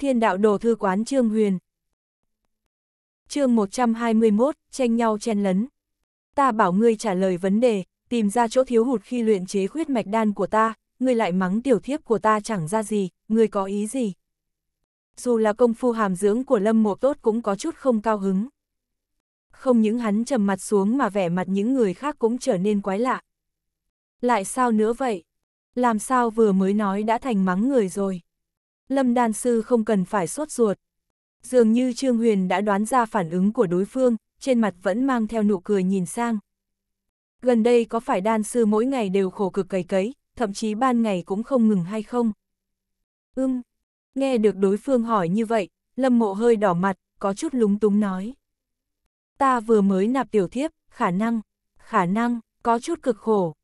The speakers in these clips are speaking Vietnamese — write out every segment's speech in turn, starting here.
Thiên đạo đồ thư quán Trương Huyền. chương 121, tranh nhau chen lấn. Ta bảo ngươi trả lời vấn đề, tìm ra chỗ thiếu hụt khi luyện chế khuyết mạch đan của ta, ngươi lại mắng tiểu thiếp của ta chẳng ra gì, ngươi có ý gì? Dù là công phu hàm dưỡng của Lâm Mộ Tốt cũng có chút không cao hứng. Không những hắn trầm mặt xuống mà vẻ mặt những người khác cũng trở nên quái lạ. Lại sao nữa vậy? Làm sao vừa mới nói đã thành mắng người rồi? Lâm đan sư không cần phải sốt ruột. Dường như Trương Huyền đã đoán ra phản ứng của đối phương, trên mặt vẫn mang theo nụ cười nhìn sang. Gần đây có phải đan sư mỗi ngày đều khổ cực cấy cấy, thậm chí ban ngày cũng không ngừng hay không? Ưm, nghe được đối phương hỏi như vậy, Lâm mộ hơi đỏ mặt, có chút lúng túng nói. Ta vừa mới nạp tiểu thiếp, khả năng, khả năng, có chút cực khổ.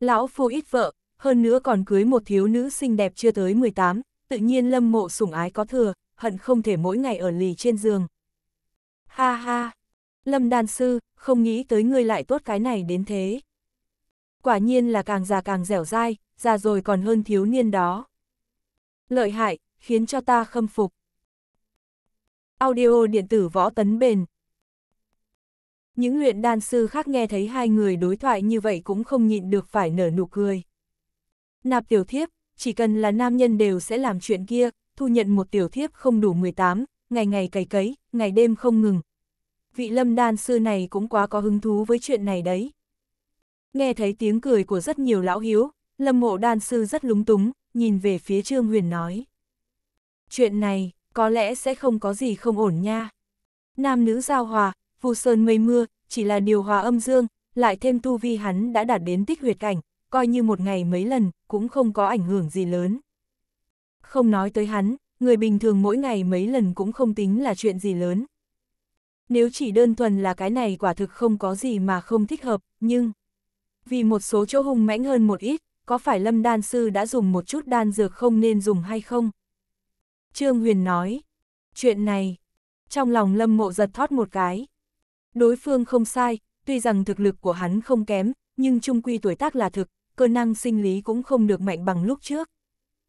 Lão phu ít vợ, hơn nữa còn cưới một thiếu nữ xinh đẹp chưa tới 18, tự nhiên lâm mộ sủng ái có thừa, hận không thể mỗi ngày ở lì trên giường. Ha ha, lâm đan sư, không nghĩ tới ngươi lại tốt cái này đến thế. Quả nhiên là càng già càng dẻo dai, già rồi còn hơn thiếu niên đó. Lợi hại, khiến cho ta khâm phục. Audio điện tử võ tấn bền. Những luyện đan sư khác nghe thấy hai người đối thoại như vậy cũng không nhịn được phải nở nụ cười. Nạp tiểu thiếp, chỉ cần là nam nhân đều sẽ làm chuyện kia, thu nhận một tiểu thiếp không đủ 18, ngày ngày cày cấy, ngày đêm không ngừng. Vị lâm đan sư này cũng quá có hứng thú với chuyện này đấy. Nghe thấy tiếng cười của rất nhiều lão hiếu, lâm mộ đan sư rất lúng túng, nhìn về phía Trương Huyền nói. Chuyện này, có lẽ sẽ không có gì không ổn nha. Nam nữ giao hòa, phù sơn mây mưa, chỉ là điều hòa âm dương, lại thêm tu vi hắn đã đạt đến tích huyệt cảnh, coi như một ngày mấy lần, cũng không có ảnh hưởng gì lớn. Không nói tới hắn, người bình thường mỗi ngày mấy lần cũng không tính là chuyện gì lớn. Nếu chỉ đơn thuần là cái này quả thực không có gì mà không thích hợp, nhưng... Vì một số chỗ hung mãnh hơn một ít, có phải lâm đan sư đã dùng một chút đan dược không nên dùng hay không? Trương Huyền nói, chuyện này, trong lòng lâm mộ giật thoát một cái. Đối phương không sai, tuy rằng thực lực của hắn không kém, nhưng trung quy tuổi tác là thực, cơ năng sinh lý cũng không được mạnh bằng lúc trước.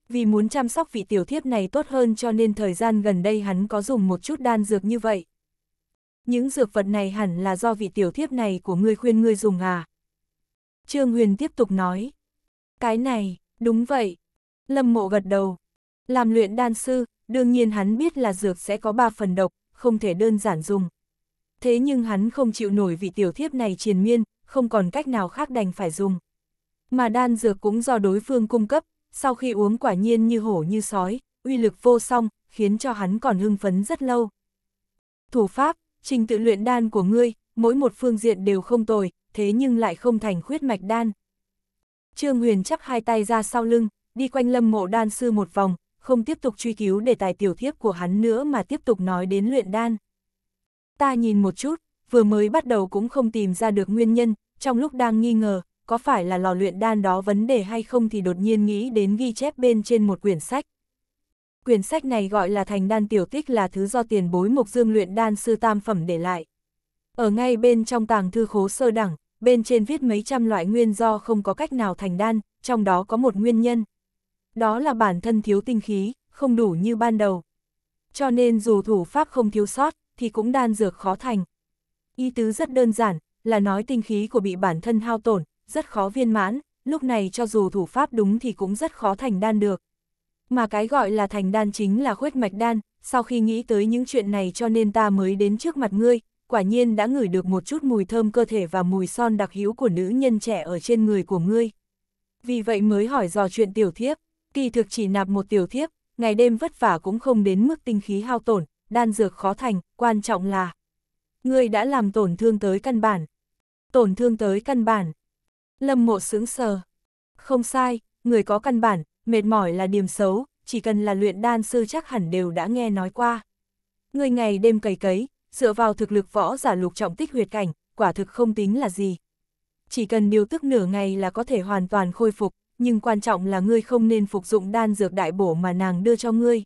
Vì muốn chăm sóc vị tiểu thiếp này tốt hơn cho nên thời gian gần đây hắn có dùng một chút đan dược như vậy. Những dược vật này hẳn là do vị tiểu thiếp này của ngươi khuyên ngươi dùng à? Trương Huyền tiếp tục nói. Cái này, đúng vậy. Lâm mộ gật đầu. Làm luyện đan sư, đương nhiên hắn biết là dược sẽ có ba phần độc, không thể đơn giản dùng. Thế nhưng hắn không chịu nổi vị tiểu thiếp này triền miên, không còn cách nào khác đành phải dùng. Mà đan dược cũng do đối phương cung cấp, sau khi uống quả nhiên như hổ như sói, uy lực vô song, khiến cho hắn còn hưng phấn rất lâu. Thủ pháp, trình tự luyện đan của ngươi, mỗi một phương diện đều không tồi, thế nhưng lại không thành khuyết mạch đan. Trương Huyền chắp hai tay ra sau lưng, đi quanh lâm mộ đan sư một vòng, không tiếp tục truy cứu đề tài tiểu thiếp của hắn nữa mà tiếp tục nói đến luyện đan. Ta nhìn một chút, vừa mới bắt đầu cũng không tìm ra được nguyên nhân, trong lúc đang nghi ngờ, có phải là lò luyện đan đó vấn đề hay không thì đột nhiên nghĩ đến ghi chép bên trên một quyển sách. Quyển sách này gọi là thành đan tiểu tích là thứ do tiền bối mục dương luyện đan sư tam phẩm để lại. Ở ngay bên trong tàng thư khố sơ đẳng, bên trên viết mấy trăm loại nguyên do không có cách nào thành đan, trong đó có một nguyên nhân. Đó là bản thân thiếu tinh khí, không đủ như ban đầu. Cho nên dù thủ pháp không thiếu sót, thì cũng đan dược khó thành. Ý tứ rất đơn giản, là nói tinh khí của bị bản thân hao tổn, rất khó viên mãn, lúc này cho dù thủ pháp đúng thì cũng rất khó thành đan được. Mà cái gọi là thành đan chính là khuếch mạch đan, sau khi nghĩ tới những chuyện này cho nên ta mới đến trước mặt ngươi, quả nhiên đã ngửi được một chút mùi thơm cơ thể và mùi son đặc hữu của nữ nhân trẻ ở trên người của ngươi. Vì vậy mới hỏi dò chuyện tiểu thiếp, kỳ thực chỉ nạp một tiểu thiếp, ngày đêm vất vả cũng không đến mức tinh khí hao tổn, đan dược khó thành, quan trọng là ngươi đã làm tổn thương tới căn bản. Tổn thương tới căn bản, Lâm mộ sướng sờ. Không sai, người có căn bản, mệt mỏi là điểm xấu, chỉ cần là luyện đan sư chắc hẳn đều đã nghe nói qua. Người ngày đêm cày cấy, dựa vào thực lực võ giả lục trọng tích huyệt cảnh, quả thực không tính là gì. Chỉ cần điều tức nửa ngày là có thể hoàn toàn khôi phục, nhưng quan trọng là ngươi không nên phục dụng đan dược đại bổ mà nàng đưa cho ngươi.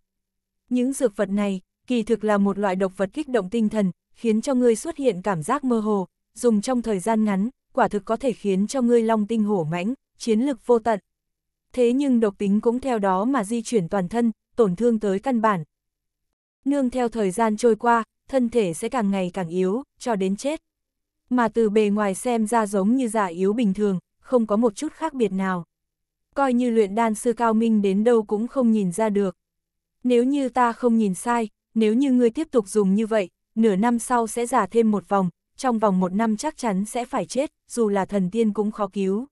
Những dược vật này, kỳ thực là một loại độc vật kích động tinh thần, khiến cho ngươi xuất hiện cảm giác mơ hồ, dùng trong thời gian ngắn, quả thực có thể khiến cho ngươi long tinh hổ mãnh, chiến lực vô tận. Thế nhưng độc tính cũng theo đó mà di chuyển toàn thân, tổn thương tới căn bản. Nương theo thời gian trôi qua, thân thể sẽ càng ngày càng yếu, cho đến chết. Mà từ bề ngoài xem ra giống như già yếu bình thường, không có một chút khác biệt nào. Coi như luyện đan sư cao minh đến đâu cũng không nhìn ra được. Nếu như ta không nhìn sai, nếu như ngươi tiếp tục dùng như vậy, nửa năm sau sẽ già thêm một vòng, trong vòng một năm chắc chắn sẽ phải chết, dù là thần tiên cũng khó cứu.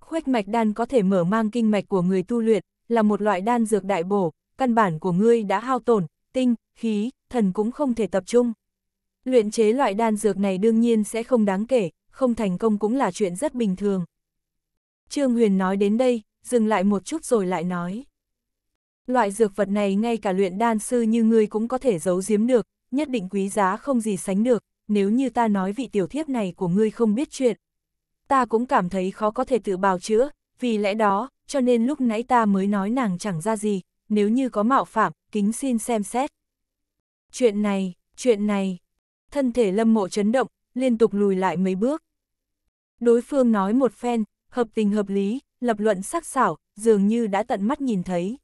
Khuếch mạch đan có thể mở mang kinh mạch của người tu luyện, là một loại đan dược đại bổ, căn bản của ngươi đã hao tổn, tinh, khí, thần cũng không thể tập trung. Luyện chế loại đan dược này đương nhiên sẽ không đáng kể, không thành công cũng là chuyện rất bình thường. Trương Huyền nói đến đây, dừng lại một chút rồi lại nói. Loại dược vật này ngay cả luyện đan sư như ngươi cũng có thể giấu giếm được, nhất định quý giá không gì sánh được, nếu như ta nói vị tiểu thiếp này của ngươi không biết chuyện. Ta cũng cảm thấy khó có thể tự bào chữa, vì lẽ đó, cho nên lúc nãy ta mới nói nàng chẳng ra gì, nếu như có mạo phạm, kính xin xem xét. Chuyện này, chuyện này, thân thể lâm mộ chấn động, liên tục lùi lại mấy bước. Đối phương nói một phen, hợp tình hợp lý, lập luận sắc sảo, dường như đã tận mắt nhìn thấy.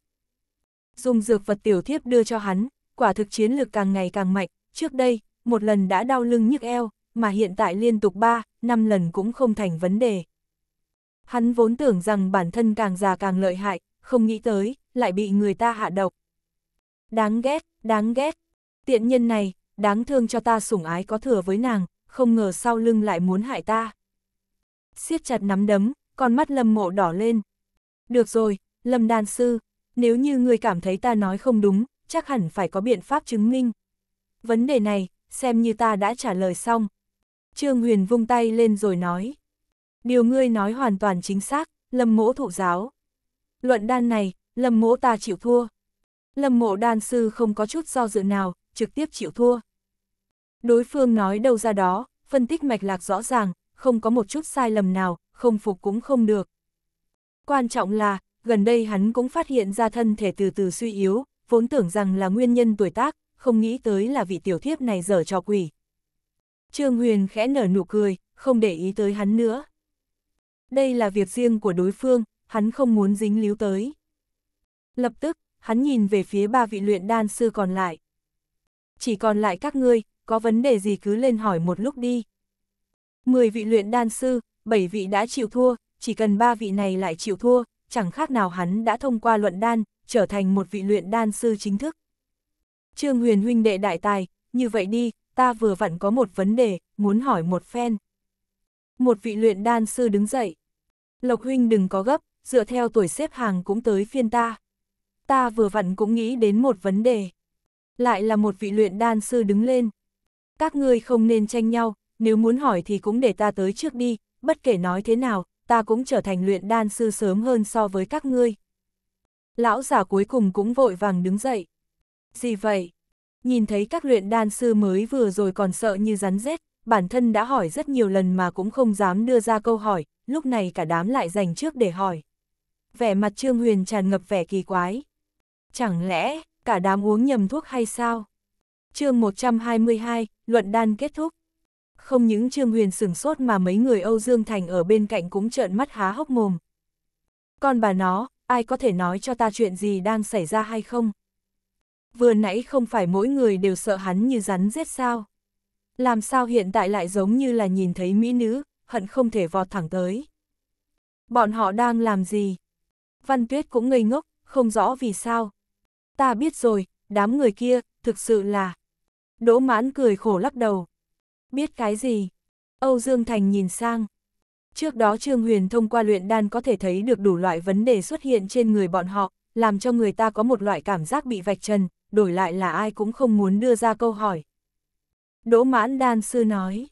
Dùng dược vật tiểu thiếp đưa cho hắn, quả thực chiến lược càng ngày càng mạnh, trước đây, một lần đã đau lưng nhức eo, mà hiện tại liên tục 3, 5 lần cũng không thành vấn đề. Hắn vốn tưởng rằng bản thân càng già càng lợi hại, không nghĩ tới, lại bị người ta hạ độc. Đáng ghét, đáng ghét. Tiện nhân này, đáng thương cho ta sủng ái có thừa với nàng, không ngờ sau lưng lại muốn hại ta. siết chặt nắm đấm, con mắt lâm mộ đỏ lên. Được rồi, lâm đan sư, nếu như người cảm thấy ta nói không đúng, chắc hẳn phải có biện pháp chứng minh. Vấn đề này, xem như ta đã trả lời xong. Trương Huyền vung tay lên rồi nói. Điều ngươi nói hoàn toàn chính xác, lâm mỗ thụ giáo. Luận đan này, lâm mỗ ta chịu thua. Lâm mộ đan sư không có chút do dự nào, trực tiếp chịu thua. Đối phương nói đâu ra đó, phân tích mạch lạc rõ ràng, không có một chút sai lầm nào, không phục cũng không được. Quan trọng là, gần đây hắn cũng phát hiện ra thân thể từ từ suy yếu, vốn tưởng rằng là nguyên nhân tuổi tác, không nghĩ tới là vị tiểu thiếp này dở cho quỷ. Trương Huyền khẽ nở nụ cười, không để ý tới hắn nữa. Đây là việc riêng của đối phương, hắn không muốn dính líu tới. Lập tức, hắn nhìn về phía ba vị luyện đan sư còn lại. Chỉ còn lại các ngươi, có vấn đề gì cứ lên hỏi một lúc đi. Mười vị luyện đan sư, bảy vị đã chịu thua, chỉ cần ba vị này lại chịu thua, chẳng khác nào hắn đã thông qua luận đan, trở thành một vị luyện đan sư chính thức. Trương Huyền huynh đệ đại tài, như vậy đi, ta vừa vặn có một vấn đề, muốn hỏi một phen. Một vị luyện đan sư đứng dậy. Lộc huynh đừng có gấp, dựa theo tuổi xếp hàng cũng tới phiên ta. Ta vừa vặn cũng nghĩ đến một vấn đề. Lại là một vị luyện đan sư đứng lên. Các ngươi không nên tranh nhau, nếu muốn hỏi thì cũng để ta tới trước đi, bất kể nói thế nào, ta cũng trở thành luyện đan sư sớm hơn so với các ngươi. Lão giả cuối cùng cũng vội vàng đứng dậy. Gì vậy? Nhìn thấy các luyện đan sư mới vừa rồi còn sợ như rắn rết, bản thân đã hỏi rất nhiều lần mà cũng không dám đưa ra câu hỏi, lúc này cả đám lại dành trước để hỏi. Vẻ mặt Trương Huyền tràn ngập vẻ kỳ quái. Chẳng lẽ, cả đám uống nhầm thuốc hay sao? chương 122, luận đan kết thúc. Không những Trương Huyền sửng sốt mà mấy người Âu Dương Thành ở bên cạnh cũng trợn mắt há hốc mồm. Còn bà nó, ai có thể nói cho ta chuyện gì đang xảy ra hay không? vừa nãy không phải mỗi người đều sợ hắn như rắn giết sao. Làm sao hiện tại lại giống như là nhìn thấy mỹ nữ, hận không thể vọt thẳng tới. Bọn họ đang làm gì? Văn Tuyết cũng ngây ngốc, không rõ vì sao. Ta biết rồi, đám người kia, thực sự là... Đỗ mãn cười khổ lắc đầu. Biết cái gì? Âu Dương Thành nhìn sang. Trước đó Trương Huyền thông qua luyện đan có thể thấy được đủ loại vấn đề xuất hiện trên người bọn họ, làm cho người ta có một loại cảm giác bị vạch trần, đổi lại là ai cũng không muốn đưa ra câu hỏi. Đỗ mãn đan sư nói.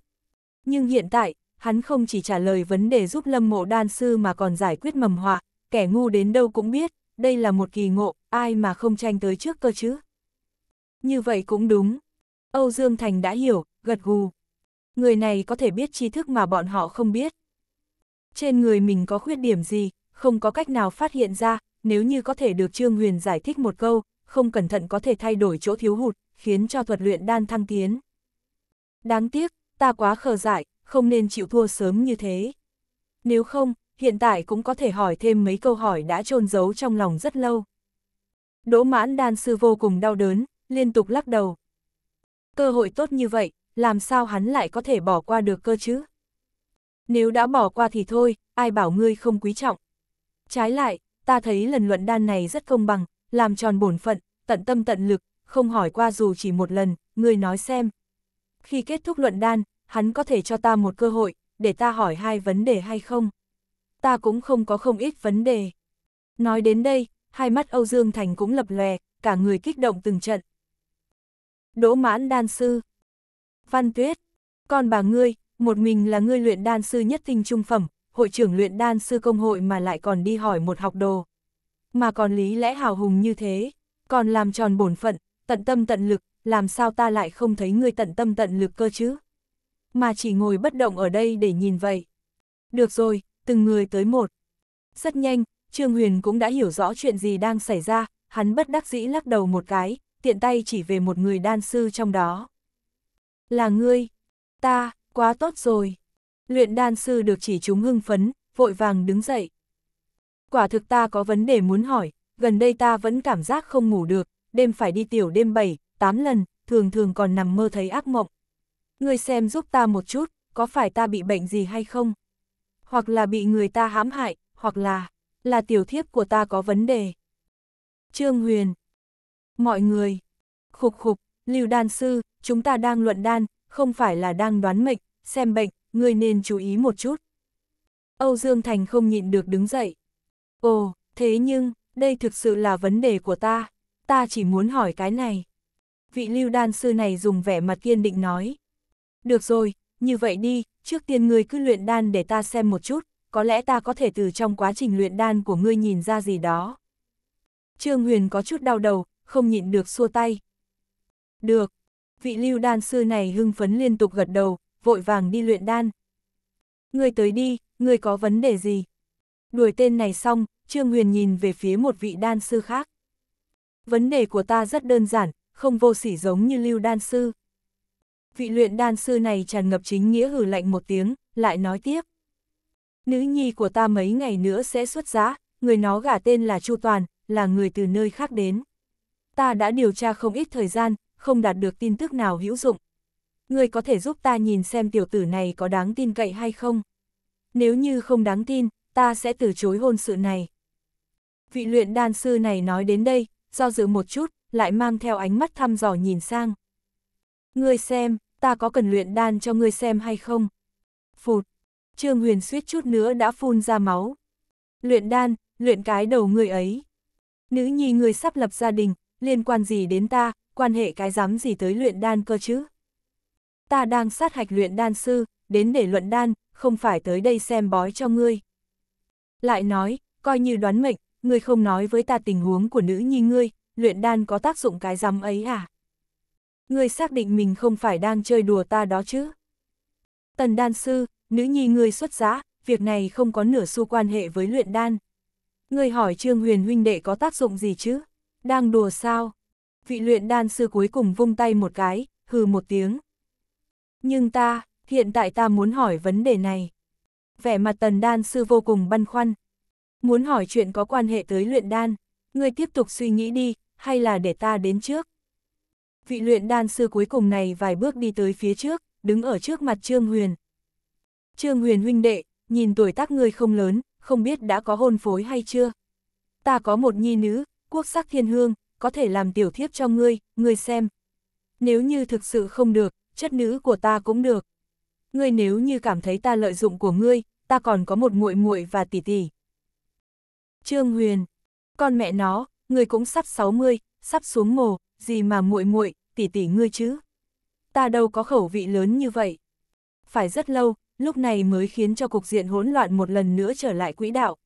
Nhưng hiện tại, hắn không chỉ trả lời vấn đề giúp lâm mộ đan sư mà còn giải quyết mầm họa, kẻ ngu đến đâu cũng biết, đây là một kỳ ngộ, ai mà không tranh tới trước cơ chứ. Như vậy cũng đúng. Âu Dương Thành đã hiểu, gật gù. Người này có thể biết tri thức mà bọn họ không biết. Trên người mình có khuyết điểm gì, không có cách nào phát hiện ra, nếu như có thể được Trương Huyền giải thích một câu, không cẩn thận có thể thay đổi chỗ thiếu hụt, khiến cho thuật luyện đan thăng tiến. Đáng tiếc, ta quá khờ dại, không nên chịu thua sớm như thế. Nếu không, hiện tại cũng có thể hỏi thêm mấy câu hỏi đã trôn giấu trong lòng rất lâu. Đỗ mãn đan sư vô cùng đau đớn, liên tục lắc đầu. Cơ hội tốt như vậy, làm sao hắn lại có thể bỏ qua được cơ chứ? Nếu đã bỏ qua thì thôi, ai bảo ngươi không quý trọng. Trái lại, ta thấy lần luận đan này rất công bằng, làm tròn bổn phận, tận tâm tận lực, không hỏi qua dù chỉ một lần, ngươi nói xem. Khi kết thúc luận đan, hắn có thể cho ta một cơ hội, để ta hỏi hai vấn đề hay không? Ta cũng không có không ít vấn đề. Nói đến đây, hai mắt Âu Dương Thành cũng lập lòe, cả người kích động từng trận. Đỗ mãn đan sư. Văn Tuyết. Con bà ngươi, một mình là ngươi luyện đan sư nhất tinh trung phẩm, hội trưởng luyện đan sư công hội mà lại còn đi hỏi một học đồ mà còn lý lẽ hào hùng như thế, còn làm tròn bổn phận, tận tâm tận lực, làm sao ta lại không thấy ngươi tận tâm tận lực cơ chứ? Mà chỉ ngồi bất động ở đây để nhìn vậy. Được rồi, từng người tới một. Rất nhanh, Trương Huyền cũng đã hiểu rõ chuyện gì đang xảy ra, hắn bất đắc dĩ lắc đầu một cái, tiện tay chỉ về một người đan sư trong đó. Là ngươi, ta, quá tốt rồi. Luyện đan sư được chỉ chúng hưng phấn, vội vàng đứng dậy quả thực ta có vấn đề muốn hỏi, gần đây ta vẫn cảm giác không ngủ được, đêm phải đi tiểu đêm 7, 8 lần, thường thường còn nằm mơ thấy ác mộng. Ngươi xem giúp ta một chút, có phải ta bị bệnh gì hay không? Hoặc là bị người ta hãm hại, hoặc là, là tiểu thiếp của ta có vấn đề. Trương Huyền Mọi người Khục khục, Lưu Đan Sư, chúng ta đang luận đan, không phải là đang đoán mệnh, xem bệnh, ngươi nên chú ý một chút. Âu Dương Thành không nhịn được đứng dậy. Ồ, thế nhưng, đây thực sự là vấn đề của ta, ta chỉ muốn hỏi cái này. Vị lưu đan sư này dùng vẻ mặt kiên định nói. Được rồi, như vậy đi, trước tiên ngươi cứ luyện đan để ta xem một chút, có lẽ ta có thể từ trong quá trình luyện đan của ngươi nhìn ra gì đó. Trương Huyền có chút đau đầu, không nhịn được xua tay. Được, vị lưu đan sư này hưng phấn liên tục gật đầu, vội vàng đi luyện đan. Ngươi tới đi, ngươi có vấn đề gì? Đuổi tên này xong, Trương Huyền nhìn về phía một vị đan sư khác. Vấn đề của ta rất đơn giản, không vô sỉ giống như lưu đan sư. Vị luyện đan sư này tràn ngập chính nghĩa hử lạnh một tiếng, lại nói tiếp. Nữ nhi của ta mấy ngày nữa sẽ xuất giá, người nó gả tên là Chu Toàn, là người từ nơi khác đến. Ta đã điều tra không ít thời gian, không đạt được tin tức nào hữu dụng. Người có thể giúp ta nhìn xem tiểu tử này có đáng tin cậy hay không? Nếu như không đáng tin, ta sẽ từ chối hôn sự này. Vị luyện đan sư này nói đến đây, do dự một chút, lại mang theo ánh mắt thăm dò nhìn sang. Ngươi xem, ta có cần luyện đan cho ngươi xem hay không? Phụt, Trương Huyền suýt chút nữa đã phun ra máu. Luyện đan, luyện cái đầu ngươi ấy. Nữ nhi ngươi sắp lập gia đình, liên quan gì đến ta, quan hệ cái dám gì tới luyện đan cơ chứ? Ta đang sát hạch luyện đan sư, đến để luận đan, không phải tới đây xem bói cho ngươi. Lại nói, coi như đoán mệnh, ngươi không nói với ta tình huống của nữ nhi ngươi, luyện đan có tác dụng cái rắm ấy à? Ngươi xác định mình không phải đang chơi đùa ta đó chứ? Tần đan sư, nữ nhi ngươi xuất giá, việc này không có nửa xu quan hệ với luyện đan. Ngươi hỏi Trương Huyền huynh đệ có tác dụng gì chứ? Đang đùa sao? Vị luyện đan sư cuối cùng vung tay một cái, hừ một tiếng. Nhưng ta, hiện tại ta muốn hỏi vấn đề này vẻ mặt tần đan sư vô cùng băn khoăn. Muốn hỏi chuyện có quan hệ tới luyện đan, ngươi tiếp tục suy nghĩ đi, hay là để ta đến trước. Vị luyện đan sư cuối cùng này vài bước đi tới phía trước, đứng ở trước mặt Trương Huyền. Trương Huyền huynh đệ, nhìn tuổi tác ngươi không lớn, không biết đã có hôn phối hay chưa. Ta có một nhi nữ, quốc sắc thiên hương, có thể làm tiểu thiếp cho ngươi, ngươi xem. Nếu như thực sự không được, chất nữ của ta cũng được ngươi nếu như cảm thấy ta lợi dụng của ngươi, ta còn có một muội muội và tỷ tỷ. Trương Huyền, con mẹ nó, ngươi cũng sắp 60, sắp xuống mồ, gì mà muội muội, tỷ tỷ ngươi chứ? Ta đâu có khẩu vị lớn như vậy. Phải rất lâu, lúc này mới khiến cho cục diện hỗn loạn một lần nữa trở lại quỹ đạo.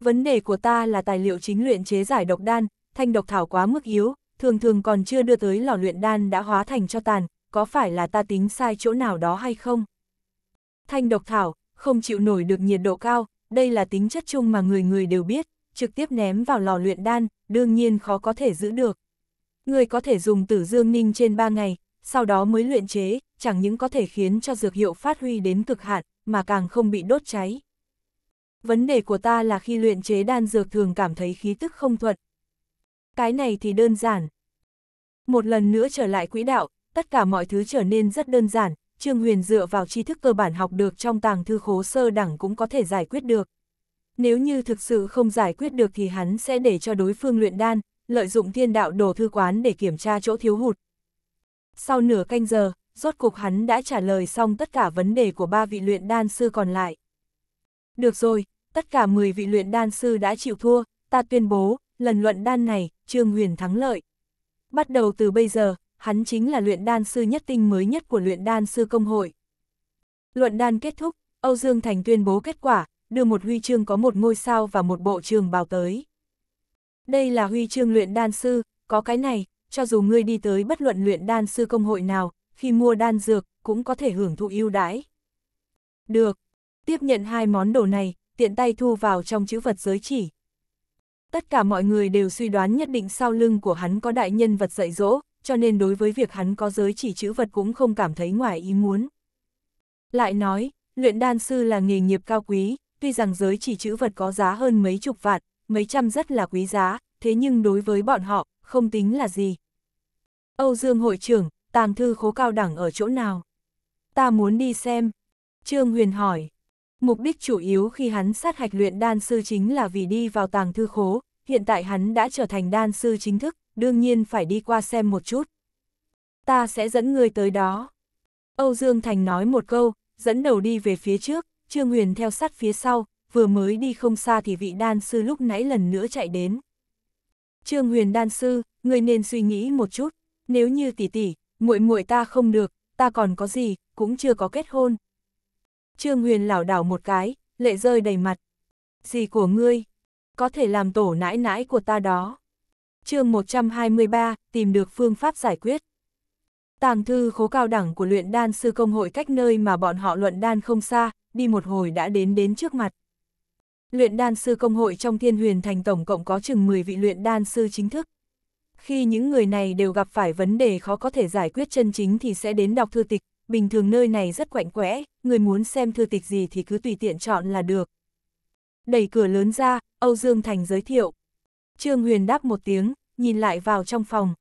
Vấn đề của ta là tài liệu chính luyện chế giải độc đan, thanh độc thảo quá mức yếu, thường thường còn chưa đưa tới lò luyện đan đã hóa thành cho tàn, có phải là ta tính sai chỗ nào đó hay không? Thanh độc thảo, không chịu nổi được nhiệt độ cao, đây là tính chất chung mà người người đều biết, trực tiếp ném vào lò luyện đan, đương nhiên khó có thể giữ được. Người có thể dùng tử dương ninh trên 3 ngày, sau đó mới luyện chế, chẳng những có thể khiến cho dược hiệu phát huy đến cực hạn, mà càng không bị đốt cháy. Vấn đề của ta là khi luyện chế đan dược thường cảm thấy khí tức không thuận. Cái này thì đơn giản. Một lần nữa trở lại quỹ đạo, tất cả mọi thứ trở nên rất đơn giản, Trương Huyền dựa vào tri thức cơ bản học được trong tàng thư khố sơ đẳng cũng có thể giải quyết được. Nếu như thực sự không giải quyết được thì hắn sẽ để cho đối phương luyện đan, lợi dụng thiên đạo đồ thư quán để kiểm tra chỗ thiếu hụt. Sau nửa canh giờ, rốt cục hắn đã trả lời xong tất cả vấn đề của ba vị luyện đan sư còn lại. Được rồi, tất cả 10 vị luyện đan sư đã chịu thua, ta tuyên bố, lần luận đan này, Trương Huyền thắng lợi. Bắt đầu từ bây giờ, hắn chính là luyện đan sư nhất tinh mới nhất của luyện đan sư công hội. Luận đan kết thúc, Âu Dương Thành tuyên bố kết quả, đưa một huy chương có một ngôi sao và một bộ trường bào tới. Đây là huy chương luyện đan sư, có cái này, cho dù ngươi đi tới bất luận luyện đan sư công hội nào, khi mua đan dược, cũng có thể hưởng thụ ưu đãi. Được, tiếp nhận hai món đồ này, tiện tay thu vào trong chữ vật giới chỉ. Tất cả mọi người đều suy đoán nhất định sau lưng của hắn có đại nhân vật dạy dỗ, cho nên đối với việc hắn có giới chỉ chữ vật cũng không cảm thấy ngoài ý muốn. Lại nói, luyện đan sư là nghề nghiệp cao quý, tuy rằng giới chỉ chữ vật có giá hơn mấy chục vạn, mấy trăm rất là quý giá, thế nhưng đối với bọn họ, không tính là gì. Âu Dương hội trưởng, tàng thư khố cao đẳng ở chỗ nào? Ta muốn đi xem. Trương Huyền hỏi. Mục đích chủ yếu khi hắn sát hạch luyện đan sư chính là vì đi vào tàng thư khố, hiện tại hắn đã trở thành đan sư chính thức, đương nhiên phải đi qua xem một chút. Ta sẽ dẫn người tới đó. Âu Dương Thành nói một câu, dẫn đầu đi về phía trước, Trương Huyền theo sát phía sau, vừa mới đi không xa thì vị đan sư lúc nãy lần nữa chạy đến. Trương Huyền đan sư, người nên suy nghĩ một chút, nếu như tỷ tỷ, muội muội ta không được, ta còn có gì, cũng chưa có kết hôn. Trương Huyền lảo đảo một cái, lệ rơi đầy mặt. Gì của ngươi? Có thể làm tổ nãi nãi của ta đó chương 123, tìm được phương pháp giải quyết. Tàng thư khố cao đẳng của luyện đan sư công hội cách nơi mà bọn họ luận đan không xa, đi một hồi đã đến đến trước mặt. Luyện đan sư công hội trong thiên huyền thành tổng cộng có chừng 10 vị luyện đan sư chính thức. Khi những người này đều gặp phải vấn đề khó có thể giải quyết chân chính thì sẽ đến đọc thư tịch, bình thường nơi này rất quạnh quẽ, người muốn xem thư tịch gì thì cứ tùy tiện chọn là được. Đẩy cửa lớn ra, Âu Dương Thành giới thiệu. Trương Huyền đáp một tiếng, nhìn lại vào trong phòng.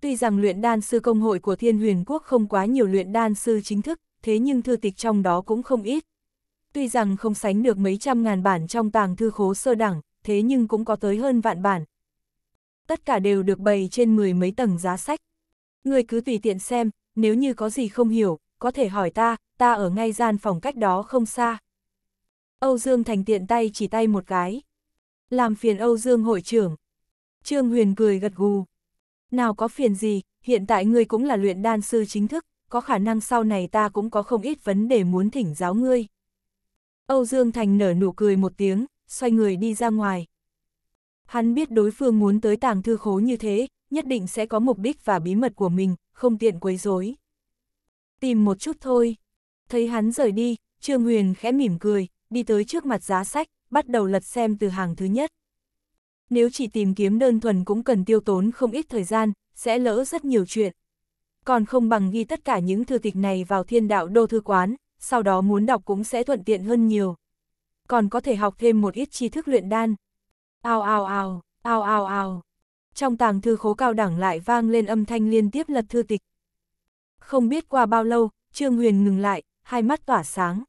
Tuy rằng luyện đan sư công hội của Thiên Huyền Quốc không quá nhiều luyện đan sư chính thức, thế nhưng thư tịch trong đó cũng không ít. Tuy rằng không sánh được mấy trăm ngàn bản trong tàng thư khố sơ đẳng, thế nhưng cũng có tới hơn vạn bản. Tất cả đều được bày trên mười mấy tầng giá sách. Người cứ tùy tiện xem, nếu như có gì không hiểu, có thể hỏi ta, ta ở ngay gian phòng cách đó không xa. Âu Dương Thành tiện tay chỉ tay một cái. Làm phiền Âu Dương hội trưởng, Trương Huyền cười gật gù. Nào có phiền gì, hiện tại ngươi cũng là luyện đan sư chính thức, có khả năng sau này ta cũng có không ít vấn đề muốn thỉnh giáo ngươi. Âu Dương Thành nở nụ cười một tiếng, xoay người đi ra ngoài. Hắn biết đối phương muốn tới tàng thư khố như thế, nhất định sẽ có mục đích và bí mật của mình, không tiện quấy rối. Tìm một chút thôi. Thấy hắn rời đi, Trương Huyền khẽ mỉm cười, đi tới trước mặt giá sách, bắt đầu lật xem từ hàng thứ nhất nếu chỉ tìm kiếm đơn thuần cũng cần tiêu tốn không ít thời gian, sẽ lỡ rất nhiều chuyện. Còn không bằng ghi tất cả những thư tịch này vào thiên đạo đô thư quán, sau đó muốn đọc cũng sẽ thuận tiện hơn nhiều. Còn có thể học thêm một ít tri thức luyện đan. Ao ao ao, ao ao ao. Trong tàng thư khố cao đẳng lại vang lên âm thanh liên tiếp lật thư tịch. Không biết qua bao lâu, Trương Huyền ngừng lại, hai mắt tỏa sáng.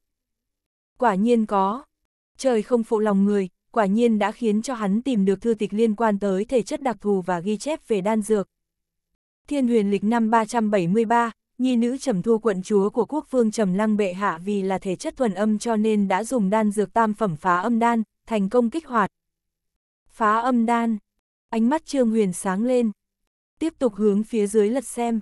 Quả nhiên có. Trời không phụ lòng người, quả nhiên đã khiến cho hắn tìm được thư tịch liên quan tới thể chất đặc thù và ghi chép về đan dược. Thiên huyền lịch năm 373, nhi nữ trầm thu quận chúa của quốc vương trầm lăng bệ hạ vì là thể chất thuần âm cho nên đã dùng đan dược tam phẩm phá âm đan, thành công kích hoạt. Phá âm đan, ánh mắt trương huyền sáng lên, tiếp tục hướng phía dưới lật xem.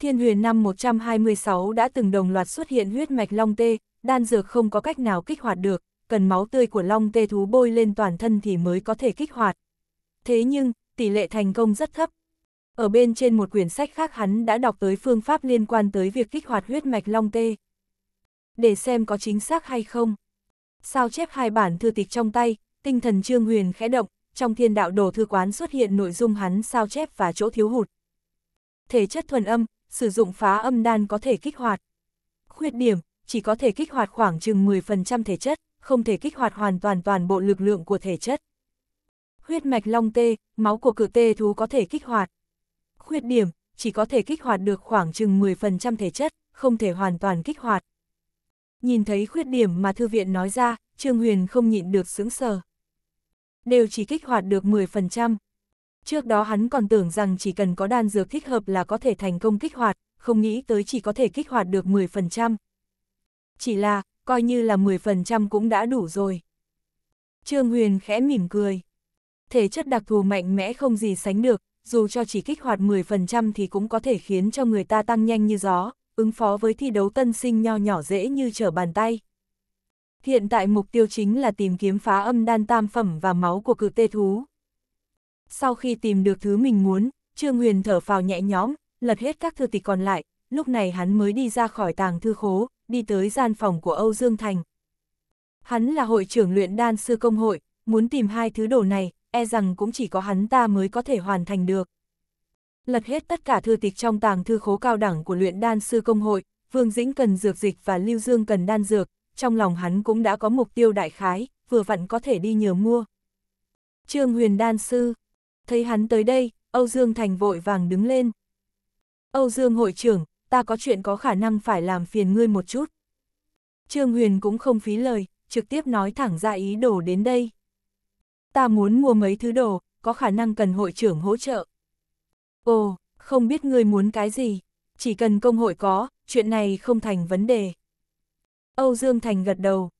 Thiên huyền năm 126 đã từng đồng loạt xuất hiện huyết mạch long tê, đan dược không có cách nào kích hoạt được cần máu tươi của long tê thú bôi lên toàn thân thì mới có thể kích hoạt. Thế nhưng, tỷ lệ thành công rất thấp. Ở bên trên một quyển sách khác hắn đã đọc tới phương pháp liên quan tới việc kích hoạt huyết mạch long tê. Để xem có chính xác hay không. Sao chép hai bản thư tịch trong tay, tinh thần Trương Huyền khẽ động, trong thiên đạo đồ thư quán xuất hiện nội dung hắn sao chép và chỗ thiếu hụt. Thể chất thuần âm, sử dụng phá âm đan có thể kích hoạt. Khuyết điểm, chỉ có thể kích hoạt khoảng chừng 10% thể chất không thể kích hoạt hoàn toàn toàn bộ lực lượng của thể chất. Huyết mạch long tê, máu của cự tê thú có thể kích hoạt. Khuyết điểm, chỉ có thể kích hoạt được khoảng chừng 10% thể chất, không thể hoàn toàn kích hoạt. Nhìn thấy khuyết điểm mà thư viện nói ra, Trương Huyền không nhịn được sướng sờ. Đều chỉ kích hoạt được 10%. Trước đó hắn còn tưởng rằng chỉ cần có đan dược thích hợp là có thể thành công kích hoạt, không nghĩ tới chỉ có thể kích hoạt được 10%. Chỉ là, coi như là 10% cũng đã đủ rồi. Trương Huyền khẽ mỉm cười. Thể chất đặc thù mạnh mẽ không gì sánh được, dù cho chỉ kích hoạt 10% thì cũng có thể khiến cho người ta tăng nhanh như gió, ứng phó với thi đấu tân sinh nho nhỏ dễ như trở bàn tay. Hiện tại mục tiêu chính là tìm kiếm phá âm đan tam phẩm và máu của cự tê thú. Sau khi tìm được thứ mình muốn, Trương Huyền thở phào nhẹ nhõm, lật hết các thư tịch còn lại, lúc này hắn mới đi ra khỏi tàng thư khố, đi tới gian phòng của Âu Dương Thành. Hắn là hội trưởng luyện đan sư công hội, muốn tìm hai thứ đồ này, e rằng cũng chỉ có hắn ta mới có thể hoàn thành được. Lật hết tất cả thư tịch trong tàng thư khố cao đẳng của luyện đan sư công hội, Vương Dĩnh cần dược dịch và Lưu Dương cần đan dược, trong lòng hắn cũng đã có mục tiêu đại khái, vừa vặn có thể đi nhờ mua. Trương Huyền đan sư, thấy hắn tới đây, Âu Dương Thành vội vàng đứng lên. Âu Dương hội trưởng, ta có chuyện có khả năng phải làm phiền ngươi một chút. Trương Huyền cũng không phí lời, trực tiếp nói thẳng ra ý đồ đến đây. Ta muốn mua mấy thứ đồ, có khả năng cần hội trưởng hỗ trợ. Ồ, không biết ngươi muốn cái gì, chỉ cần công hội có, chuyện này không thành vấn đề. Âu Dương Thành gật đầu.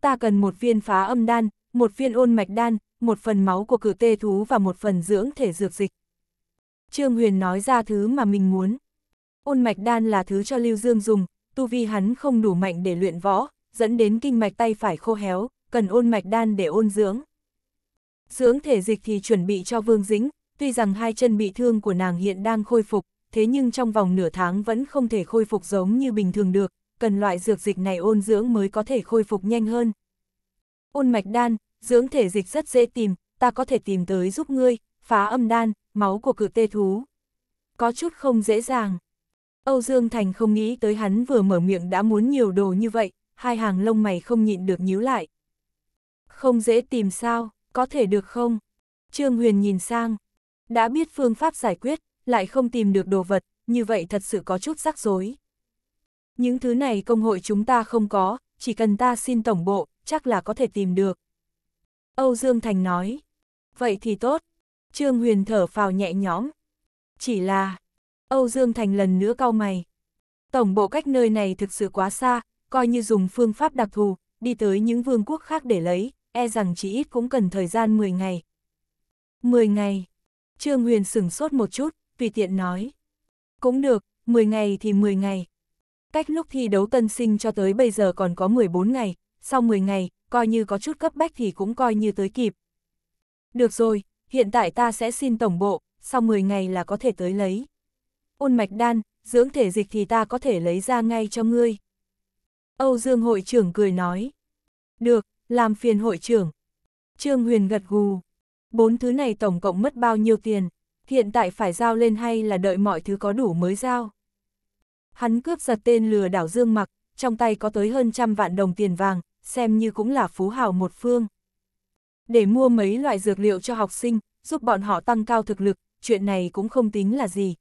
Ta cần một viên phá âm đan, một viên ôn mạch đan, một phần máu của cử tê thú và một phần dưỡng thể dược dịch. Trương Huyền nói ra thứ mà mình muốn ôn mạch đan là thứ cho Lưu Dương dùng, tu vi hắn không đủ mạnh để luyện võ, dẫn đến kinh mạch tay phải khô héo, cần ôn mạch đan để ôn dưỡng. Dưỡng thể dịch thì chuẩn bị cho Vương Dĩnh, tuy rằng hai chân bị thương của nàng hiện đang khôi phục, thế nhưng trong vòng nửa tháng vẫn không thể khôi phục giống như bình thường được, cần loại dược dịch này ôn dưỡng mới có thể khôi phục nhanh hơn. Ôn mạch đan, dưỡng thể dịch rất dễ tìm, ta có thể tìm tới giúp ngươi, phá âm đan, máu của cự tê thú. Có chút không dễ dàng. Âu Dương Thành không nghĩ tới hắn vừa mở miệng đã muốn nhiều đồ như vậy, hai hàng lông mày không nhịn được nhíu lại. Không dễ tìm sao, có thể được không? Trương Huyền nhìn sang, đã biết phương pháp giải quyết, lại không tìm được đồ vật, như vậy thật sự có chút rắc rối. Những thứ này công hội chúng ta không có, chỉ cần ta xin tổng bộ, chắc là có thể tìm được. Âu Dương Thành nói, vậy thì tốt. Trương Huyền thở phào nhẹ nhõm. Chỉ là, Âu Dương Thành lần nữa cau mày. Tổng bộ cách nơi này thực sự quá xa, coi như dùng phương pháp đặc thù, đi tới những vương quốc khác để lấy, e rằng chỉ ít cũng cần thời gian 10 ngày. 10 ngày. Trương Huyền sửng sốt một chút, tùy tiện nói. Cũng được, 10 ngày thì 10 ngày. Cách lúc thi đấu tân sinh cho tới bây giờ còn có 14 ngày, sau 10 ngày, coi như có chút cấp bách thì cũng coi như tới kịp. Được rồi, hiện tại ta sẽ xin tổng bộ, sau 10 ngày là có thể tới lấy ôn mạch đan, dưỡng thể dịch thì ta có thể lấy ra ngay cho ngươi. Âu Dương hội trưởng cười nói. Được, làm phiền hội trưởng. Trương Huyền gật gù. Bốn thứ này tổng cộng mất bao nhiêu tiền, hiện tại phải giao lên hay là đợi mọi thứ có đủ mới giao. Hắn cướp giật tên lừa đảo Dương Mặc, trong tay có tới hơn trăm vạn đồng tiền vàng, xem như cũng là phú hào một phương. Để mua mấy loại dược liệu cho học sinh, giúp bọn họ tăng cao thực lực, chuyện này cũng không tính là gì,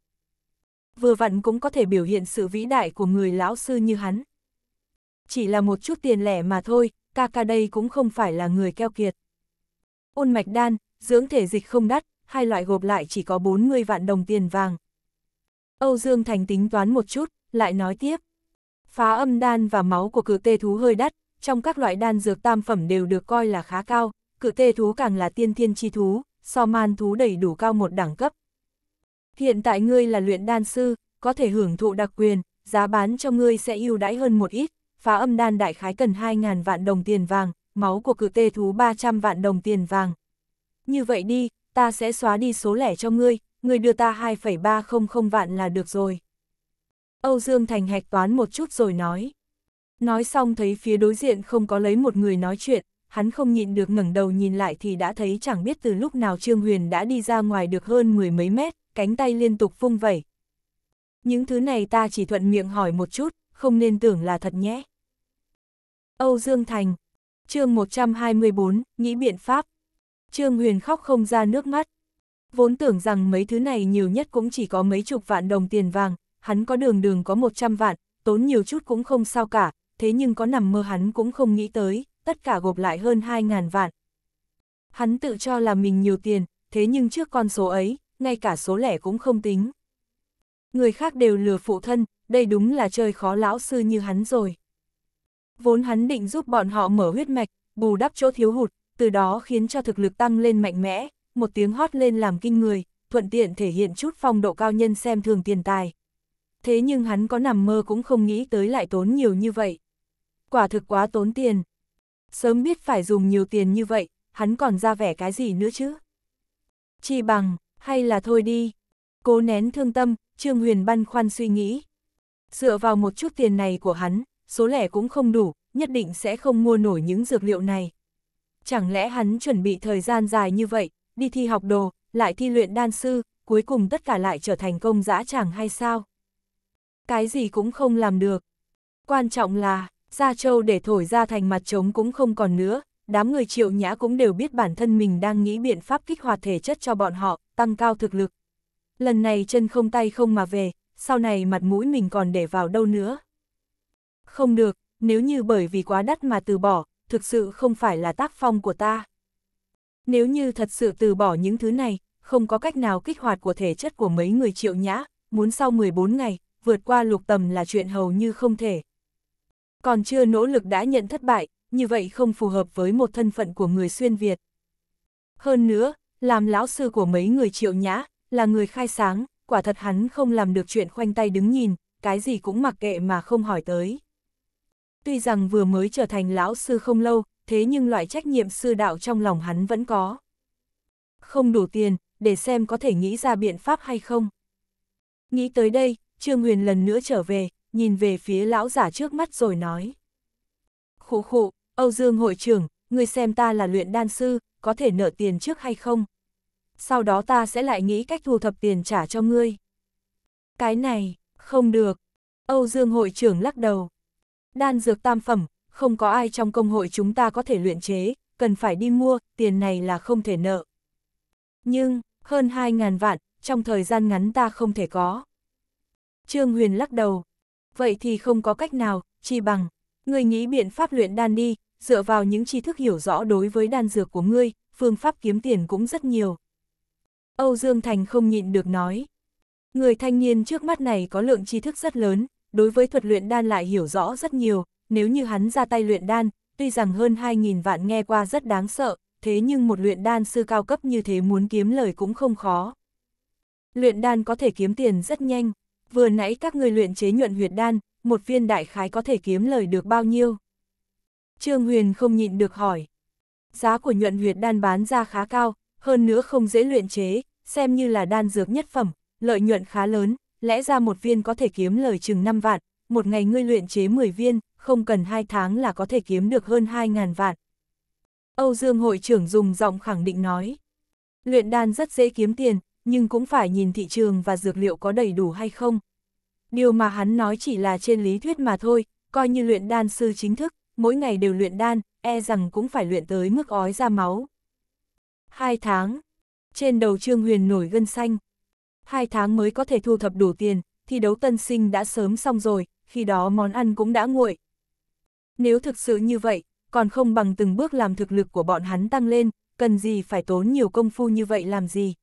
vừa vặn cũng có thể biểu hiện sự vĩ đại của người lão sư như hắn. Chỉ là một chút tiền lẻ mà thôi, ca ca đây cũng không phải là người keo kiệt. Ôn mạch đan, dưỡng thể dịch không đắt, hai loại gộp lại chỉ có 40 vạn đồng tiền vàng. Âu Dương Thành tính toán một chút, lại nói tiếp. Phá âm đan và máu của cự tê thú hơi đắt, trong các loại đan dược tam phẩm đều được coi là khá cao, cự tê thú càng là tiên thiên chi thú, so man thú đầy đủ cao một đẳng cấp, Hiện tại ngươi là luyện đan sư, có thể hưởng thụ đặc quyền, giá bán cho ngươi sẽ ưu đãi hơn một ít, phá âm đan đại khái cần 2.000 vạn đồng tiền vàng, máu của cự tê thú 300 vạn đồng tiền vàng. Như vậy đi, ta sẽ xóa đi số lẻ cho ngươi, ngươi đưa ta 2,300 vạn là được rồi. Âu Dương Thành hạch toán một chút rồi nói. Nói xong thấy phía đối diện không có lấy một người nói chuyện, hắn không nhịn được ngẩng đầu nhìn lại thì đã thấy chẳng biết từ lúc nào Trương Huyền đã đi ra ngoài được hơn mười mấy mét, cánh tay liên tục vung vẩy. Những thứ này ta chỉ thuận miệng hỏi một chút, không nên tưởng là thật nhé. Âu Dương Thành, chương 124, nghĩ biện pháp. Trương Huyền khóc không ra nước mắt. Vốn tưởng rằng mấy thứ này nhiều nhất cũng chỉ có mấy chục vạn đồng tiền vàng, hắn có đường đường có 100 vạn, tốn nhiều chút cũng không sao cả, thế nhưng có nằm mơ hắn cũng không nghĩ tới, tất cả gộp lại hơn 2.000 vạn. Hắn tự cho là mình nhiều tiền, thế nhưng trước con số ấy, ngay cả số lẻ cũng không tính. Người khác đều lừa phụ thân, đây đúng là chơi khó lão sư như hắn rồi. Vốn hắn định giúp bọn họ mở huyết mạch, bù đắp chỗ thiếu hụt, từ đó khiến cho thực lực tăng lên mạnh mẽ, một tiếng hót lên làm kinh người, thuận tiện thể hiện chút phong độ cao nhân xem thường tiền tài. Thế nhưng hắn có nằm mơ cũng không nghĩ tới lại tốn nhiều như vậy. Quả thực quá tốn tiền. Sớm biết phải dùng nhiều tiền như vậy, hắn còn ra vẻ cái gì nữa chứ? Chi bằng, hay là thôi đi. Cố nén thương tâm, Trương Huyền băn khoăn suy nghĩ. Dựa vào một chút tiền này của hắn, số lẻ cũng không đủ, nhất định sẽ không mua nổi những dược liệu này. Chẳng lẽ hắn chuẩn bị thời gian dài như vậy, đi thi học đồ, lại thi luyện đan sư, cuối cùng tất cả lại trở thành công dã chẳng hay sao? Cái gì cũng không làm được. Quan trọng là, Gia Châu để thổi ra thành mặt trống cũng không còn nữa, đám người triệu nhã cũng đều biết bản thân mình đang nghĩ biện pháp kích hoạt thể chất cho bọn họ, tăng cao thực lực. Lần này chân không tay không mà về, sau này mặt mũi mình còn để vào đâu nữa. Không được, nếu như bởi vì quá đắt mà từ bỏ, thực sự không phải là tác phong của ta. Nếu như thật sự từ bỏ những thứ này, không có cách nào kích hoạt của thể chất của mấy người triệu nhã, muốn sau 14 ngày, vượt qua lục tầm là chuyện hầu như không thể. Còn chưa nỗ lực đã nhận thất bại, như vậy không phù hợp với một thân phận của người xuyên Việt. Hơn nữa, làm lão sư của mấy người triệu nhã, là người khai sáng, quả thật hắn không làm được chuyện khoanh tay đứng nhìn, cái gì cũng mặc kệ mà không hỏi tới. Tuy rằng vừa mới trở thành lão sư không lâu, thế nhưng loại trách nhiệm sư đạo trong lòng hắn vẫn có. Không đủ tiền, để xem có thể nghĩ ra biện pháp hay không. Nghĩ tới đây, Trương Huyền lần nữa trở về, nhìn về phía lão giả trước mắt rồi nói. Khụ khụ, Âu Dương hội trưởng, người xem ta là luyện đan sư, có thể nợ tiền trước hay không? Sau đó ta sẽ lại nghĩ cách thu thập tiền trả cho ngươi. Cái này, không được. Âu Dương hội trưởng lắc đầu. Đan dược tam phẩm, không có ai trong công hội chúng ta có thể luyện chế, cần phải đi mua, tiền này là không thể nợ. Nhưng, hơn 2.000 vạn, trong thời gian ngắn ta không thể có. Trương Huyền lắc đầu. Vậy thì không có cách nào, chi bằng. Người nghĩ biện pháp luyện đan đi, dựa vào những tri thức hiểu rõ đối với đan dược của ngươi, phương pháp kiếm tiền cũng rất nhiều. Âu Dương Thành không nhịn được nói. Người thanh niên trước mắt này có lượng tri thức rất lớn, đối với thuật luyện đan lại hiểu rõ rất nhiều, nếu như hắn ra tay luyện đan, tuy rằng hơn 2.000 vạn nghe qua rất đáng sợ, thế nhưng một luyện đan sư cao cấp như thế muốn kiếm lời cũng không khó. Luyện đan có thể kiếm tiền rất nhanh, vừa nãy các người luyện chế nhuận huyệt đan, một viên đại khái có thể kiếm lời được bao nhiêu. Trương Huyền không nhịn được hỏi. Giá của nhuận huyệt đan bán ra khá cao, hơn nữa không dễ luyện chế, xem như là đan dược nhất phẩm, lợi nhuận khá lớn, lẽ ra một viên có thể kiếm lời chừng 5 vạn, một ngày ngươi luyện chế 10 viên, không cần 2 tháng là có thể kiếm được hơn 2.000 vạn. Âu Dương hội trưởng dùng giọng khẳng định nói. Luyện đan rất dễ kiếm tiền, nhưng cũng phải nhìn thị trường và dược liệu có đầy đủ hay không. Điều mà hắn nói chỉ là trên lý thuyết mà thôi, coi như luyện đan sư chính thức, mỗi ngày đều luyện đan, e rằng cũng phải luyện tới mức ói ra máu. Hai tháng, trên đầu Trương Huyền nổi gân xanh. Hai tháng mới có thể thu thập đủ tiền, thi đấu tân sinh đã sớm xong rồi, khi đó món ăn cũng đã nguội. Nếu thực sự như vậy, còn không bằng từng bước làm thực lực của bọn hắn tăng lên, cần gì phải tốn nhiều công phu như vậy làm gì.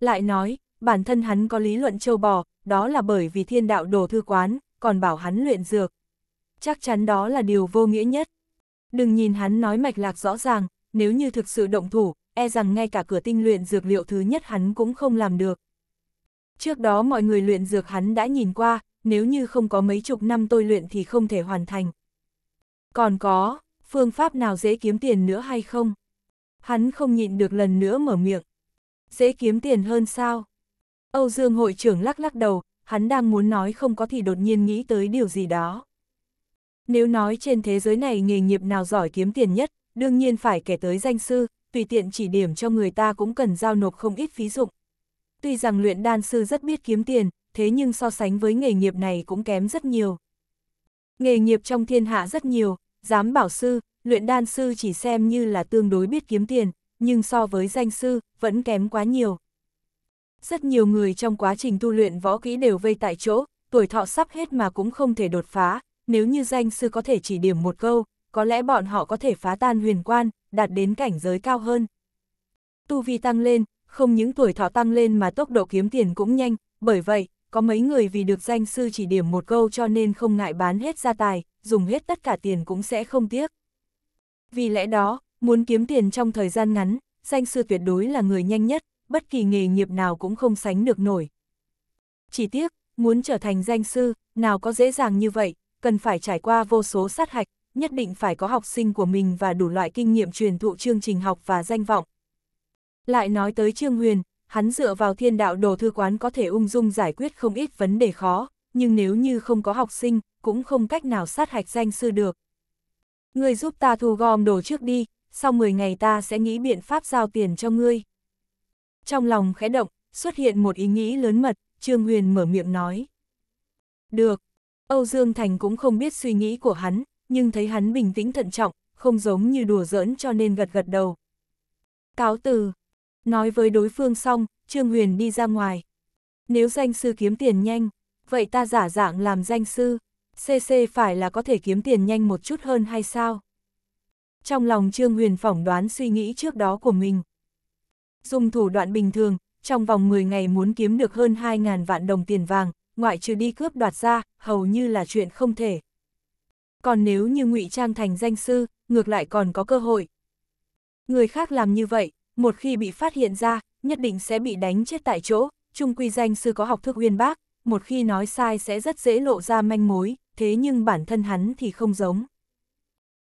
Lại nói, bản thân hắn có lý luận châu bò, đó là bởi vì thiên đạo đồ thư quán, còn bảo hắn luyện dược chắc chắn đó là điều vô nghĩa nhất. Đừng nhìn hắn nói mạch lạc rõ ràng, nếu như thực sự động thủ, e rằng ngay cả cửa tinh luyện dược liệu thứ nhất hắn cũng không làm được. Trước đó mọi người luyện dược hắn đã nhìn qua, nếu như không có mấy chục năm tôi luyện thì không thể hoàn thành. Còn có, phương pháp nào dễ kiếm tiền nữa hay không? Hắn không nhịn được lần nữa mở miệng. Dễ kiếm tiền hơn sao? Âu Dương hội trưởng lắc lắc đầu, hắn đang muốn nói không có thì đột nhiên nghĩ tới điều gì đó. Nếu nói trên thế giới này nghề nghiệp nào giỏi kiếm tiền nhất, đương nhiên phải kể tới danh sư, tùy tiện chỉ điểm cho người ta cũng cần giao nộp không ít phí dụng. Tuy rằng luyện đan sư rất biết kiếm tiền, thế nhưng so sánh với nghề nghiệp này cũng kém rất nhiều. Nghề nghiệp trong thiên hạ rất nhiều, dám bảo sư, luyện đan sư chỉ xem như là tương đối biết kiếm tiền, nhưng so với danh sư, vẫn kém quá nhiều. Rất nhiều người trong quá trình tu luyện võ kỹ đều vây tại chỗ, tuổi thọ sắp hết mà cũng không thể đột phá, nếu như danh sư có thể chỉ điểm một câu, có lẽ bọn họ có thể phá tan huyền quan, đạt đến cảnh giới cao hơn. Tu vi tăng lên, không những tuổi thọ tăng lên mà tốc độ kiếm tiền cũng nhanh, bởi vậy, có mấy người vì được danh sư chỉ điểm một câu cho nên không ngại bán hết gia tài, dùng hết tất cả tiền cũng sẽ không tiếc. Vì lẽ đó, muốn kiếm tiền trong thời gian ngắn, danh sư tuyệt đối là người nhanh nhất, bất kỳ nghề nghiệp nào cũng không sánh được nổi. Chỉ tiếc, muốn trở thành danh sư, nào có dễ dàng như vậy, cần phải trải qua vô số sát hạch, nhất định phải có học sinh của mình và đủ loại kinh nghiệm truyền thụ chương trình học và danh vọng. Lại nói tới Trương Huyền, hắn dựa vào thiên đạo đồ thư quán có thể ung dung giải quyết không ít vấn đề khó, nhưng nếu như không có học sinh, cũng không cách nào sát hạch danh sư được. người giúp ta thu gom đồ trước đi, sau 10 ngày ta sẽ nghĩ biện pháp giao tiền cho ngươi. Trong lòng khẽ động, xuất hiện một ý nghĩ lớn mật, Trương Huyền mở miệng nói. Được, Âu Dương Thành cũng không biết suy nghĩ của hắn, nhưng thấy hắn bình tĩnh thận trọng, không giống như đùa giỡn cho nên gật gật đầu. Cáo từ. Nói với đối phương xong, Trương Huyền đi ra ngoài. Nếu danh sư kiếm tiền nhanh, vậy ta giả dạng làm danh sư, CC phải là có thể kiếm tiền nhanh một chút hơn hay sao? Trong lòng Trương Huyền phỏng đoán suy nghĩ trước đó của mình. Dùng thủ đoạn bình thường, trong vòng 10 ngày muốn kiếm được hơn 2.000 vạn đồng tiền vàng, ngoại trừ đi cướp đoạt ra, hầu như là chuyện không thể. Còn nếu như ngụy trang thành danh sư, ngược lại còn có cơ hội. Người khác làm như vậy, một khi bị phát hiện ra, nhất định sẽ bị đánh chết tại chỗ, trung quy danh sư có học thức uyên bác, một khi nói sai sẽ rất dễ lộ ra manh mối, thế nhưng bản thân hắn thì không giống.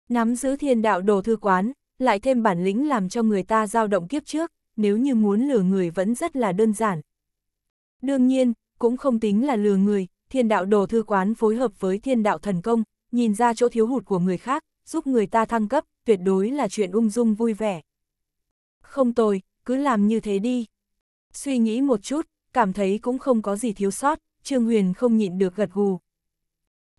Nắm giữ thiên đạo đồ thư quán, lại thêm bản lĩnh làm cho người ta dao động kiếp trước, nếu như muốn lừa người vẫn rất là đơn giản. Đương nhiên, cũng không tính là lừa người, thiên đạo đồ thư quán phối hợp với thiên đạo thần công, nhìn ra chỗ thiếu hụt của người khác, giúp người ta thăng cấp, tuyệt đối là chuyện ung dung vui vẻ. Không tồi, cứ làm như thế đi. Suy nghĩ một chút, cảm thấy cũng không có gì thiếu sót, Trương Huyền không nhịn được gật gù.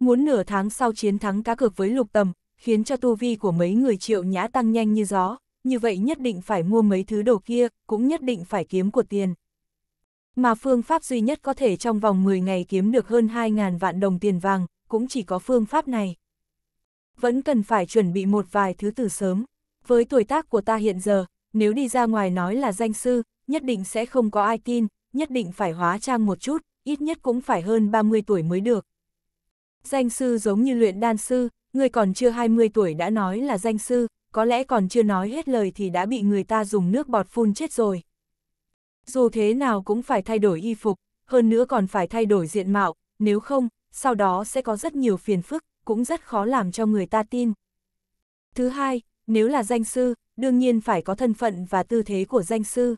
Muốn nửa tháng sau chiến thắng cá cược với lục tầm, khiến cho tu vi của mấy người triệu nhã tăng nhanh như gió, như vậy nhất định phải mua mấy thứ đồ kia, cũng nhất định phải kiếm của tiền. Mà phương pháp duy nhất có thể trong vòng 10 ngày kiếm được hơn 2.000 vạn đồng tiền vàng, cũng chỉ có phương pháp này. Vẫn cần phải chuẩn bị một vài thứ từ sớm. Với tuổi tác của ta hiện giờ, nếu đi ra ngoài nói là danh sư, nhất định sẽ không có ai tin, nhất định phải hóa trang một chút, ít nhất cũng phải hơn 30 tuổi mới được. Danh sư giống như luyện đan sư, người còn chưa 20 tuổi đã nói là danh sư, có lẽ còn chưa nói hết lời thì đã bị người ta dùng nước bọt phun chết rồi. Dù thế nào cũng phải thay đổi y phục, hơn nữa còn phải thay đổi diện mạo, nếu không, sau đó sẽ có rất nhiều phiền phức, cũng rất khó làm cho người ta tin. Thứ hai, nếu là danh sư, đương nhiên phải có thân phận và tư thế của danh sư.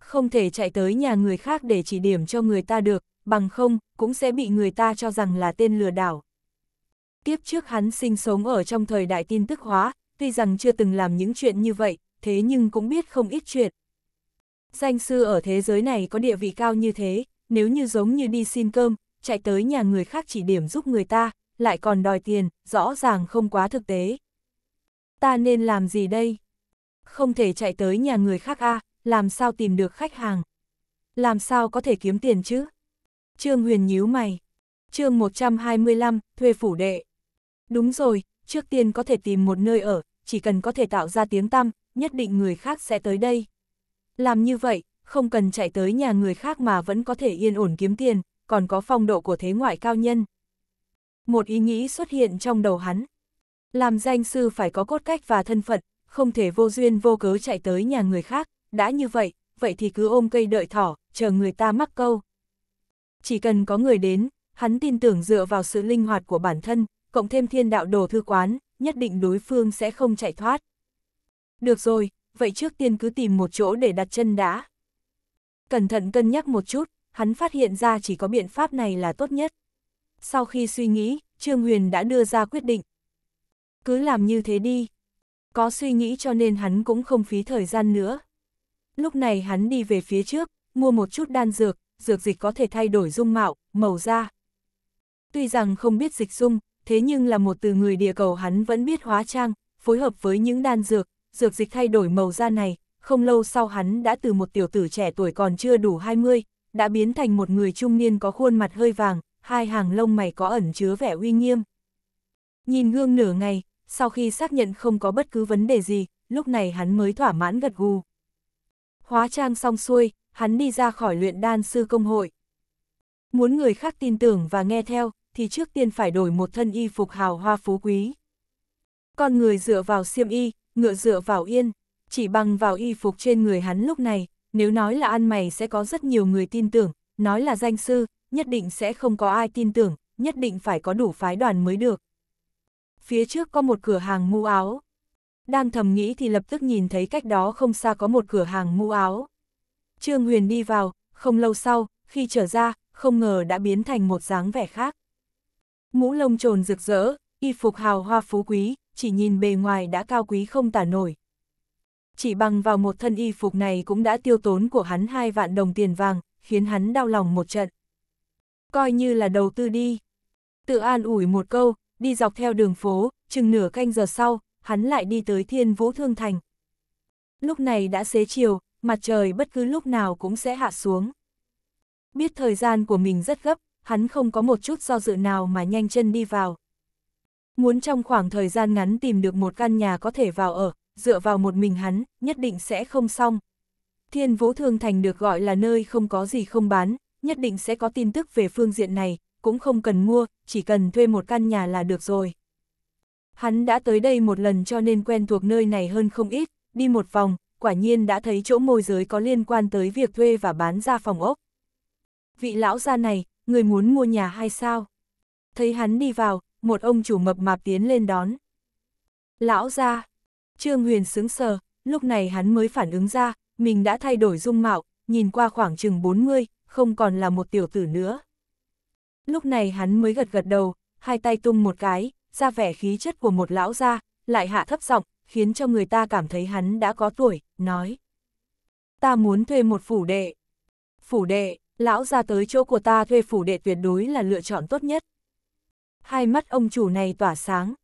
Không thể chạy tới nhà người khác để chỉ điểm cho người ta được, bằng không, cũng sẽ bị người ta cho rằng là tên lừa đảo. Kiếp trước hắn sinh sống ở trong thời đại tin tức hóa, tuy rằng chưa từng làm những chuyện như vậy, thế nhưng cũng biết không ít chuyện. Danh sư ở thế giới này có địa vị cao như thế, nếu như giống như đi xin cơm, chạy tới nhà người khác chỉ điểm giúp người ta, lại còn đòi tiền, rõ ràng không quá thực tế. Ta nên làm gì đây? Không thể chạy tới nhà người khác a à, làm sao tìm được khách hàng? Làm sao có thể kiếm tiền chứ? Trương Huyền nhíu mày. chương 125, thuê phủ đệ. Đúng rồi, trước tiên có thể tìm một nơi ở, chỉ cần có thể tạo ra tiếng tăm, nhất định người khác sẽ tới đây. Làm như vậy, không cần chạy tới nhà người khác mà vẫn có thể yên ổn kiếm tiền, còn có phong độ của thế ngoại cao nhân. Một ý nghĩ xuất hiện trong đầu hắn. Làm danh sư phải có cốt cách và thân phận, không thể vô duyên vô cớ chạy tới nhà người khác, đã như vậy, vậy thì cứ ôm cây đợi thỏ, chờ người ta mắc câu. Chỉ cần có người đến, hắn tin tưởng dựa vào sự linh hoạt của bản thân, cộng thêm thiên đạo đồ thư quán, nhất định đối phương sẽ không chạy thoát. Được rồi, vậy trước tiên cứ tìm một chỗ để đặt chân đã. Cẩn thận cân nhắc một chút, hắn phát hiện ra chỉ có biện pháp này là tốt nhất. Sau khi suy nghĩ, Trương Huyền đã đưa ra quyết định. Cứ làm như thế đi. Có suy nghĩ cho nên hắn cũng không phí thời gian nữa. Lúc này hắn đi về phía trước, mua một chút đan dược, dược dịch có thể thay đổi dung mạo, màu da. Tuy rằng không biết dịch dung, thế nhưng là một từ người địa cầu hắn vẫn biết hóa trang, phối hợp với những đan dược, dược dịch thay đổi màu da này, không lâu sau hắn đã từ một tiểu tử trẻ tuổi còn chưa đủ 20, đã biến thành một người trung niên có khuôn mặt hơi vàng, hai hàng lông mày có ẩn chứa vẻ uy nghiêm. Nhìn gương nửa ngày, sau khi xác nhận không có bất cứ vấn đề gì, lúc này hắn mới thỏa mãn gật gù. Hóa trang xong xuôi, hắn đi ra khỏi luyện đan sư công hội. Muốn người khác tin tưởng và nghe theo, thì trước tiên phải đổi một thân y phục hào hoa phú quý. Con người dựa vào xiêm y, ngựa dựa vào yên, chỉ bằng vào y phục trên người hắn lúc này, nếu nói là ăn mày sẽ có rất nhiều người tin tưởng, nói là danh sư, nhất định sẽ không có ai tin tưởng, nhất định phải có đủ phái đoàn mới được. Phía trước có một cửa hàng mu áo. Đang thầm nghĩ thì lập tức nhìn thấy cách đó không xa có một cửa hàng mu áo. Trương Huyền đi vào, không lâu sau, khi trở ra, không ngờ đã biến thành một dáng vẻ khác. Mũ lông trồn rực rỡ, y phục hào hoa phú quý, chỉ nhìn bề ngoài đã cao quý không tả nổi. Chỉ bằng vào một thân y phục này cũng đã tiêu tốn của hắn hai vạn đồng tiền vàng, khiến hắn đau lòng một trận. Coi như là đầu tư đi. Tự an ủi một câu, đi dọc theo đường phố, chừng nửa canh giờ sau, hắn lại đi tới thiên vũ thương thành. Lúc này đã xế chiều, mặt trời bất cứ lúc nào cũng sẽ hạ xuống. Biết thời gian của mình rất gấp, hắn không có một chút do dự nào mà nhanh chân đi vào. Muốn trong khoảng thời gian ngắn tìm được một căn nhà có thể vào ở, dựa vào một mình hắn, nhất định sẽ không xong. Thiên Vũ Thương Thành được gọi là nơi không có gì không bán, nhất định sẽ có tin tức về phương diện này, cũng không cần mua, chỉ cần thuê một căn nhà là được rồi. Hắn đã tới đây một lần cho nên quen thuộc nơi này hơn không ít, đi một vòng, quả nhiên đã thấy chỗ môi giới có liên quan tới việc thuê và bán ra phòng ốc. Vị lão gia này, người muốn mua nhà hay sao? Thấy hắn đi vào, một ông chủ mập mạp tiến lên đón. Lão ra, Trương Huyền sướng sờ, lúc này hắn mới phản ứng ra, mình đã thay đổi dung mạo, nhìn qua khoảng chừng 40, không còn là một tiểu tử nữa. Lúc này hắn mới gật gật đầu, hai tay tung một cái, ra vẻ khí chất của một lão gia, lại hạ thấp giọng, khiến cho người ta cảm thấy hắn đã có tuổi, nói. Ta muốn thuê một phủ đệ. Phủ đệ, lão gia tới chỗ của ta thuê phủ đệ tuyệt đối là lựa chọn tốt nhất hai mắt ông chủ này tỏa sáng.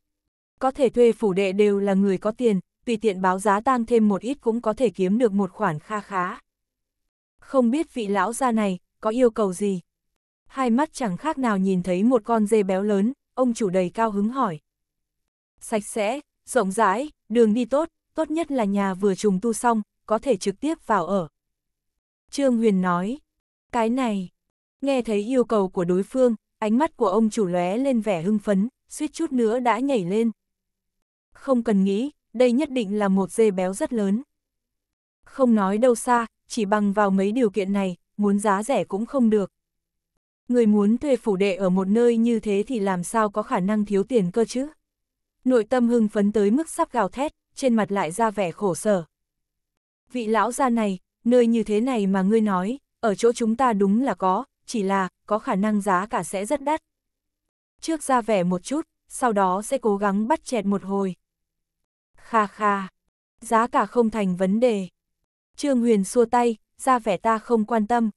Có thể thuê phủ đệ đều là người có tiền, tùy tiện báo giá tăng thêm một ít cũng có thể kiếm được một khoản kha khá. Không biết vị lão gia này có yêu cầu gì? Hai mắt chẳng khác nào nhìn thấy một con dê béo lớn, ông chủ đầy cao hứng hỏi. Sạch sẽ, rộng rãi, đường đi tốt, tốt nhất là nhà vừa trùng tu xong, có thể trực tiếp vào ở. Trương Huyền nói, cái này, nghe thấy yêu cầu của đối phương, Ánh mắt của ông chủ lóe lên vẻ hưng phấn, suýt chút nữa đã nhảy lên. Không cần nghĩ, đây nhất định là một dê béo rất lớn. Không nói đâu xa, chỉ bằng vào mấy điều kiện này, muốn giá rẻ cũng không được. Người muốn thuê phủ đệ ở một nơi như thế thì làm sao có khả năng thiếu tiền cơ chứ? Nội tâm hưng phấn tới mức sắp gào thét, trên mặt lại ra vẻ khổ sở. Vị lão gia này, nơi như thế này mà ngươi nói, ở chỗ chúng ta đúng là có, chỉ là có khả năng giá cả sẽ rất đắt. Trước ra vẻ một chút, sau đó sẽ cố gắng bắt chẹt một hồi. Kha kha, giá cả không thành vấn đề. Trương Huyền xua tay, ra vẻ ta không quan tâm.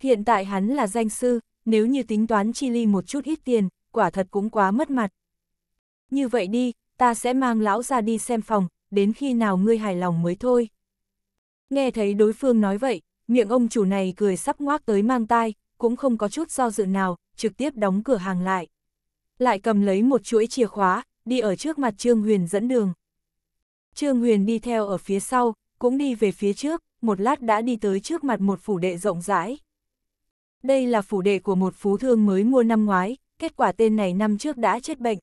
Hiện tại hắn là danh sư, nếu như tính toán chi ly một chút ít tiền, quả thật cũng quá mất mặt. Như vậy đi, ta sẽ mang lão ra đi xem phòng, đến khi nào ngươi hài lòng mới thôi. Nghe thấy đối phương nói vậy, miệng ông chủ này cười sắp ngoác tới mang tai, cũng không có chút do dự nào, trực tiếp đóng cửa hàng lại. Lại cầm lấy một chuỗi chìa khóa, đi ở trước mặt Trương Huyền dẫn đường. Trương Huyền đi theo ở phía sau, cũng đi về phía trước, một lát đã đi tới trước mặt một phủ đệ rộng rãi. Đây là phủ đệ của một phú thương mới mua năm ngoái, kết quả tên này năm trước đã chết bệnh.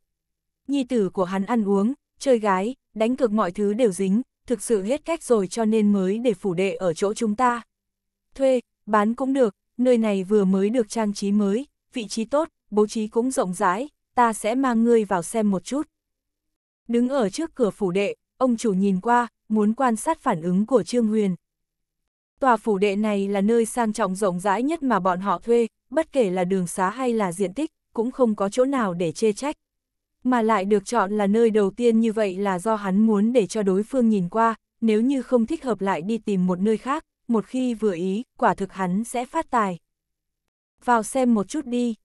Nhi tử của hắn ăn uống, chơi gái, đánh cược mọi thứ đều dính, thực sự hết cách rồi cho nên mới để phủ đệ ở chỗ chúng ta. Thuê, bán cũng được, nơi này vừa mới được trang trí mới, vị trí tốt, bố trí cũng rộng rãi, ta sẽ mang ngươi vào xem một chút. Đứng ở trước cửa phủ đệ, ông chủ nhìn qua, muốn quan sát phản ứng của Trương Huyền. Tòa phủ đệ này là nơi sang trọng rộng rãi nhất mà bọn họ thuê, bất kể là đường xá hay là diện tích, cũng không có chỗ nào để chê trách. Mà lại được chọn là nơi đầu tiên như vậy là do hắn muốn để cho đối phương nhìn qua, nếu như không thích hợp lại đi tìm một nơi khác, một khi vừa ý, quả thực hắn sẽ phát tài. Vào xem một chút đi.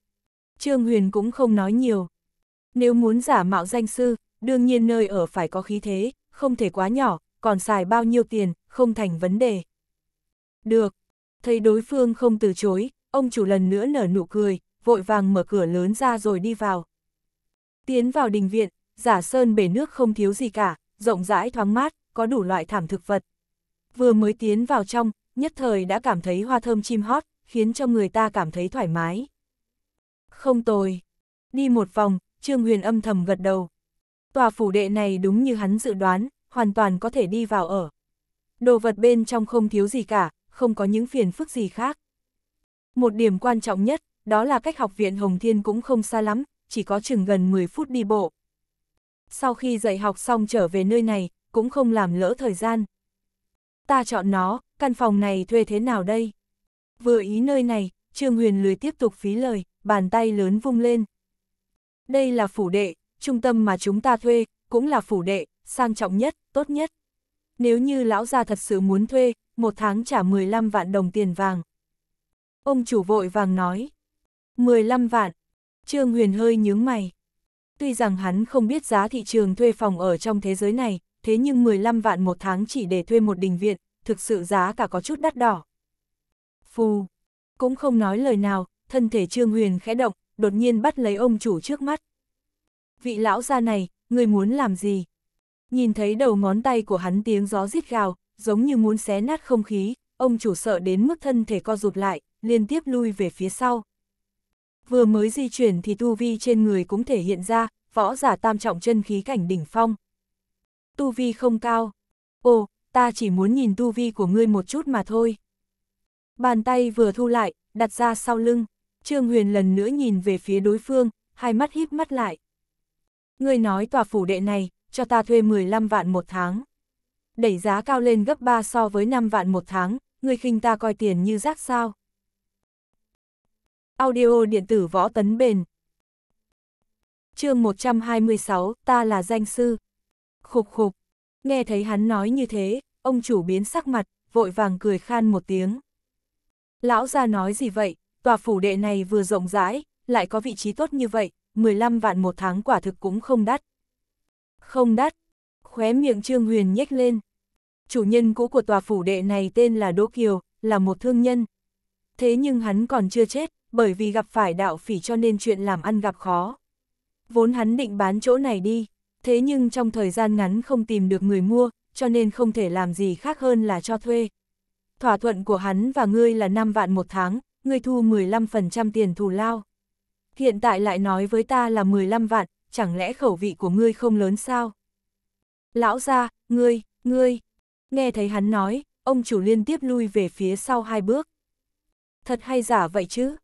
Trương Huyền cũng không nói nhiều. Nếu muốn giả mạo danh sư, đương nhiên nơi ở phải có khí thế, không thể quá nhỏ, còn xài bao nhiêu tiền, không thành vấn đề. Được. Thấy đối phương không từ chối, ông chủ lần nữa nở nụ cười, vội vàng mở cửa lớn ra rồi đi vào. Tiến vào đình viện, giả sơn bể nước không thiếu gì cả, rộng rãi thoáng mát, có đủ loại thảm thực vật, Vừa mới tiến vào trong, nhất thời đã cảm thấy hoa thơm chim hót, khiến cho người ta cảm thấy thoải mái. Không tồi. Đi một vòng, Trương Huyền âm thầm gật đầu. Tòa phủ đệ này đúng như hắn dự đoán, hoàn toàn có thể đi vào ở. Đồ vật bên trong không thiếu gì cả, không có những phiền phức gì khác. Một điểm quan trọng nhất, đó là cách học viện Hồng Thiên cũng không xa lắm, chỉ có chừng gần 10 phút đi bộ. Sau khi dạy học xong trở về nơi này, cũng không làm lỡ thời gian ta chọn nó, căn phòng này thuê thế nào đây? Vừa ý nơi này, Trương Huyền lười tiếp tục phí lời, bàn tay lớn vung lên. Đây là phủ đệ, trung tâm mà chúng ta thuê, cũng là phủ đệ, sang trọng nhất, tốt nhất. Nếu như lão gia thật sự muốn thuê, một tháng trả 15 vạn đồng tiền vàng. Ông chủ vội vàng nói. 15 vạn. Trương Huyền hơi nhướng mày. Tuy rằng hắn không biết giá thị trường thuê phòng ở trong thế giới này, thế nhưng 15 vạn một tháng chỉ để thuê một đình viện, thực sự giá cả có chút đắt đỏ. Phù, cũng không nói lời nào, thân thể Trương Huyền khẽ động, đột nhiên bắt lấy ông chủ trước mắt. Vị lão gia này, người muốn làm gì? Nhìn thấy đầu ngón tay của hắn tiếng gió rít gào, giống như muốn xé nát không khí, ông chủ sợ đến mức thân thể co rụt lại, liên tiếp lui về phía sau. Vừa mới di chuyển thì tu vi trên người cũng thể hiện ra, võ giả tam trọng chân khí cảnh đỉnh phong tu vi không cao. Ồ, ta chỉ muốn nhìn tu vi của ngươi một chút mà thôi. Bàn tay vừa thu lại, đặt ra sau lưng, Trương Huyền lần nữa nhìn về phía đối phương, hai mắt híp mắt lại. Ngươi nói tòa phủ đệ này, cho ta thuê 15 vạn một tháng. Đẩy giá cao lên gấp 3 so với 5 vạn một tháng, ngươi khinh ta coi tiền như rác sao. Audio điện tử võ tấn bền. chương 126, ta là danh sư khục khục. Nghe thấy hắn nói như thế, ông chủ biến sắc mặt, vội vàng cười khan một tiếng. Lão ra nói gì vậy, tòa phủ đệ này vừa rộng rãi, lại có vị trí tốt như vậy, 15 vạn một tháng quả thực cũng không đắt. Không đắt, khóe miệng Trương Huyền nhếch lên. Chủ nhân cũ của tòa phủ đệ này tên là Đỗ Kiều, là một thương nhân. Thế nhưng hắn còn chưa chết, bởi vì gặp phải đạo phỉ cho nên chuyện làm ăn gặp khó. Vốn hắn định bán chỗ này đi, thế nhưng trong thời gian ngắn không tìm được người mua, cho nên không thể làm gì khác hơn là cho thuê. Thỏa thuận của hắn và ngươi là 5 vạn một tháng, ngươi thu 15% tiền thù lao. Hiện tại lại nói với ta là 15 vạn, chẳng lẽ khẩu vị của ngươi không lớn sao? Lão ra, ngươi, ngươi, nghe thấy hắn nói, ông chủ liên tiếp lui về phía sau hai bước. Thật hay giả vậy chứ?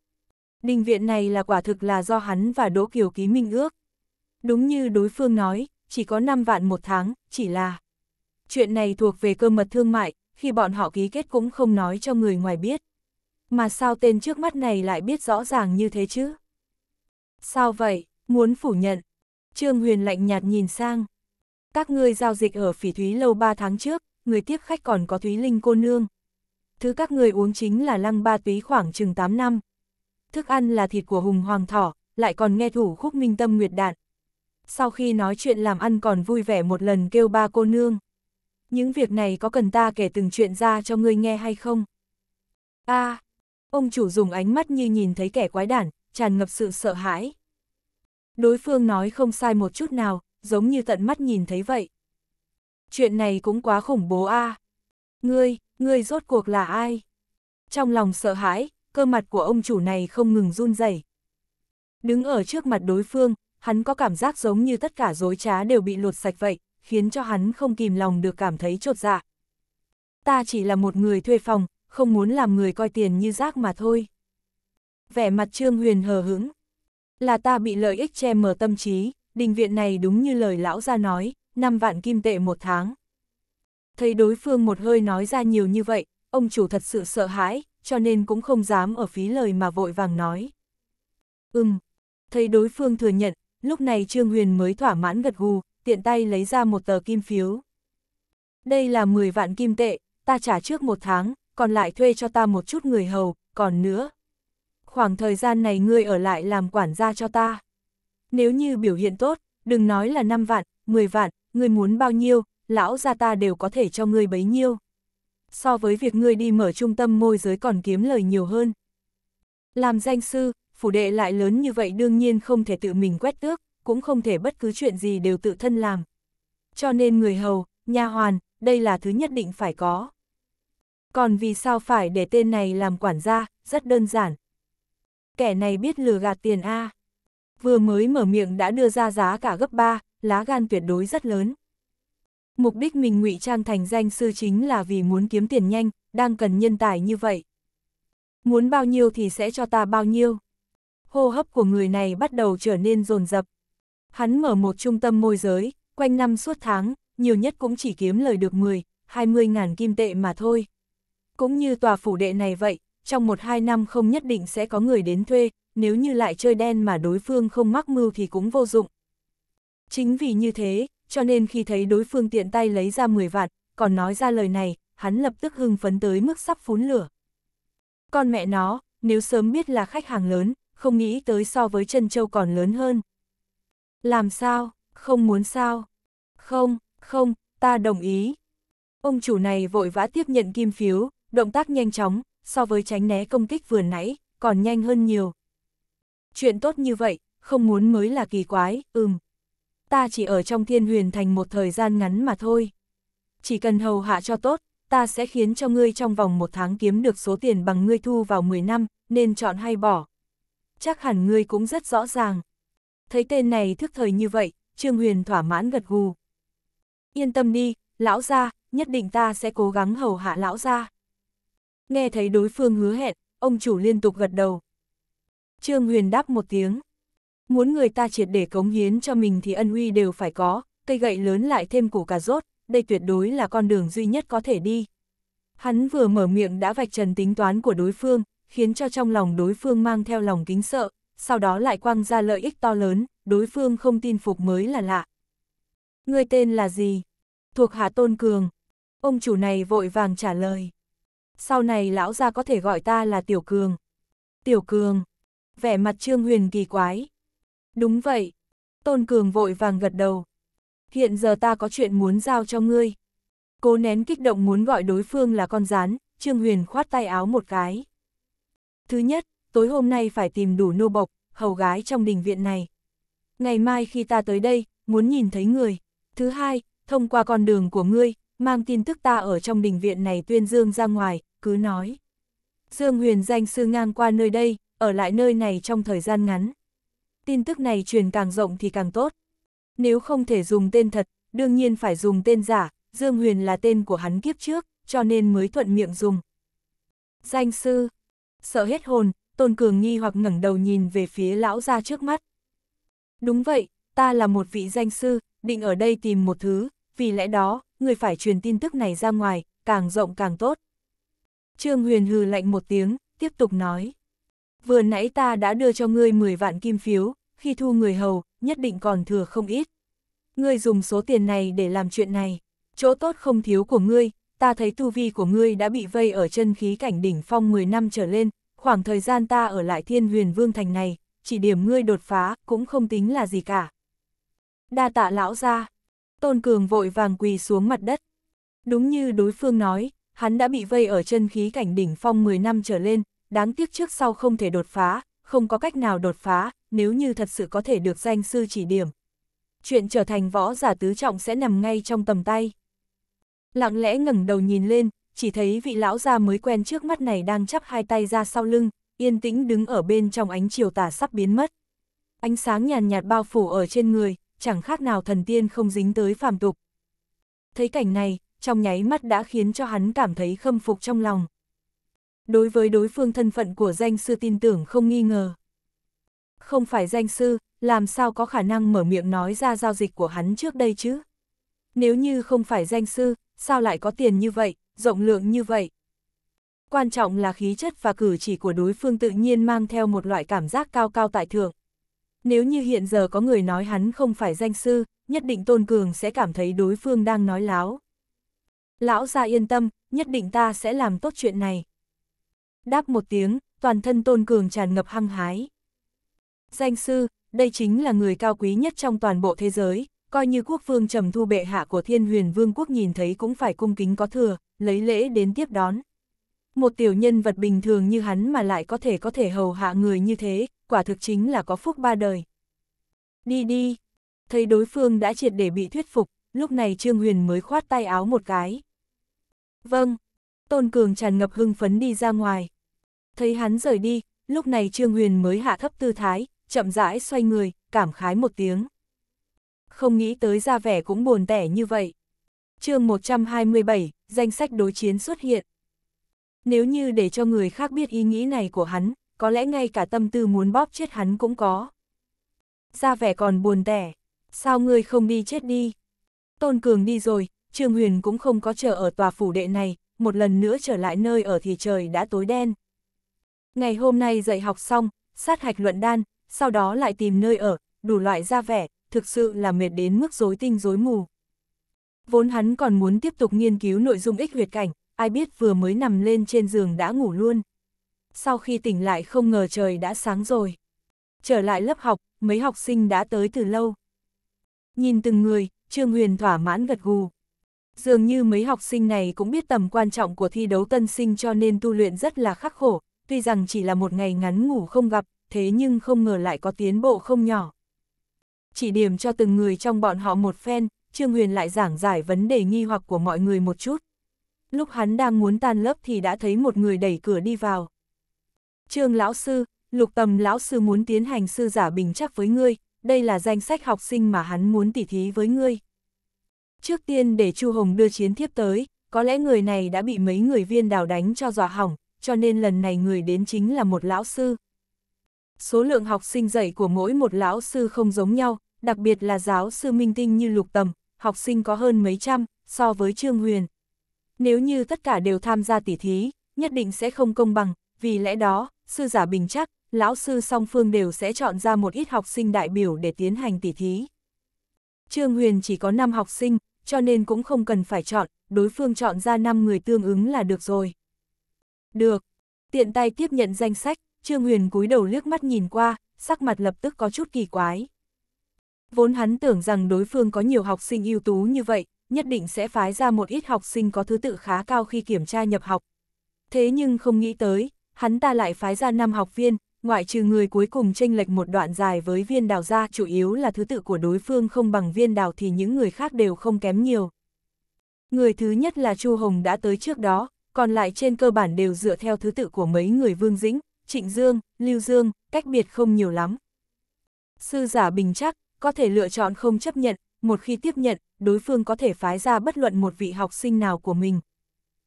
Đình viện này là quả thực là do hắn và Đỗ Kiều ký minh ước. Đúng như đối phương nói, chỉ có 5 vạn một tháng, chỉ là... Chuyện này thuộc về cơ mật thương mại, khi bọn họ ký kết cũng không nói cho người ngoài biết. Mà sao tên trước mắt này lại biết rõ ràng như thế chứ? Sao vậy, muốn phủ nhận? Trương Huyền lạnh nhạt nhìn sang. Các ngươi giao dịch ở phỉ thúy lâu 3 tháng trước, người tiếp khách còn có thúy linh cô nương. Thứ các người uống chính là lăng ba túy khoảng chừng 8 năm. Thức ăn là thịt của hùng hoàng thỏ, lại còn nghe thủ khúc minh tâm nguyệt đạn, sau khi nói chuyện làm ăn còn vui vẻ một lần kêu ba cô nương. Những việc này có cần ta kể từng chuyện ra cho ngươi nghe hay không? a à, ông chủ dùng ánh mắt như nhìn thấy kẻ quái đản, tràn ngập sự sợ hãi. Đối phương nói không sai một chút nào, giống như tận mắt nhìn thấy vậy. Chuyện này cũng quá khủng bố a à. Ngươi, ngươi rốt cuộc là ai? Trong lòng sợ hãi, cơ mặt của ông chủ này không ngừng run rẩy. Đứng ở trước mặt đối phương, hắn có cảm giác giống như tất cả dối trá đều bị lột sạch vậy, khiến cho hắn không kìm lòng được cảm thấy trột dạ. Ta chỉ là một người thuê phòng, không muốn làm người coi tiền như rác mà thôi. Vẻ mặt Trương Huyền hờ hững. Là ta bị lợi ích che mờ tâm trí, đình viện này đúng như lời lão ra nói, 5 vạn kim tệ một tháng. Thấy đối phương một hơi nói ra nhiều như vậy, ông chủ thật sự sợ hãi, cho nên cũng không dám ở phí lời mà vội vàng nói. Ừm, thấy đối phương thừa nhận, lúc này Trương Huyền mới thỏa mãn gật gù, tiện tay lấy ra một tờ kim phiếu. Đây là 10 vạn kim tệ, ta trả trước một tháng, còn lại thuê cho ta một chút người hầu, còn nữa. Khoảng thời gian này ngươi ở lại làm quản gia cho ta. Nếu như biểu hiện tốt, đừng nói là 5 vạn, 10 vạn, ngươi muốn bao nhiêu, lão gia ta đều có thể cho ngươi bấy nhiêu. So với việc ngươi đi mở trung tâm môi giới còn kiếm lời nhiều hơn. Làm danh sư, phủ đệ lại lớn như vậy đương nhiên không thể tự mình quét tước, cũng không thể bất cứ chuyện gì đều tự thân làm. Cho nên người hầu, nha hoàn, đây là thứ nhất định phải có. Còn vì sao phải để tên này làm quản gia, rất đơn giản. Kẻ này biết lừa gạt tiền A. Vừa mới mở miệng đã đưa ra giá cả gấp 3, lá gan tuyệt đối rất lớn. Mục đích mình ngụy trang thành danh sư chính là vì muốn kiếm tiền nhanh, đang cần nhân tài như vậy. Muốn bao nhiêu thì sẽ cho ta bao nhiêu hô hấp của người này bắt đầu trở nên rồn rập. Hắn mở một trung tâm môi giới, quanh năm suốt tháng, nhiều nhất cũng chỉ kiếm lời được 10, 20 ngàn kim tệ mà thôi. Cũng như tòa phủ đệ này vậy, trong một hai năm không nhất định sẽ có người đến thuê, nếu như lại chơi đen mà đối phương không mắc mưu thì cũng vô dụng. Chính vì như thế, cho nên khi thấy đối phương tiện tay lấy ra 10 vạn, còn nói ra lời này, hắn lập tức hưng phấn tới mức sắp phún lửa. Con mẹ nó, nếu sớm biết là khách hàng lớn, không nghĩ tới so với chân châu còn lớn hơn. Làm sao, không muốn sao? Không, không, ta đồng ý. Ông chủ này vội vã tiếp nhận kim phiếu, động tác nhanh chóng, so với tránh né công kích vừa nãy, còn nhanh hơn nhiều. Chuyện tốt như vậy, không muốn mới là kỳ quái, ừm. Ta chỉ ở trong thiên huyền thành một thời gian ngắn mà thôi. Chỉ cần hầu hạ cho tốt, ta sẽ khiến cho ngươi trong vòng một tháng kiếm được số tiền bằng ngươi thu vào 10 năm, nên chọn hay bỏ chắc hẳn ngươi cũng rất rõ ràng. Thấy tên này thức thời như vậy, Trương Huyền thỏa mãn gật gù. Yên tâm đi, lão gia, nhất định ta sẽ cố gắng hầu hạ lão gia. Nghe thấy đối phương hứa hẹn, ông chủ liên tục gật đầu. Trương Huyền đáp một tiếng. Muốn người ta triệt để cống hiến cho mình thì ân uy đều phải có, cây gậy lớn lại thêm củ cà rốt, đây tuyệt đối là con đường duy nhất có thể đi. Hắn vừa mở miệng đã vạch trần tính toán của đối phương, khiến cho trong lòng đối phương mang theo lòng kính sợ, sau đó lại quăng ra lợi ích to lớn, đối phương không tin phục mới là lạ. Người tên là gì? Thuộc Hà Tôn Cường. Ông chủ này vội vàng trả lời. Sau này lão gia có thể gọi ta là Tiểu Cường. Tiểu Cường. Vẻ mặt Trương Huyền kỳ quái. Đúng vậy. Tôn Cường vội vàng gật đầu. Hiện giờ ta có chuyện muốn giao cho ngươi. Cố nén kích động muốn gọi đối phương là con rán, Trương Huyền khoát tay áo một cái. Thứ nhất, tối hôm nay phải tìm đủ nô bộc, hầu gái trong đình viện này. Ngày mai khi ta tới đây, muốn nhìn thấy người. Thứ hai, thông qua con đường của ngươi, mang tin tức ta ở trong đình viện này tuyên dương ra ngoài, cứ nói. Dương huyền danh sư ngang qua nơi đây, ở lại nơi này trong thời gian ngắn. Tin tức này truyền càng rộng thì càng tốt. Nếu không thể dùng tên thật, đương nhiên phải dùng tên giả, Dương Huyền là tên của hắn kiếp trước, cho nên mới thuận miệng dùng. Danh sư, sợ hết hồn, Tôn Cường nghi hoặc ngẩng đầu nhìn về phía lão ra trước mắt. Đúng vậy, ta là một vị danh sư, định ở đây tìm một thứ, vì lẽ đó, người phải truyền tin tức này ra ngoài, càng rộng càng tốt. Trương Huyền hừ lạnh một tiếng, tiếp tục nói. Vừa nãy ta đã đưa cho ngươi 10 vạn kim phiếu, khi thu người hầu, nhất định còn thừa không ít. Ngươi dùng số tiền này để làm chuyện này, chỗ tốt không thiếu của ngươi, ta thấy tu vi của ngươi đã bị vây ở chân khí cảnh đỉnh phong 10 năm trở lên, khoảng thời gian ta ở lại thiên huyền vương thành này, chỉ điểm ngươi đột phá, cũng không tính là gì cả. Đa tạ lão ra, tôn cường vội vàng quỳ xuống mặt đất. Đúng như đối phương nói, hắn đã bị vây ở chân khí cảnh đỉnh phong 10 năm trở lên, đáng tiếc trước sau không thể đột phá, không có cách nào đột phá, nếu như thật sự có thể được danh sư chỉ điểm. Chuyện trở thành võ giả tứ trọng sẽ nằm ngay trong tầm tay lặng lẽ ngẩng đầu nhìn lên, chỉ thấy vị lão già mới quen trước mắt này đang chắp hai tay ra sau lưng, yên tĩnh đứng ở bên trong ánh chiều tà sắp biến mất. Ánh sáng nhàn nhạt bao phủ ở trên người, chẳng khác nào thần tiên không dính tới phàm tục. Thấy cảnh này, trong nháy mắt đã khiến cho hắn cảm thấy khâm phục trong lòng. Đối với đối phương thân phận của danh sư tin tưởng không nghi ngờ. Không phải danh sư, làm sao có khả năng mở miệng nói ra giao dịch của hắn trước đây chứ? Nếu như không phải danh sư, sao lại có tiền như vậy, rộng lượng như vậy. Quan trọng là khí chất và cử chỉ của đối phương tự nhiên mang theo một loại cảm giác cao cao tại thượng. Nếu như hiện giờ có người nói hắn không phải danh sư, nhất định Tôn Cường sẽ cảm thấy đối phương đang nói láo. Lão ra yên tâm, nhất định ta sẽ làm tốt chuyện này. Đáp một tiếng, toàn thân Tôn Cường tràn ngập hăng hái. Danh sư, đây chính là người cao quý nhất trong toàn bộ thế giới, Coi như quốc vương trầm thu bệ hạ của thiên huyền vương quốc nhìn thấy cũng phải cung kính có thừa, lấy lễ đến tiếp đón. Một tiểu nhân vật bình thường như hắn mà lại có thể có thể hầu hạ người như thế, quả thực chính là có phúc ba đời. Đi đi, thấy đối phương đã triệt để bị thuyết phục, lúc này Trương Huyền mới khoát tay áo một cái. Vâng, Tôn Cường tràn ngập hưng phấn đi ra ngoài. Thấy hắn rời đi, lúc này Trương Huyền mới hạ thấp tư thái, chậm rãi xoay người, cảm khái một tiếng không nghĩ tới ra vẻ cũng buồn tẻ như vậy. chương 127, danh sách đối chiến xuất hiện. Nếu như để cho người khác biết ý nghĩ này của hắn, có lẽ ngay cả tâm tư muốn bóp chết hắn cũng có. Ra vẻ còn buồn tẻ, sao ngươi không đi chết đi? Tôn Cường đi rồi, Trương Huyền cũng không có chờ ở tòa phủ đệ này, một lần nữa trở lại nơi ở thì trời đã tối đen. Ngày hôm nay dạy học xong, sát hạch luận đan, sau đó lại tìm nơi ở, đủ loại ra vẻ, thực sự là mệt đến mức rối tinh rối mù. Vốn hắn còn muốn tiếp tục nghiên cứu nội dung ích huyệt cảnh, ai biết vừa mới nằm lên trên giường đã ngủ luôn. Sau khi tỉnh lại không ngờ trời đã sáng rồi. Trở lại lớp học, mấy học sinh đã tới từ lâu. Nhìn từng người, Trương Huyền thỏa mãn gật gù. Dường như mấy học sinh này cũng biết tầm quan trọng của thi đấu tân sinh cho nên tu luyện rất là khắc khổ, tuy rằng chỉ là một ngày ngắn ngủ không gặp, thế nhưng không ngờ lại có tiến bộ không nhỏ chỉ điểm cho từng người trong bọn họ một phen, Trương Huyền lại giảng giải vấn đề nghi hoặc của mọi người một chút. Lúc hắn đang muốn tan lớp thì đã thấy một người đẩy cửa đi vào. Trương lão sư, lục tầm lão sư muốn tiến hành sư giả bình chắc với ngươi, đây là danh sách học sinh mà hắn muốn tỉ thí với ngươi. Trước tiên để Chu Hồng đưa chiến thiếp tới, có lẽ người này đã bị mấy người viên đào đánh cho dọa hỏng, cho nên lần này người đến chính là một lão sư số lượng học sinh dạy của mỗi một lão sư không giống nhau, đặc biệt là giáo sư minh tinh như lục tầm, học sinh có hơn mấy trăm, so với Trương Huyền. Nếu như tất cả đều tham gia tỉ thí, nhất định sẽ không công bằng, vì lẽ đó, sư giả bình chắc, lão sư song phương đều sẽ chọn ra một ít học sinh đại biểu để tiến hành tỉ thí. Trương Huyền chỉ có 5 học sinh, cho nên cũng không cần phải chọn, đối phương chọn ra 5 người tương ứng là được rồi. Được. Tiện tay tiếp nhận danh sách, Trương Huyền cúi đầu liếc mắt nhìn qua, sắc mặt lập tức có chút kỳ quái. Vốn hắn tưởng rằng đối phương có nhiều học sinh ưu tú như vậy, nhất định sẽ phái ra một ít học sinh có thứ tự khá cao khi kiểm tra nhập học. Thế nhưng không nghĩ tới, hắn ta lại phái ra năm học viên, ngoại trừ người cuối cùng tranh lệch một đoạn dài với viên đào ra chủ yếu là thứ tự của đối phương không bằng viên đào thì những người khác đều không kém nhiều. Người thứ nhất là Chu Hồng đã tới trước đó, còn lại trên cơ bản đều dựa theo thứ tự của mấy người Vương Dĩnh, Trịnh Dương, Lưu Dương, cách biệt không nhiều lắm. Sư giả bình chắc, có thể lựa chọn không chấp nhận, một khi tiếp nhận, đối phương có thể phái ra bất luận một vị học sinh nào của mình.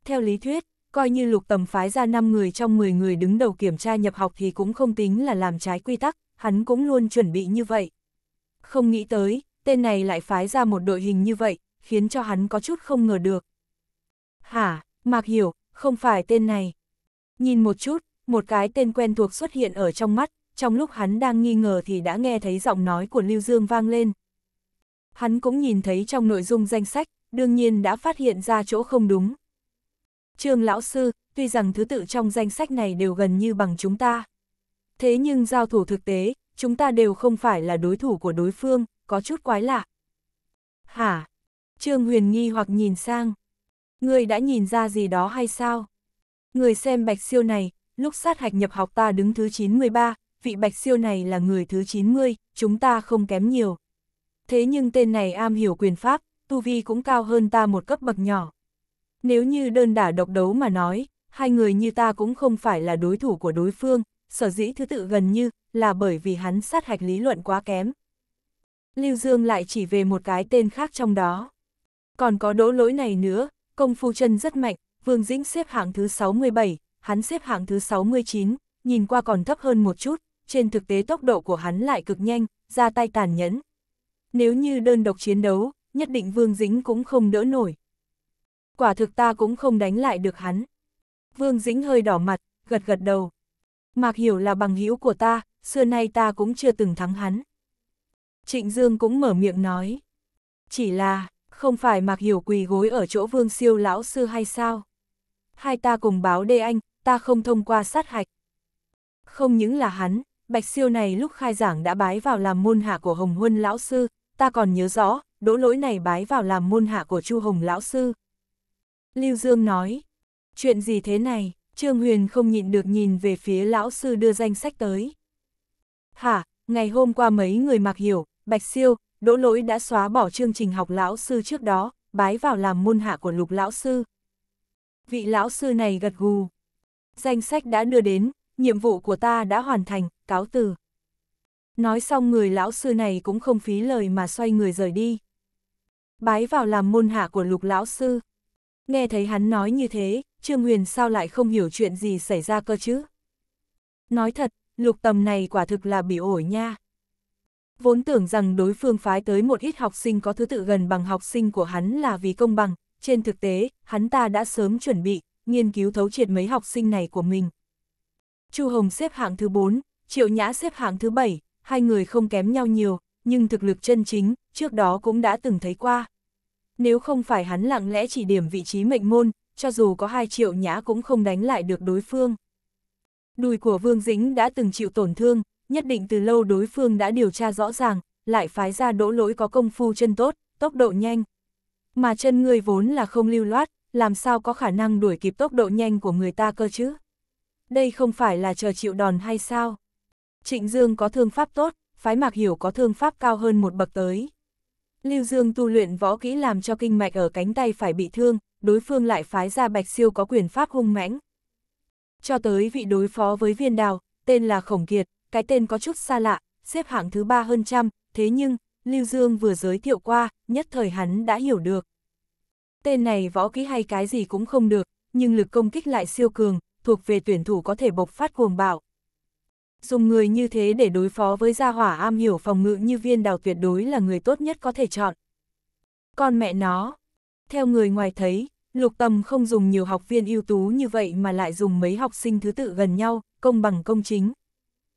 Theo lý thuyết, coi như lục tầm phái ra 5 người trong 10 người đứng đầu kiểm tra nhập học thì cũng không tính là làm trái quy tắc, hắn cũng luôn chuẩn bị như vậy. Không nghĩ tới, tên này lại phái ra một đội hình như vậy, khiến cho hắn có chút không ngờ được. Hả, Mạc Hiểu, không phải tên này. Nhìn một chút, một cái tên quen thuộc xuất hiện ở trong mắt, trong lúc hắn đang nghi ngờ thì đã nghe thấy giọng nói của Lưu Dương vang lên. Hắn cũng nhìn thấy trong nội dung danh sách, đương nhiên đã phát hiện ra chỗ không đúng. Trương Lão Sư, tuy rằng thứ tự trong danh sách này đều gần như bằng chúng ta. Thế nhưng giao thủ thực tế, chúng ta đều không phải là đối thủ của đối phương, có chút quái lạ. Hả? Trương Huyền nghi hoặc nhìn sang. Người đã nhìn ra gì đó hay sao? Người xem bạch siêu này, lúc sát hạch nhập học ta đứng thứ 93, vị bạch siêu này là người thứ 90, chúng ta không kém nhiều. Thế nhưng tên này am hiểu quyền pháp, tu vi cũng cao hơn ta một cấp bậc nhỏ. Nếu như đơn đả độc đấu mà nói, hai người như ta cũng không phải là đối thủ của đối phương, sở dĩ thứ tự gần như là bởi vì hắn sát hạch lý luận quá kém. Lưu Dương lại chỉ về một cái tên khác trong đó. Còn có đỗ lỗi này nữa, công phu chân rất mạnh, Vương Dĩnh xếp hạng thứ 67, hắn xếp hạng thứ 69, nhìn qua còn thấp hơn một chút, trên thực tế tốc độ của hắn lại cực nhanh, ra tay tàn nhẫn. Nếu như đơn độc chiến đấu, nhất định Vương Dĩnh cũng không đỡ nổi. Quả thực ta cũng không đánh lại được hắn. Vương Dĩnh hơi đỏ mặt, gật gật đầu. Mạc Hiểu là bằng hữu của ta, xưa nay ta cũng chưa từng thắng hắn. Trịnh Dương cũng mở miệng nói. Chỉ là, không phải Mạc Hiểu quỳ gối ở chỗ Vương Siêu Lão Sư hay sao? Hai ta cùng báo đê anh, ta không thông qua sát hạch. Không những là hắn, Bạch Siêu này lúc khai giảng đã bái vào làm môn hạ của Hồng Huân lão sư, ta còn nhớ rõ, đỗ lỗi này bái vào làm môn hạ của Chu Hồng lão sư. Lưu Dương nói, chuyện gì thế này, Trương Huyền không nhịn được nhìn về phía lão sư đưa danh sách tới. Hả, ngày hôm qua mấy người mặc hiểu, Bạch Siêu, đỗ lỗi đã xóa bỏ chương trình học lão sư trước đó, bái vào làm môn hạ của lục lão sư. Vị lão sư này gật gù, Danh sách đã đưa đến, nhiệm vụ của ta đã hoàn thành, cáo từ. Nói xong người lão sư này cũng không phí lời mà xoay người rời đi. Bái vào làm môn hạ của lục lão sư. Nghe thấy hắn nói như thế, Trương Huyền sao lại không hiểu chuyện gì xảy ra cơ chứ? Nói thật, lục tầm này quả thực là bị ổi nha. Vốn tưởng rằng đối phương phái tới một ít học sinh có thứ tự gần bằng học sinh của hắn là vì công bằng, trên thực tế, hắn ta đã sớm chuẩn bị, nghiên cứu thấu triệt mấy học sinh này của mình. Chu Hồng xếp hạng thứ 4, Triệu Nhã xếp hạng thứ 7, hai người không kém nhau nhiều, nhưng thực lực chân chính, trước đó cũng đã từng thấy qua. Nếu không phải hắn lặng lẽ chỉ điểm vị trí mệnh môn, cho dù có hai triệu nhã cũng không đánh lại được đối phương. Đùi của Vương Dĩnh đã từng chịu tổn thương, nhất định từ lâu đối phương đã điều tra rõ ràng, lại phái ra đỗ lỗi có công phu chân tốt, tốc độ nhanh. Mà chân người vốn là không lưu loát, làm sao có khả năng đuổi kịp tốc độ nhanh của người ta cơ chứ? Đây không phải là chờ chịu đòn hay sao? Trịnh Dương có thương pháp tốt, phái mạc hiểu có thương pháp cao hơn một bậc tới. Lưu Dương tu luyện võ kỹ làm cho kinh mạch ở cánh tay phải bị thương, đối phương lại phái ra bạch siêu có quyền pháp hung mãnh. Cho tới vị đối phó với viên đào, tên là Khổng Kiệt, cái tên có chút xa lạ, xếp hạng thứ ba hơn trăm, thế nhưng, Lưu Dương vừa giới thiệu qua, nhất thời hắn đã hiểu được. Tên này võ kỹ hay cái gì cũng không được, nhưng lực công kích lại siêu cường, thuộc về tuyển thủ có thể bộc phát cuồng bạo. Dùng người như thế để đối phó với gia hỏa am hiểu phòng ngự như viên đào tuyệt đối là người tốt nhất có thể chọn. Con mẹ nó, theo người ngoài thấy, lục tầm không dùng nhiều học viên ưu tú như vậy mà lại dùng mấy học sinh thứ tự gần nhau, công bằng công chính.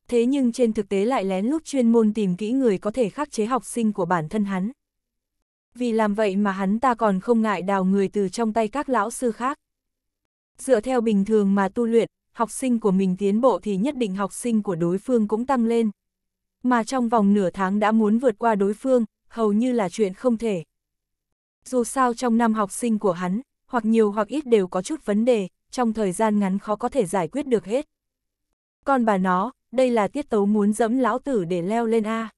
Thế nhưng trên thực tế lại lén lút chuyên môn tìm kỹ người có thể khắc chế học sinh của bản thân hắn vì làm vậy mà hắn ta còn không ngại đào người từ trong tay các lão sư khác. Dựa theo bình thường mà tu luyện, học sinh của mình tiến bộ thì nhất định học sinh của đối phương cũng tăng lên. Mà trong vòng nửa tháng đã muốn vượt qua đối phương, hầu như là chuyện không thể. Dù sao trong năm học sinh của hắn, hoặc nhiều hoặc ít đều có chút vấn đề, trong thời gian ngắn khó có thể giải quyết được hết. Còn bà nó, đây là tiết tấu muốn dẫm lão tử để leo lên A.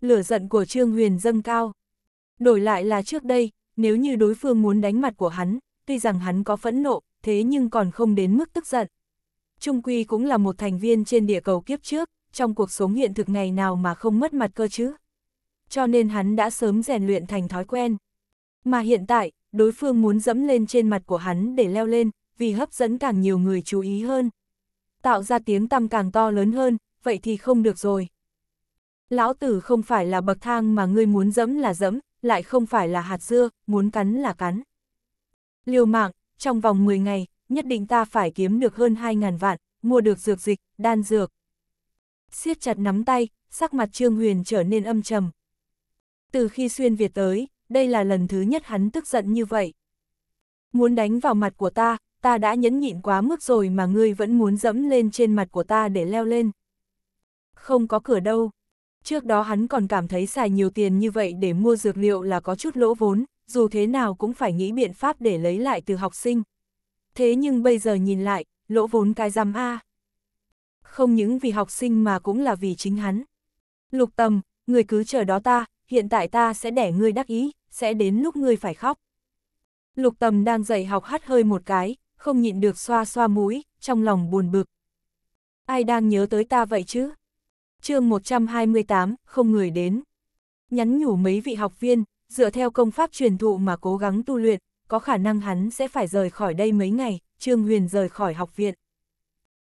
Lửa giận của Trương Huyền dâng cao. Đổi lại là trước đây, nếu như đối phương muốn đánh mặt của hắn, tuy rằng hắn có phẫn nộ, thế nhưng còn không đến mức tức giận. Trung Quy cũng là một thành viên trên địa cầu kiếp trước, trong cuộc sống hiện thực ngày nào mà không mất mặt cơ chứ. Cho nên hắn đã sớm rèn luyện thành thói quen. Mà hiện tại, đối phương muốn dẫm lên trên mặt của hắn để leo lên, vì hấp dẫn càng nhiều người chú ý hơn. Tạo ra tiếng tăm càng to lớn hơn, vậy thì không được rồi. Lão tử không phải là bậc thang mà ngươi muốn dẫm là dẫm, lại không phải là hạt dưa, muốn cắn là cắn. Liều mạng, trong vòng 10 ngày, nhất định ta phải kiếm được hơn 2.000 vạn, mua được dược dịch, đan dược. siết chặt nắm tay, sắc mặt Trương Huyền trở nên âm trầm. Từ khi xuyên Việt tới, đây là lần thứ nhất hắn tức giận như vậy. Muốn đánh vào mặt của ta, ta đã nhẫn nhịn quá mức rồi mà ngươi vẫn muốn dẫm lên trên mặt của ta để leo lên. Không có cửa đâu. Trước đó hắn còn cảm thấy xài nhiều tiền như vậy để mua dược liệu là có chút lỗ vốn, dù thế nào cũng phải nghĩ biện pháp để lấy lại từ học sinh. Thế nhưng bây giờ nhìn lại, lỗ vốn cái giam A. Không những vì học sinh mà cũng là vì chính hắn. Lục tầm, người cứ chờ đó ta, hiện tại ta sẽ để ngươi đắc ý, sẽ đến lúc ngươi phải khóc. Lục tầm đang dậy học hắt hơi một cái, không nhịn được xoa xoa mũi, trong lòng buồn bực. Ai đang nhớ tới ta vậy chứ? chương 128, không người đến. Nhắn nhủ mấy vị học viên, dựa theo công pháp truyền thụ mà cố gắng tu luyện, có khả năng hắn sẽ phải rời khỏi đây mấy ngày, Trương Huyền rời khỏi học viện.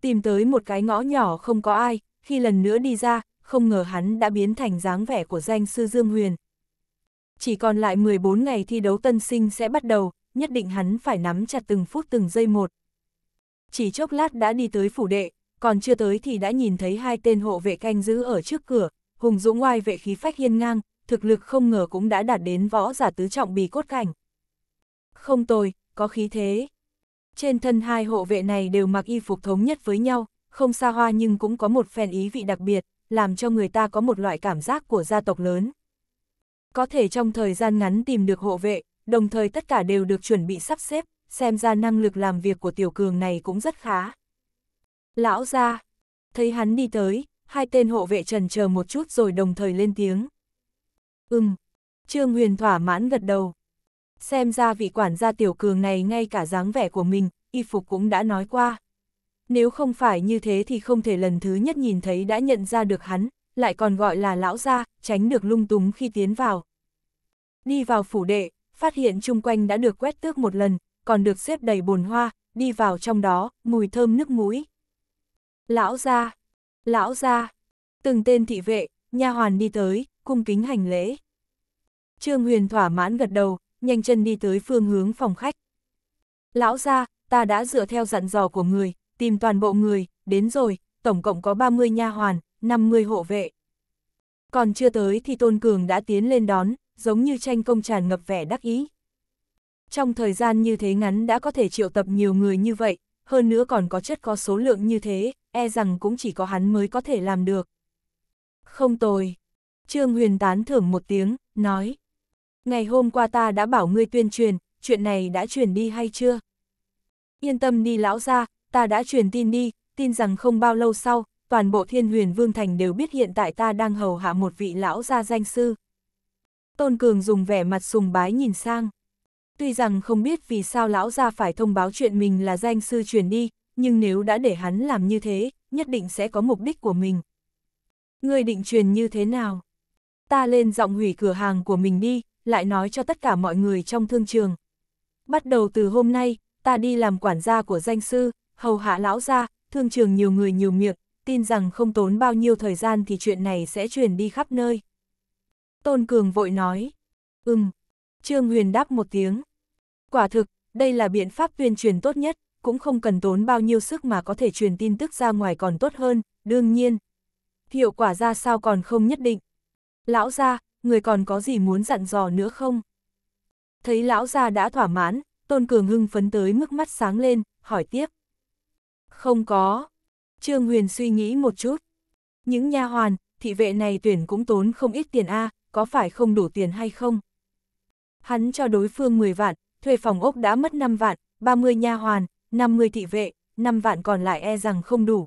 Tìm tới một cái ngõ nhỏ không có ai, khi lần nữa đi ra, không ngờ hắn đã biến thành dáng vẻ của danh sư Dương Huyền. Chỉ còn lại 14 ngày thi đấu tân sinh sẽ bắt đầu, nhất định hắn phải nắm chặt từng phút từng giây một. Chỉ chốc lát đã đi tới phủ đệ, còn chưa tới thì đã nhìn thấy hai tên hộ vệ canh giữ ở trước cửa, hùng dũng oai vệ khí phách hiên ngang, thực lực không ngờ cũng đã đạt đến võ giả tứ trọng bì cốt cảnh. Không tồi, có khí thế. Trên thân hai hộ vệ này đều mặc y phục thống nhất với nhau, không xa hoa nhưng cũng có một phèn ý vị đặc biệt, làm cho người ta có một loại cảm giác của gia tộc lớn. Có thể trong thời gian ngắn tìm được hộ vệ, đồng thời tất cả đều được chuẩn bị sắp xếp, xem ra năng lực làm việc của tiểu cường này cũng rất khá. Lão ra. Thấy hắn đi tới, hai tên hộ vệ trần chờ một chút rồi đồng thời lên tiếng. Ừm. Trương Huyền thỏa mãn gật đầu. Xem ra vị quản gia tiểu cường này ngay cả dáng vẻ của mình, y phục cũng đã nói qua. Nếu không phải như thế thì không thể lần thứ nhất nhìn thấy đã nhận ra được hắn, lại còn gọi là lão gia, tránh được lung túng khi tiến vào. Đi vào phủ đệ, phát hiện chung quanh đã được quét tước một lần, còn được xếp đầy bồn hoa, đi vào trong đó, mùi thơm nước mũi, Lão gia, lão gia. Từng tên thị vệ, nha hoàn đi tới, cung kính hành lễ. Trương Huyền thỏa mãn gật đầu, nhanh chân đi tới phương hướng phòng khách. Lão gia, ta đã dựa theo dặn dò của người, tìm toàn bộ người, đến rồi, tổng cộng có 30 nha hoàn, 50 hộ vệ. Còn chưa tới thì Tôn Cường đã tiến lên đón, giống như tranh công tràn ngập vẻ đắc ý. Trong thời gian như thế ngắn đã có thể triệu tập nhiều người như vậy, hơn nữa còn có chất có số lượng như thế, e rằng cũng chỉ có hắn mới có thể làm được. Không tồi. Trương Huyền tán thưởng một tiếng, nói. Ngày hôm qua ta đã bảo ngươi tuyên truyền, chuyện này đã truyền đi hay chưa? Yên tâm đi lão ra, ta đã truyền tin đi, tin rằng không bao lâu sau, toàn bộ thiên huyền vương thành đều biết hiện tại ta đang hầu hạ một vị lão gia danh sư. Tôn Cường dùng vẻ mặt sùng bái nhìn sang. Tuy rằng không biết vì sao lão gia phải thông báo chuyện mình là danh sư truyền đi, nhưng nếu đã để hắn làm như thế, nhất định sẽ có mục đích của mình. người định truyền như thế nào? Ta lên giọng hủy cửa hàng của mình đi, lại nói cho tất cả mọi người trong thương trường. Bắt đầu từ hôm nay, ta đi làm quản gia của danh sư, hầu hạ lão gia, thương trường nhiều người nhiều miệng, tin rằng không tốn bao nhiêu thời gian thì chuyện này sẽ truyền đi khắp nơi. Tôn Cường vội nói, ừm, Trương Huyền đáp một tiếng. Quả thực, đây là biện pháp tuyên truyền tốt nhất, cũng không cần tốn bao nhiêu sức mà có thể truyền tin tức ra ngoài còn tốt hơn, đương nhiên. Hiệu quả ra sao còn không nhất định. Lão gia, người còn có gì muốn dặn dò nữa không? Thấy lão gia đã thỏa mãn, Tôn Cường hưng phấn tới mức mắt sáng lên, hỏi tiếp. Không có. Trương Huyền suy nghĩ một chút. Những nha hoàn, thị vệ này tuyển cũng tốn không ít tiền a, có phải không đủ tiền hay không? Hắn cho đối phương 10 vạn, thuê phòng ốc đã mất 5 vạn, 30 nha hoàn, 50 thị vệ, 5 vạn còn lại e rằng không đủ.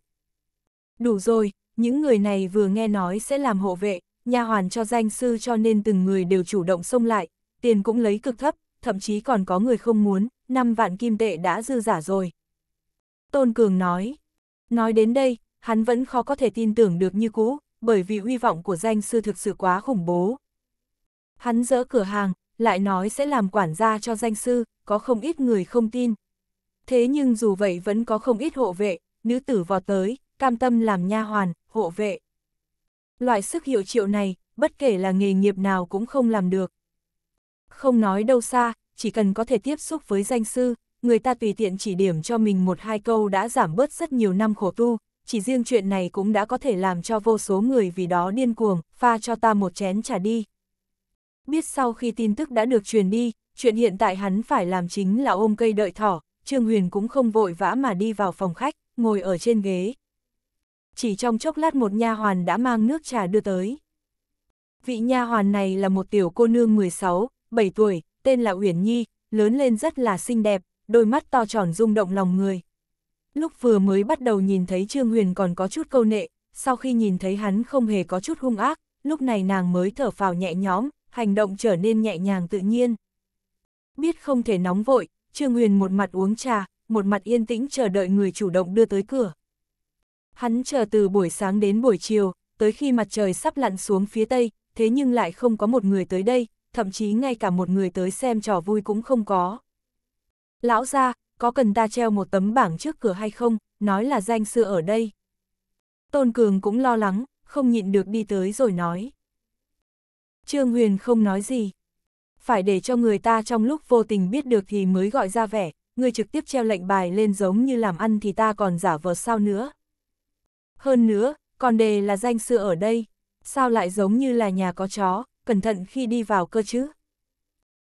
Đủ rồi, những người này vừa nghe nói sẽ làm hộ vệ, nha hoàn cho danh sư cho nên từng người đều chủ động xông lại, tiền cũng lấy cực thấp, thậm chí còn có người không muốn, 5 vạn kim tệ đã dư giả rồi. Tôn Cường nói, nói đến đây, hắn vẫn khó có thể tin tưởng được như cũ, bởi vì uy vọng của danh sư thực sự quá khủng bố. Hắn dỡ cửa hàng, lại nói sẽ làm quản gia cho danh sư, có không ít người không tin. Thế nhưng dù vậy vẫn có không ít hộ vệ, nữ tử vọt tới, cam tâm làm nha hoàn, hộ vệ. Loại sức hiệu triệu này, bất kể là nghề nghiệp nào cũng không làm được. Không nói đâu xa, chỉ cần có thể tiếp xúc với danh sư, người ta tùy tiện chỉ điểm cho mình một hai câu đã giảm bớt rất nhiều năm khổ tu, chỉ riêng chuyện này cũng đã có thể làm cho vô số người vì đó điên cuồng, pha cho ta một chén trà đi. Biết sau khi tin tức đã được truyền đi, chuyện hiện tại hắn phải làm chính là ôm cây đợi thỏ, Trương Huyền cũng không vội vã mà đi vào phòng khách, ngồi ở trên ghế. Chỉ trong chốc lát một nha hoàn đã mang nước trà đưa tới. Vị nha hoàn này là một tiểu cô nương 16, 7 tuổi, tên là Uyển Nhi, lớn lên rất là xinh đẹp, đôi mắt to tròn rung động lòng người. Lúc vừa mới bắt đầu nhìn thấy Trương Huyền còn có chút câu nệ, sau khi nhìn thấy hắn không hề có chút hung ác, lúc này nàng mới thở phào nhẹ nhõm, hành động trở nên nhẹ nhàng tự nhiên. Biết không thể nóng vội, Trương Huyền một mặt uống trà, một mặt yên tĩnh chờ đợi người chủ động đưa tới cửa. Hắn chờ từ buổi sáng đến buổi chiều, tới khi mặt trời sắp lặn xuống phía tây, thế nhưng lại không có một người tới đây, thậm chí ngay cả một người tới xem trò vui cũng không có. Lão ra, có cần ta treo một tấm bảng trước cửa hay không, nói là danh sư ở đây. Tôn Cường cũng lo lắng, không nhịn được đi tới rồi nói. Trương Huyền không nói gì. Phải để cho người ta trong lúc vô tình biết được thì mới gọi ra vẻ, người trực tiếp treo lệnh bài lên giống như làm ăn thì ta còn giả vờ sao nữa. Hơn nữa, còn đề là danh sư ở đây, sao lại giống như là nhà có chó, cẩn thận khi đi vào cơ chứ.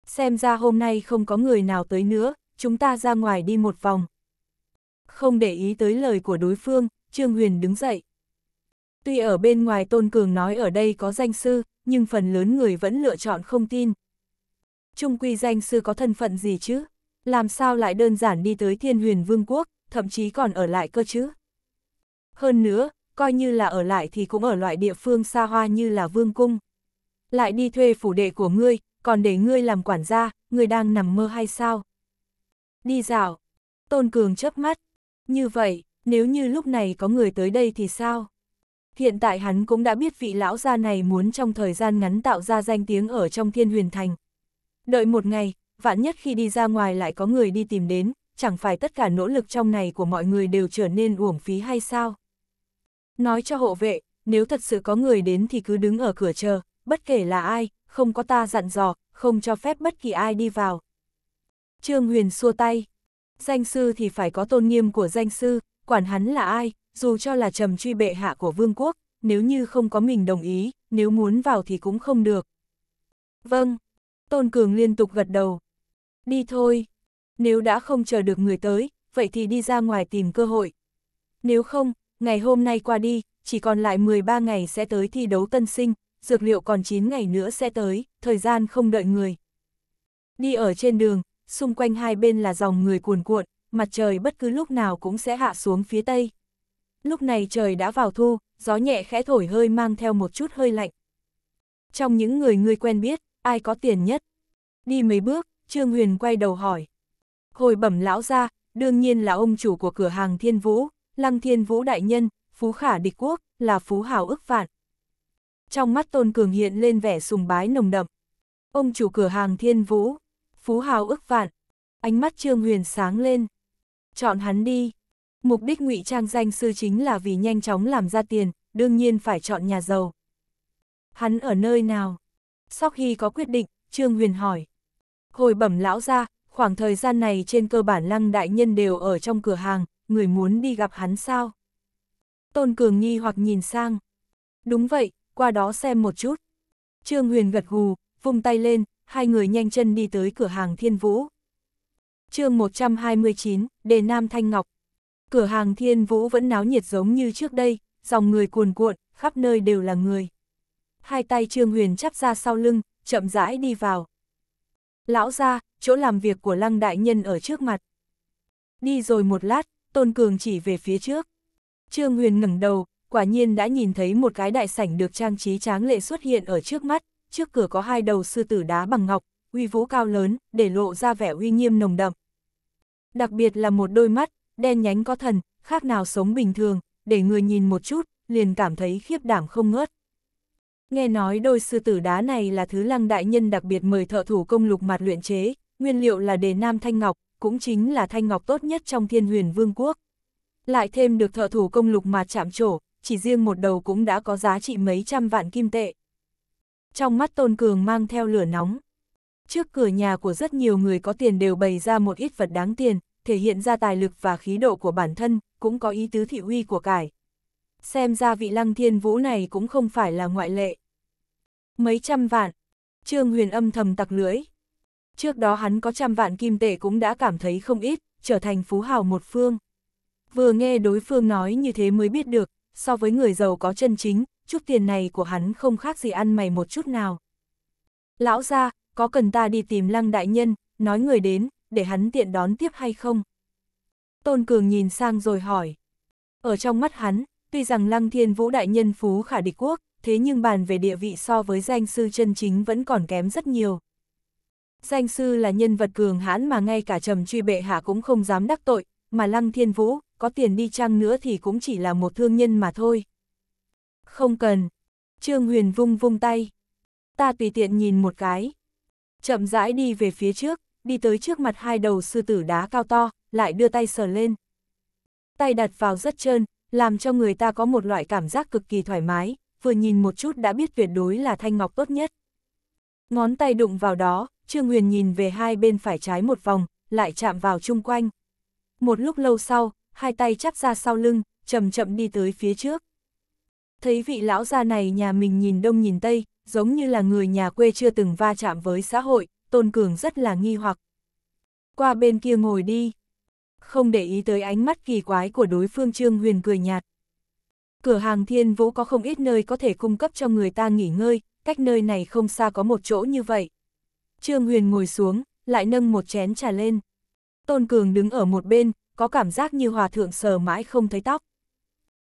Xem ra hôm nay không có người nào tới nữa, chúng ta ra ngoài đi một vòng. Không để ý tới lời của đối phương, Trương Huyền đứng dậy. Tuy ở bên ngoài Tôn Cường nói ở đây có danh sư, nhưng phần lớn người vẫn lựa chọn không tin. Trung quy danh sư có thân phận gì chứ? Làm sao lại đơn giản đi tới thiên huyền vương quốc, thậm chí còn ở lại cơ chứ? Hơn nữa, coi như là ở lại thì cũng ở loại địa phương xa hoa như là vương cung. Lại đi thuê phủ đệ của ngươi, còn để ngươi làm quản gia, ngươi đang nằm mơ hay sao? Đi dạo. Tôn Cường chớp mắt. Như vậy, nếu như lúc này có người tới đây thì sao? Hiện tại hắn cũng đã biết vị lão gia này muốn trong thời gian ngắn tạo ra danh tiếng ở trong thiên huyền thành. Đợi một ngày, vạn nhất khi đi ra ngoài lại có người đi tìm đến, chẳng phải tất cả nỗ lực trong này của mọi người đều trở nên uổng phí hay sao? Nói cho hộ vệ, nếu thật sự có người đến thì cứ đứng ở cửa chờ, bất kể là ai, không có ta dặn dò, không cho phép bất kỳ ai đi vào. Trương Huyền xua tay. Danh sư thì phải có tôn nghiêm của danh sư, quản hắn là ai, dù cho là trầm truy bệ hạ của vương quốc, nếu như không có mình đồng ý, nếu muốn vào thì cũng không được. Vâng, Tôn Cường liên tục gật đầu. Đi thôi, nếu đã không chờ được người tới, vậy thì đi ra ngoài tìm cơ hội. Nếu không, ngày hôm nay qua đi, chỉ còn lại 13 ngày sẽ tới thi đấu tân sinh, dược liệu còn 9 ngày nữa sẽ tới, thời gian không đợi người. Đi ở trên đường, xung quanh hai bên là dòng người cuồn cuộn, mặt trời bất cứ lúc nào cũng sẽ hạ xuống phía tây. Lúc này trời đã vào thu, gió nhẹ khẽ thổi hơi mang theo một chút hơi lạnh. Trong những người ngươi quen biết, ai có tiền nhất? Đi mấy bước, Trương Huyền quay đầu hỏi. Hồi bẩm lão ra, đương nhiên là ông chủ của cửa hàng Thiên Vũ, Lăng Thiên Vũ Đại Nhân, Phú Khả Địch Quốc, là Phú Hào ức vạn. Trong mắt Tôn Cường hiện lên vẻ sùng bái nồng đậm. Ông chủ cửa hàng Thiên Vũ, Phú Hào ức vạn. Ánh mắt Trương Huyền sáng lên chọn hắn đi. Mục đích ngụy trang danh sư chính là vì nhanh chóng làm ra tiền, đương nhiên phải chọn nhà giàu. Hắn ở nơi nào? Sau khi có quyết định, Trương Huyền hỏi. Hồi bẩm lão ra, khoảng thời gian này trên cơ bản lăng đại nhân đều ở trong cửa hàng, người muốn đi gặp hắn sao? Tôn Cường nghi hoặc nhìn sang. Đúng vậy, qua đó xem một chút. Trương Huyền gật gù, vung tay lên, hai người nhanh chân đi tới cửa hàng Thiên Vũ chương 129, Đề Nam Thanh Ngọc. Cửa hàng Thiên Vũ vẫn náo nhiệt giống như trước đây, dòng người cuồn cuộn, khắp nơi đều là người. Hai tay Trương Huyền chắp ra sau lưng, chậm rãi đi vào. Lão ra, chỗ làm việc của Lăng Đại Nhân ở trước mặt. Đi rồi một lát, Tôn Cường chỉ về phía trước. Trương Huyền ngẩng đầu, quả nhiên đã nhìn thấy một cái đại sảnh được trang trí tráng lệ xuất hiện ở trước mắt, trước cửa có hai đầu sư tử đá bằng ngọc, uy vũ cao lớn, để lộ ra vẻ uy nghiêm nồng đậm. Đặc biệt là một đôi mắt, đen nhánh có thần, khác nào sống bình thường, để người nhìn một chút, liền cảm thấy khiếp đảm không ngớt. Nghe nói đôi sư tử đá này là thứ lăng đại nhân đặc biệt mời thợ thủ công lục mặt luyện chế, nguyên liệu là đề nam thanh ngọc, cũng chính là thanh ngọc tốt nhất trong thiên huyền vương quốc. Lại thêm được thợ thủ công lục mặt chạm trổ, chỉ riêng một đầu cũng đã có giá trị mấy trăm vạn kim tệ. Trong mắt Tôn Cường mang theo lửa nóng. Trước cửa nhà của rất nhiều người có tiền đều bày ra một ít vật đáng tiền, thể hiện ra tài lực và khí độ của bản thân, cũng có ý tứ thị uy của cải. Xem ra vị lăng thiên vũ này cũng không phải là ngoại lệ. Mấy trăm vạn, Trương Huyền âm thầm tặc lưỡi. Trước đó hắn có trăm vạn kim tệ cũng đã cảm thấy không ít, trở thành phú hào một phương. Vừa nghe đối phương nói như thế mới biết được, so với người giàu có chân chính, chút tiền này của hắn không khác gì ăn mày một chút nào. Lão ra, có cần ta đi tìm lăng đại nhân, nói người đến, để hắn tiện đón tiếp hay không? Tôn Cường nhìn sang rồi hỏi. Ở trong mắt hắn, tuy rằng lăng thiên vũ đại nhân phú khả địch quốc, thế nhưng bàn về địa vị so với danh sư chân chính vẫn còn kém rất nhiều. Danh sư là nhân vật cường hãn mà ngay cả trầm truy bệ hạ cũng không dám đắc tội, mà lăng thiên vũ, có tiền đi chăng nữa thì cũng chỉ là một thương nhân mà thôi. Không cần. Trương Huyền vung vung tay. Ta tùy tiện nhìn một cái, Chậm rãi đi về phía trước, đi tới trước mặt hai đầu sư tử đá cao to, lại đưa tay sờ lên. Tay đặt vào rất trơn, làm cho người ta có một loại cảm giác cực kỳ thoải mái, vừa nhìn một chút đã biết tuyệt đối là thanh ngọc tốt nhất. Ngón tay đụng vào đó, Trương Huyền nhìn về hai bên phải trái một vòng, lại chạm vào chung quanh. Một lúc lâu sau, hai tay chắp ra sau lưng, chậm chậm đi tới phía trước. Thấy vị lão già này nhà mình nhìn đông nhìn tây, giống như là người nhà quê chưa từng va chạm với xã hội, Tôn Cường rất là nghi hoặc. Qua bên kia ngồi đi. Không để ý tới ánh mắt kỳ quái của đối phương Trương Huyền cười nhạt. Cửa hàng thiên vũ có không ít nơi có thể cung cấp cho người ta nghỉ ngơi, cách nơi này không xa có một chỗ như vậy. Trương Huyền ngồi xuống, lại nâng một chén trà lên. Tôn Cường đứng ở một bên, có cảm giác như hòa thượng sờ mãi không thấy tóc.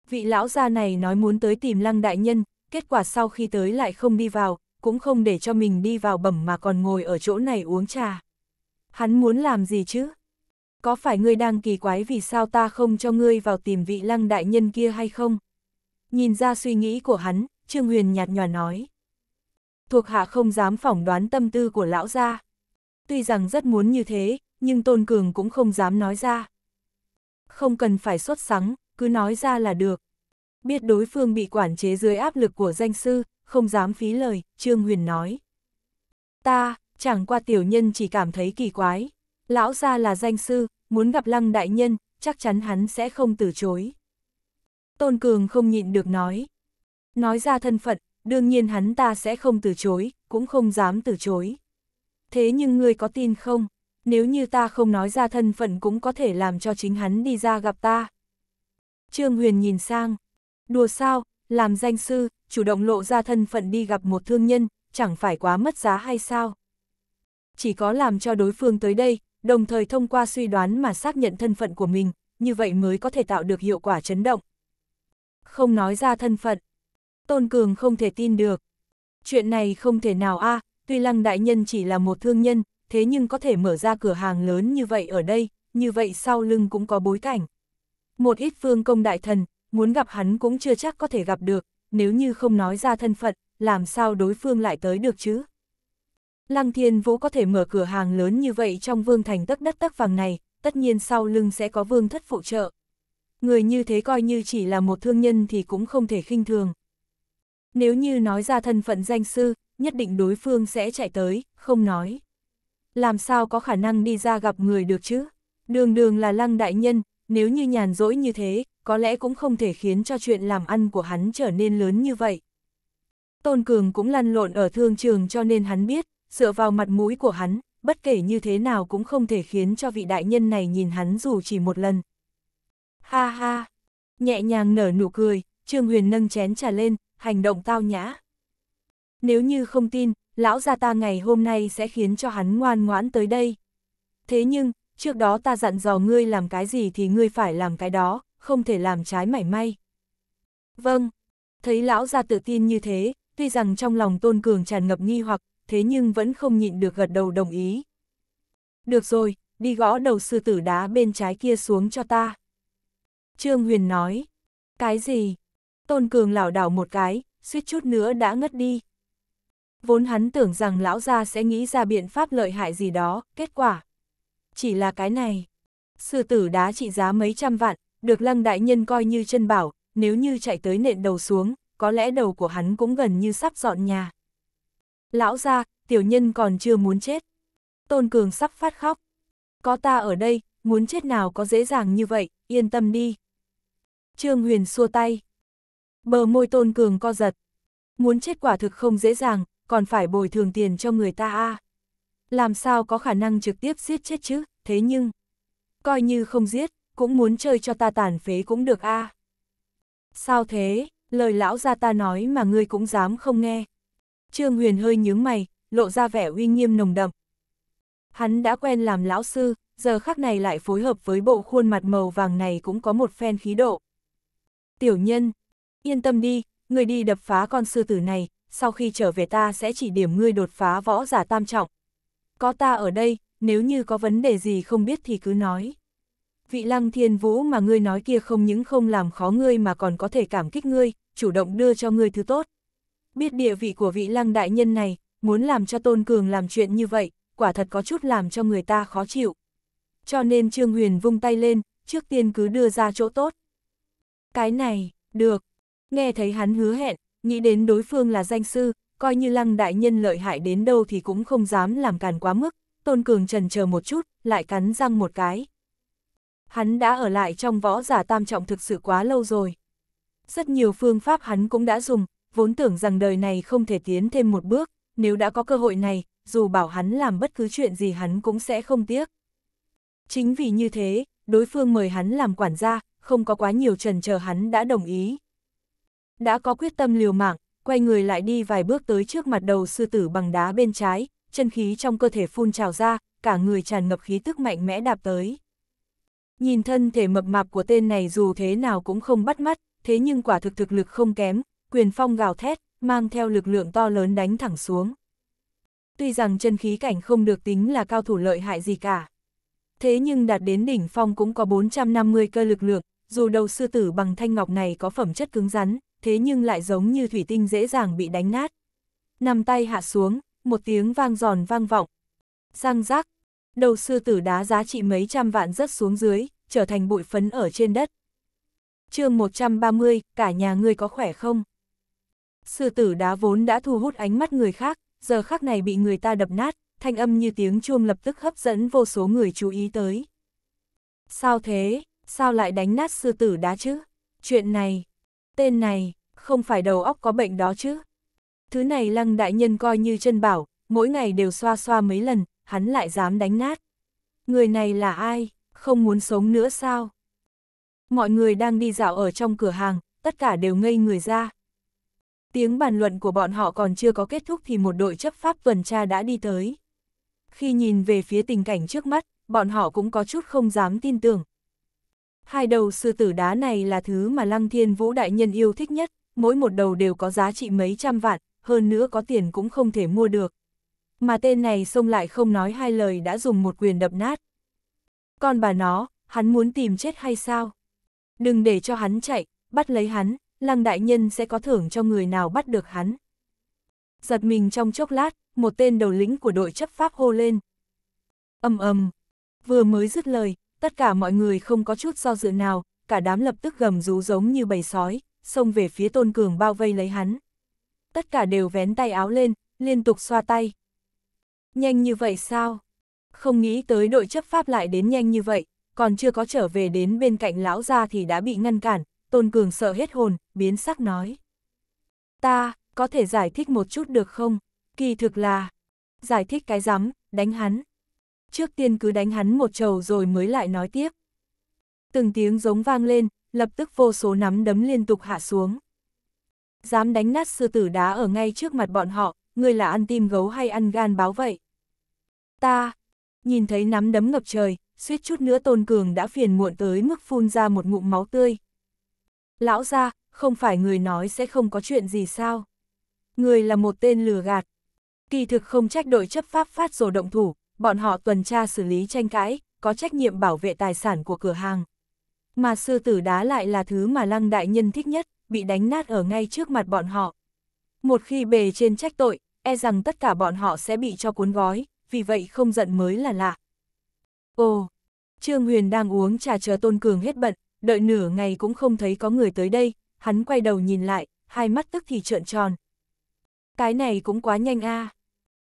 Vị lão gia này nói muốn tới tìm lăng đại nhân, kết quả sau khi tới lại không đi vào, cũng không để cho mình đi vào bẩm mà còn ngồi ở chỗ này uống trà. Hắn muốn làm gì chứ? Có phải ngươi đang kỳ quái vì sao ta không cho ngươi vào tìm vị lăng đại nhân kia hay không? Nhìn ra suy nghĩ của hắn, Trương Huyền nhạt nhòa nói. Thuộc hạ không dám phỏng đoán tâm tư của lão gia. Tuy rằng rất muốn như thế, nhưng Tôn Cường cũng không dám nói ra. Không cần phải xuất sắng, cứ nói ra là được biết đối phương bị quản chế dưới áp lực của danh sư, không dám phí lời, Trương Huyền nói. Ta, chẳng qua tiểu nhân chỉ cảm thấy kỳ quái. Lão gia là danh sư, muốn gặp lăng đại nhân, chắc chắn hắn sẽ không từ chối. Tôn Cường không nhịn được nói. Nói ra thân phận, đương nhiên hắn ta sẽ không từ chối, cũng không dám từ chối. Thế nhưng ngươi có tin không? Nếu như ta không nói ra thân phận cũng có thể làm cho chính hắn đi ra gặp ta. Trương Huyền nhìn sang, Đùa sao, làm danh sư, chủ động lộ ra thân phận đi gặp một thương nhân, chẳng phải quá mất giá hay sao? Chỉ có làm cho đối phương tới đây, đồng thời thông qua suy đoán mà xác nhận thân phận của mình, như vậy mới có thể tạo được hiệu quả chấn động. Không nói ra thân phận. Tôn Cường không thể tin được. Chuyện này không thể nào a à, tuy Lăng Đại Nhân chỉ là một thương nhân, thế nhưng có thể mở ra cửa hàng lớn như vậy ở đây, như vậy sau lưng cũng có bối cảnh. Một ít phương công đại thần, muốn gặp hắn cũng chưa chắc có thể gặp được, nếu như không nói ra thân phận, làm sao đối phương lại tới được chứ? Lăng Thiên Vũ có thể mở cửa hàng lớn như vậy trong vương thành tất đất tắc vàng này, tất nhiên sau lưng sẽ có vương thất phụ trợ. Người như thế coi như chỉ là một thương nhân thì cũng không thể khinh thường. Nếu như nói ra thân phận danh sư, nhất định đối phương sẽ chạy tới, không nói. Làm sao có khả năng đi ra gặp người được chứ? Đường đường là lăng đại nhân, nếu như nhàn rỗi như thế, có lẽ cũng không thể khiến cho chuyện làm ăn của hắn trở nên lớn như vậy. Tôn Cường cũng lăn lộn ở thương trường cho nên hắn biết, dựa vào mặt mũi của hắn, bất kể như thế nào cũng không thể khiến cho vị đại nhân này nhìn hắn dù chỉ một lần. Ha ha, nhẹ nhàng nở nụ cười, Trương Huyền nâng chén trà lên, hành động tao nhã. Nếu như không tin, lão gia ta ngày hôm nay sẽ khiến cho hắn ngoan ngoãn tới đây. Thế nhưng, trước đó ta dặn dò ngươi làm cái gì thì ngươi phải làm cái đó, không thể làm trái mảy may. Vâng, thấy lão gia tự tin như thế, tuy rằng trong lòng Tôn Cường tràn ngập nghi hoặc, thế nhưng vẫn không nhịn được gật đầu đồng ý. Được rồi, đi gõ đầu sư tử đá bên trái kia xuống cho ta. Trương Huyền nói, cái gì? Tôn Cường lảo đảo một cái, suýt chút nữa đã ngất đi. Vốn hắn tưởng rằng lão gia sẽ nghĩ ra biện pháp lợi hại gì đó, kết quả. Chỉ là cái này. Sư tử đá trị giá mấy trăm vạn, được lăng đại nhân coi như chân bảo, nếu như chạy tới nện đầu xuống, có lẽ đầu của hắn cũng gần như sắp dọn nhà. Lão ra, tiểu nhân còn chưa muốn chết. Tôn Cường sắp phát khóc. Có ta ở đây, muốn chết nào có dễ dàng như vậy, yên tâm đi. Trương Huyền xua tay. Bờ môi Tôn Cường co giật. Muốn chết quả thực không dễ dàng, còn phải bồi thường tiền cho người ta a Làm sao có khả năng trực tiếp giết chết chứ, thế nhưng... Coi như không giết, cũng muốn chơi cho ta tàn phế cũng được a. À. Sao thế, lời lão gia ta nói mà ngươi cũng dám không nghe. Trương Huyền hơi nhướng mày, lộ ra vẻ uy nghiêm nồng đậm. Hắn đã quen làm lão sư, giờ khắc này lại phối hợp với bộ khuôn mặt màu vàng này cũng có một phen khí độ. Tiểu nhân, yên tâm đi, người đi đập phá con sư tử này, sau khi trở về ta sẽ chỉ điểm ngươi đột phá võ giả tam trọng. Có ta ở đây, nếu như có vấn đề gì không biết thì cứ nói vị lăng thiên vũ mà ngươi nói kia không những không làm khó ngươi mà còn có thể cảm kích ngươi, chủ động đưa cho ngươi thứ tốt. Biết địa vị của vị lăng đại nhân này, muốn làm cho Tôn Cường làm chuyện như vậy, quả thật có chút làm cho người ta khó chịu. Cho nên Trương Huyền vung tay lên, trước tiên cứ đưa ra chỗ tốt. Cái này, được. Nghe thấy hắn hứa hẹn, nghĩ đến đối phương là danh sư, coi như lăng đại nhân lợi hại đến đâu thì cũng không dám làm càn quá mức. Tôn Cường trần chờ một chút, lại cắn răng một cái hắn đã ở lại trong võ giả tam trọng thực sự quá lâu rồi. Rất nhiều phương pháp hắn cũng đã dùng, vốn tưởng rằng đời này không thể tiến thêm một bước, nếu đã có cơ hội này, dù bảo hắn làm bất cứ chuyện gì hắn cũng sẽ không tiếc. Chính vì như thế, đối phương mời hắn làm quản gia, không có quá nhiều trần chờ hắn đã đồng ý. Đã có quyết tâm liều mạng, quay người lại đi vài bước tới trước mặt đầu sư tử bằng đá bên trái, chân khí trong cơ thể phun trào ra, cả người tràn ngập khí tức mạnh mẽ đạp tới. Nhìn thân thể mập mạp của tên này dù thế nào cũng không bắt mắt, thế nhưng quả thực thực lực không kém, quyền phong gào thét, mang theo lực lượng to lớn đánh thẳng xuống. Tuy rằng chân khí cảnh không được tính là cao thủ lợi hại gì cả. Thế nhưng đạt đến đỉnh phong cũng có 450 cơ lực lượng, dù đầu sư tử bằng thanh ngọc này có phẩm chất cứng rắn, thế nhưng lại giống như thủy tinh dễ dàng bị đánh nát. Nằm tay hạ xuống, một tiếng vang giòn vang vọng. Giang giác. Đầu sư tử đá giá trị mấy trăm vạn rất xuống dưới, trở thành bụi phấn ở trên đất. chương 130, cả nhà ngươi có khỏe không? Sư tử đá vốn đã thu hút ánh mắt người khác, giờ khắc này bị người ta đập nát, thanh âm như tiếng chuông lập tức hấp dẫn vô số người chú ý tới. Sao thế, sao lại đánh nát sư tử đá chứ? Chuyện này, tên này, không phải đầu óc có bệnh đó chứ? Thứ này lăng đại nhân coi như chân bảo, mỗi ngày đều xoa xoa mấy lần, hắn lại dám đánh nát. Người này là ai, không muốn sống nữa sao? Mọi người đang đi dạo ở trong cửa hàng, tất cả đều ngây người ra. Tiếng bàn luận của bọn họ còn chưa có kết thúc thì một đội chấp pháp tuần tra đã đi tới. Khi nhìn về phía tình cảnh trước mắt, bọn họ cũng có chút không dám tin tưởng. Hai đầu sư tử đá này là thứ mà Lăng Thiên Vũ Đại Nhân yêu thích nhất, mỗi một đầu đều có giá trị mấy trăm vạn, hơn nữa có tiền cũng không thể mua được mà tên này xông lại không nói hai lời đã dùng một quyền đập nát. Còn bà nó, hắn muốn tìm chết hay sao? Đừng để cho hắn chạy, bắt lấy hắn, lăng đại nhân sẽ có thưởng cho người nào bắt được hắn. Giật mình trong chốc lát, một tên đầu lĩnh của đội chấp pháp hô lên. "ầm ầm". vừa mới dứt lời, tất cả mọi người không có chút do dự nào, cả đám lập tức gầm rú giống như bầy sói, xông về phía tôn cường bao vây lấy hắn. Tất cả đều vén tay áo lên, liên tục xoa tay. Nhanh như vậy sao? Không nghĩ tới đội chấp pháp lại đến nhanh như vậy, còn chưa có trở về đến bên cạnh lão gia thì đã bị ngăn cản, Tôn Cường sợ hết hồn, biến sắc nói. Ta, có thể giải thích một chút được không? Kỳ thực là, giải thích cái rắm, đánh hắn. Trước tiên cứ đánh hắn một trầu rồi mới lại nói tiếp. Từng tiếng giống vang lên, lập tức vô số nắm đấm liên tục hạ xuống. Dám đánh nát sư tử đá ở ngay trước mặt bọn họ, người là ăn tim gấu hay ăn gan báo vậy? ta. Nhìn thấy nắm đấm ngập trời, suýt chút nữa Tôn Cường đã phiền muộn tới mức phun ra một ngụm máu tươi. Lão ra, không phải người nói sẽ không có chuyện gì sao? Người là một tên lừa gạt. Kỳ thực không trách đội chấp pháp phát rồ động thủ, bọn họ tuần tra xử lý tranh cãi, có trách nhiệm bảo vệ tài sản của cửa hàng. Mà sư tử đá lại là thứ mà lăng đại nhân thích nhất, bị đánh nát ở ngay trước mặt bọn họ. Một khi bề trên trách tội, e rằng tất cả bọn họ sẽ bị cho cuốn gói vì vậy không giận mới là lạ. Ồ, Trương Huyền đang uống trà chờ Tôn Cường hết bận, đợi nửa ngày cũng không thấy có người tới đây, hắn quay đầu nhìn lại, hai mắt tức thì trợn tròn. Cái này cũng quá nhanh a. À.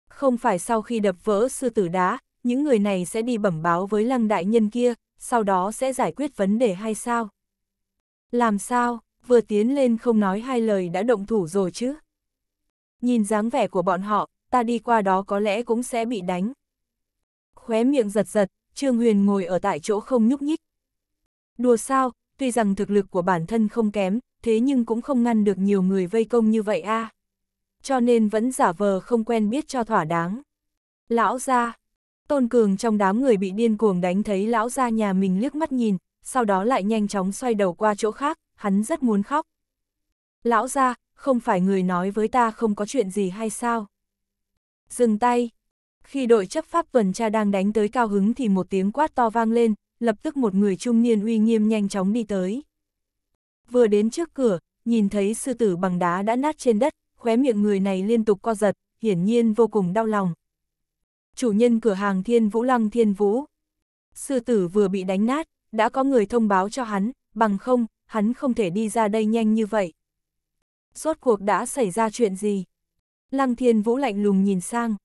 Không phải sau khi đập vỡ sư tử đá, những người này sẽ đi bẩm báo với lăng đại nhân kia, sau đó sẽ giải quyết vấn đề hay sao? Làm sao, vừa tiến lên không nói hai lời đã động thủ rồi chứ? Nhìn dáng vẻ của bọn họ, ta đi qua đó có lẽ cũng sẽ bị đánh. Khóe miệng giật giật, Trương Huyền ngồi ở tại chỗ không nhúc nhích. Đùa sao, tuy rằng thực lực của bản thân không kém, thế nhưng cũng không ngăn được nhiều người vây công như vậy a. Cho nên vẫn giả vờ không quen biết cho thỏa đáng. Lão gia, Tôn Cường trong đám người bị điên cuồng đánh thấy lão gia nhà mình liếc mắt nhìn, sau đó lại nhanh chóng xoay đầu qua chỗ khác, hắn rất muốn khóc. Lão gia, không phải người nói với ta không có chuyện gì hay sao? dừng tay. Khi đội chấp pháp tuần tra đang đánh tới cao hứng thì một tiếng quát to vang lên, lập tức một người trung niên uy nghiêm nhanh chóng đi tới. Vừa đến trước cửa, nhìn thấy sư tử bằng đá đã nát trên đất, khóe miệng người này liên tục co giật, hiển nhiên vô cùng đau lòng. Chủ nhân cửa hàng Thiên Vũ Lăng Thiên Vũ. Sư tử vừa bị đánh nát, đã có người thông báo cho hắn, bằng không, hắn không thể đi ra đây nhanh như vậy. Rốt cuộc đã xảy ra chuyện gì? Lăng thiên vũ lạnh lùng nhìn sang.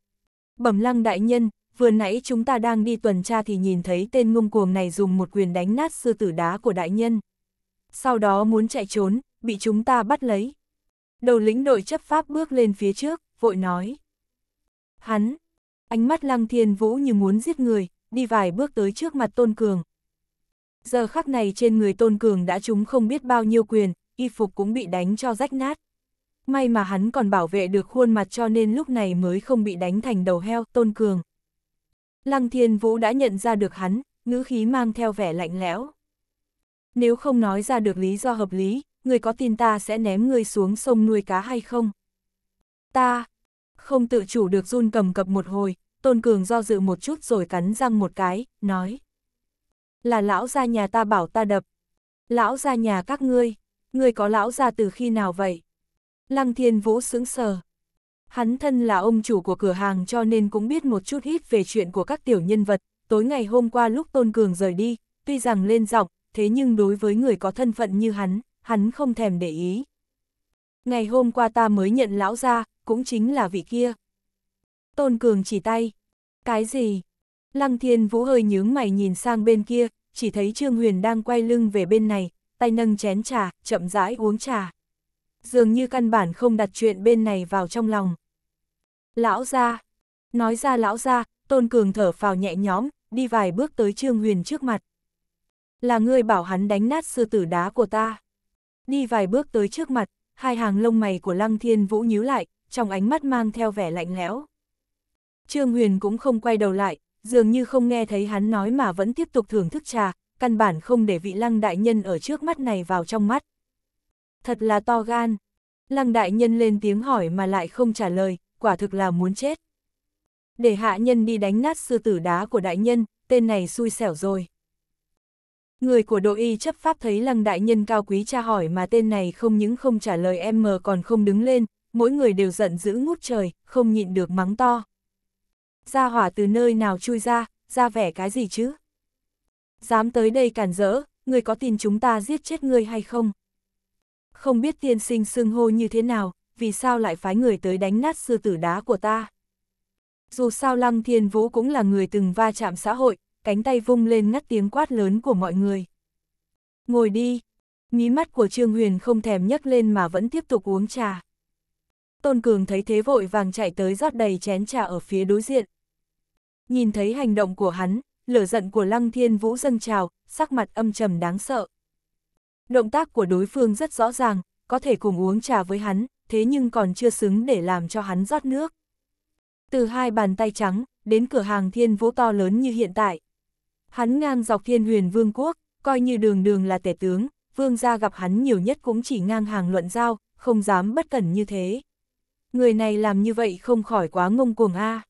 Bẩm lăng đại nhân, vừa nãy chúng ta đang đi tuần tra thì nhìn thấy tên ngông cuồng này dùng một quyền đánh nát sư tử đá của đại nhân. Sau đó muốn chạy trốn, bị chúng ta bắt lấy. Đầu lĩnh đội chấp pháp bước lên phía trước, vội nói. Hắn, ánh mắt lăng thiên vũ như muốn giết người, đi vài bước tới trước mặt Tôn Cường. Giờ khắc này trên người Tôn Cường đã trúng không biết bao nhiêu quyền, y phục cũng bị đánh cho rách nát may mà hắn còn bảo vệ được khuôn mặt cho nên lúc này mới không bị đánh thành đầu heo, Tôn Cường. Lăng Thiên Vũ đã nhận ra được hắn, ngữ khí mang theo vẻ lạnh lẽo. Nếu không nói ra được lý do hợp lý, người có tin ta sẽ ném người xuống sông nuôi cá hay không? Ta, không tự chủ được run cầm cập một hồi, Tôn Cường do dự một chút rồi cắn răng một cái, nói. Là lão gia nhà ta bảo ta đập. Lão gia nhà các ngươi, ngươi có lão gia từ khi nào vậy? Lăng Thiên Vũ sững sờ. Hắn thân là ông chủ của cửa hàng cho nên cũng biết một chút ít về chuyện của các tiểu nhân vật, tối ngày hôm qua lúc Tôn Cường rời đi, tuy rằng lên giọng, thế nhưng đối với người có thân phận như hắn, hắn không thèm để ý. Ngày hôm qua ta mới nhận lão ra, cũng chính là vị kia. Tôn Cường chỉ tay. Cái gì? Lăng Thiên Vũ hơi nhướng mày nhìn sang bên kia, chỉ thấy Trương Huyền đang quay lưng về bên này, tay nâng chén trà, chậm rãi uống trà dường như căn bản không đặt chuyện bên này vào trong lòng. Lão ra, nói ra lão ra, Tôn Cường thở phào nhẹ nhõm, đi vài bước tới Trương Huyền trước mặt. Là ngươi bảo hắn đánh nát sư tử đá của ta. Đi vài bước tới trước mặt, hai hàng lông mày của Lăng Thiên Vũ nhíu lại, trong ánh mắt mang theo vẻ lạnh lẽo. Trương Huyền cũng không quay đầu lại, dường như không nghe thấy hắn nói mà vẫn tiếp tục thưởng thức trà, căn bản không để vị Lăng Đại Nhân ở trước mắt này vào trong mắt. Thật là to gan. Lăng đại nhân lên tiếng hỏi mà lại không trả lời, quả thực là muốn chết. Để hạ nhân đi đánh nát sư tử đá của đại nhân, tên này xui xẻo rồi. Người của đội y chấp pháp thấy lăng đại nhân cao quý tra hỏi mà tên này không những không trả lời em mờ còn không đứng lên, mỗi người đều giận dữ ngút trời, không nhịn được mắng to. Ra hỏa từ nơi nào chui ra, ra vẻ cái gì chứ? Dám tới đây cản rỡ, người có tin chúng ta giết chết ngươi hay không? không biết tiên sinh xưng hô như thế nào, vì sao lại phái người tới đánh nát sư tử đá của ta. Dù sao Lăng Thiên Vũ cũng là người từng va chạm xã hội, cánh tay vung lên ngắt tiếng quát lớn của mọi người. Ngồi đi, mí mắt của Trương Huyền không thèm nhấc lên mà vẫn tiếp tục uống trà. Tôn Cường thấy thế vội vàng chạy tới rót đầy chén trà ở phía đối diện. Nhìn thấy hành động của hắn, lửa giận của Lăng Thiên Vũ dâng trào, sắc mặt âm trầm đáng sợ động tác của đối phương rất rõ ràng, có thể cùng uống trà với hắn, thế nhưng còn chưa xứng để làm cho hắn rót nước. Từ hai bàn tay trắng, đến cửa hàng thiên vũ to lớn như hiện tại. Hắn ngang dọc thiên huyền vương quốc, coi như đường đường là tể tướng, vương gia gặp hắn nhiều nhất cũng chỉ ngang hàng luận giao, không dám bất cẩn như thế. Người này làm như vậy không khỏi quá ngông cuồng a.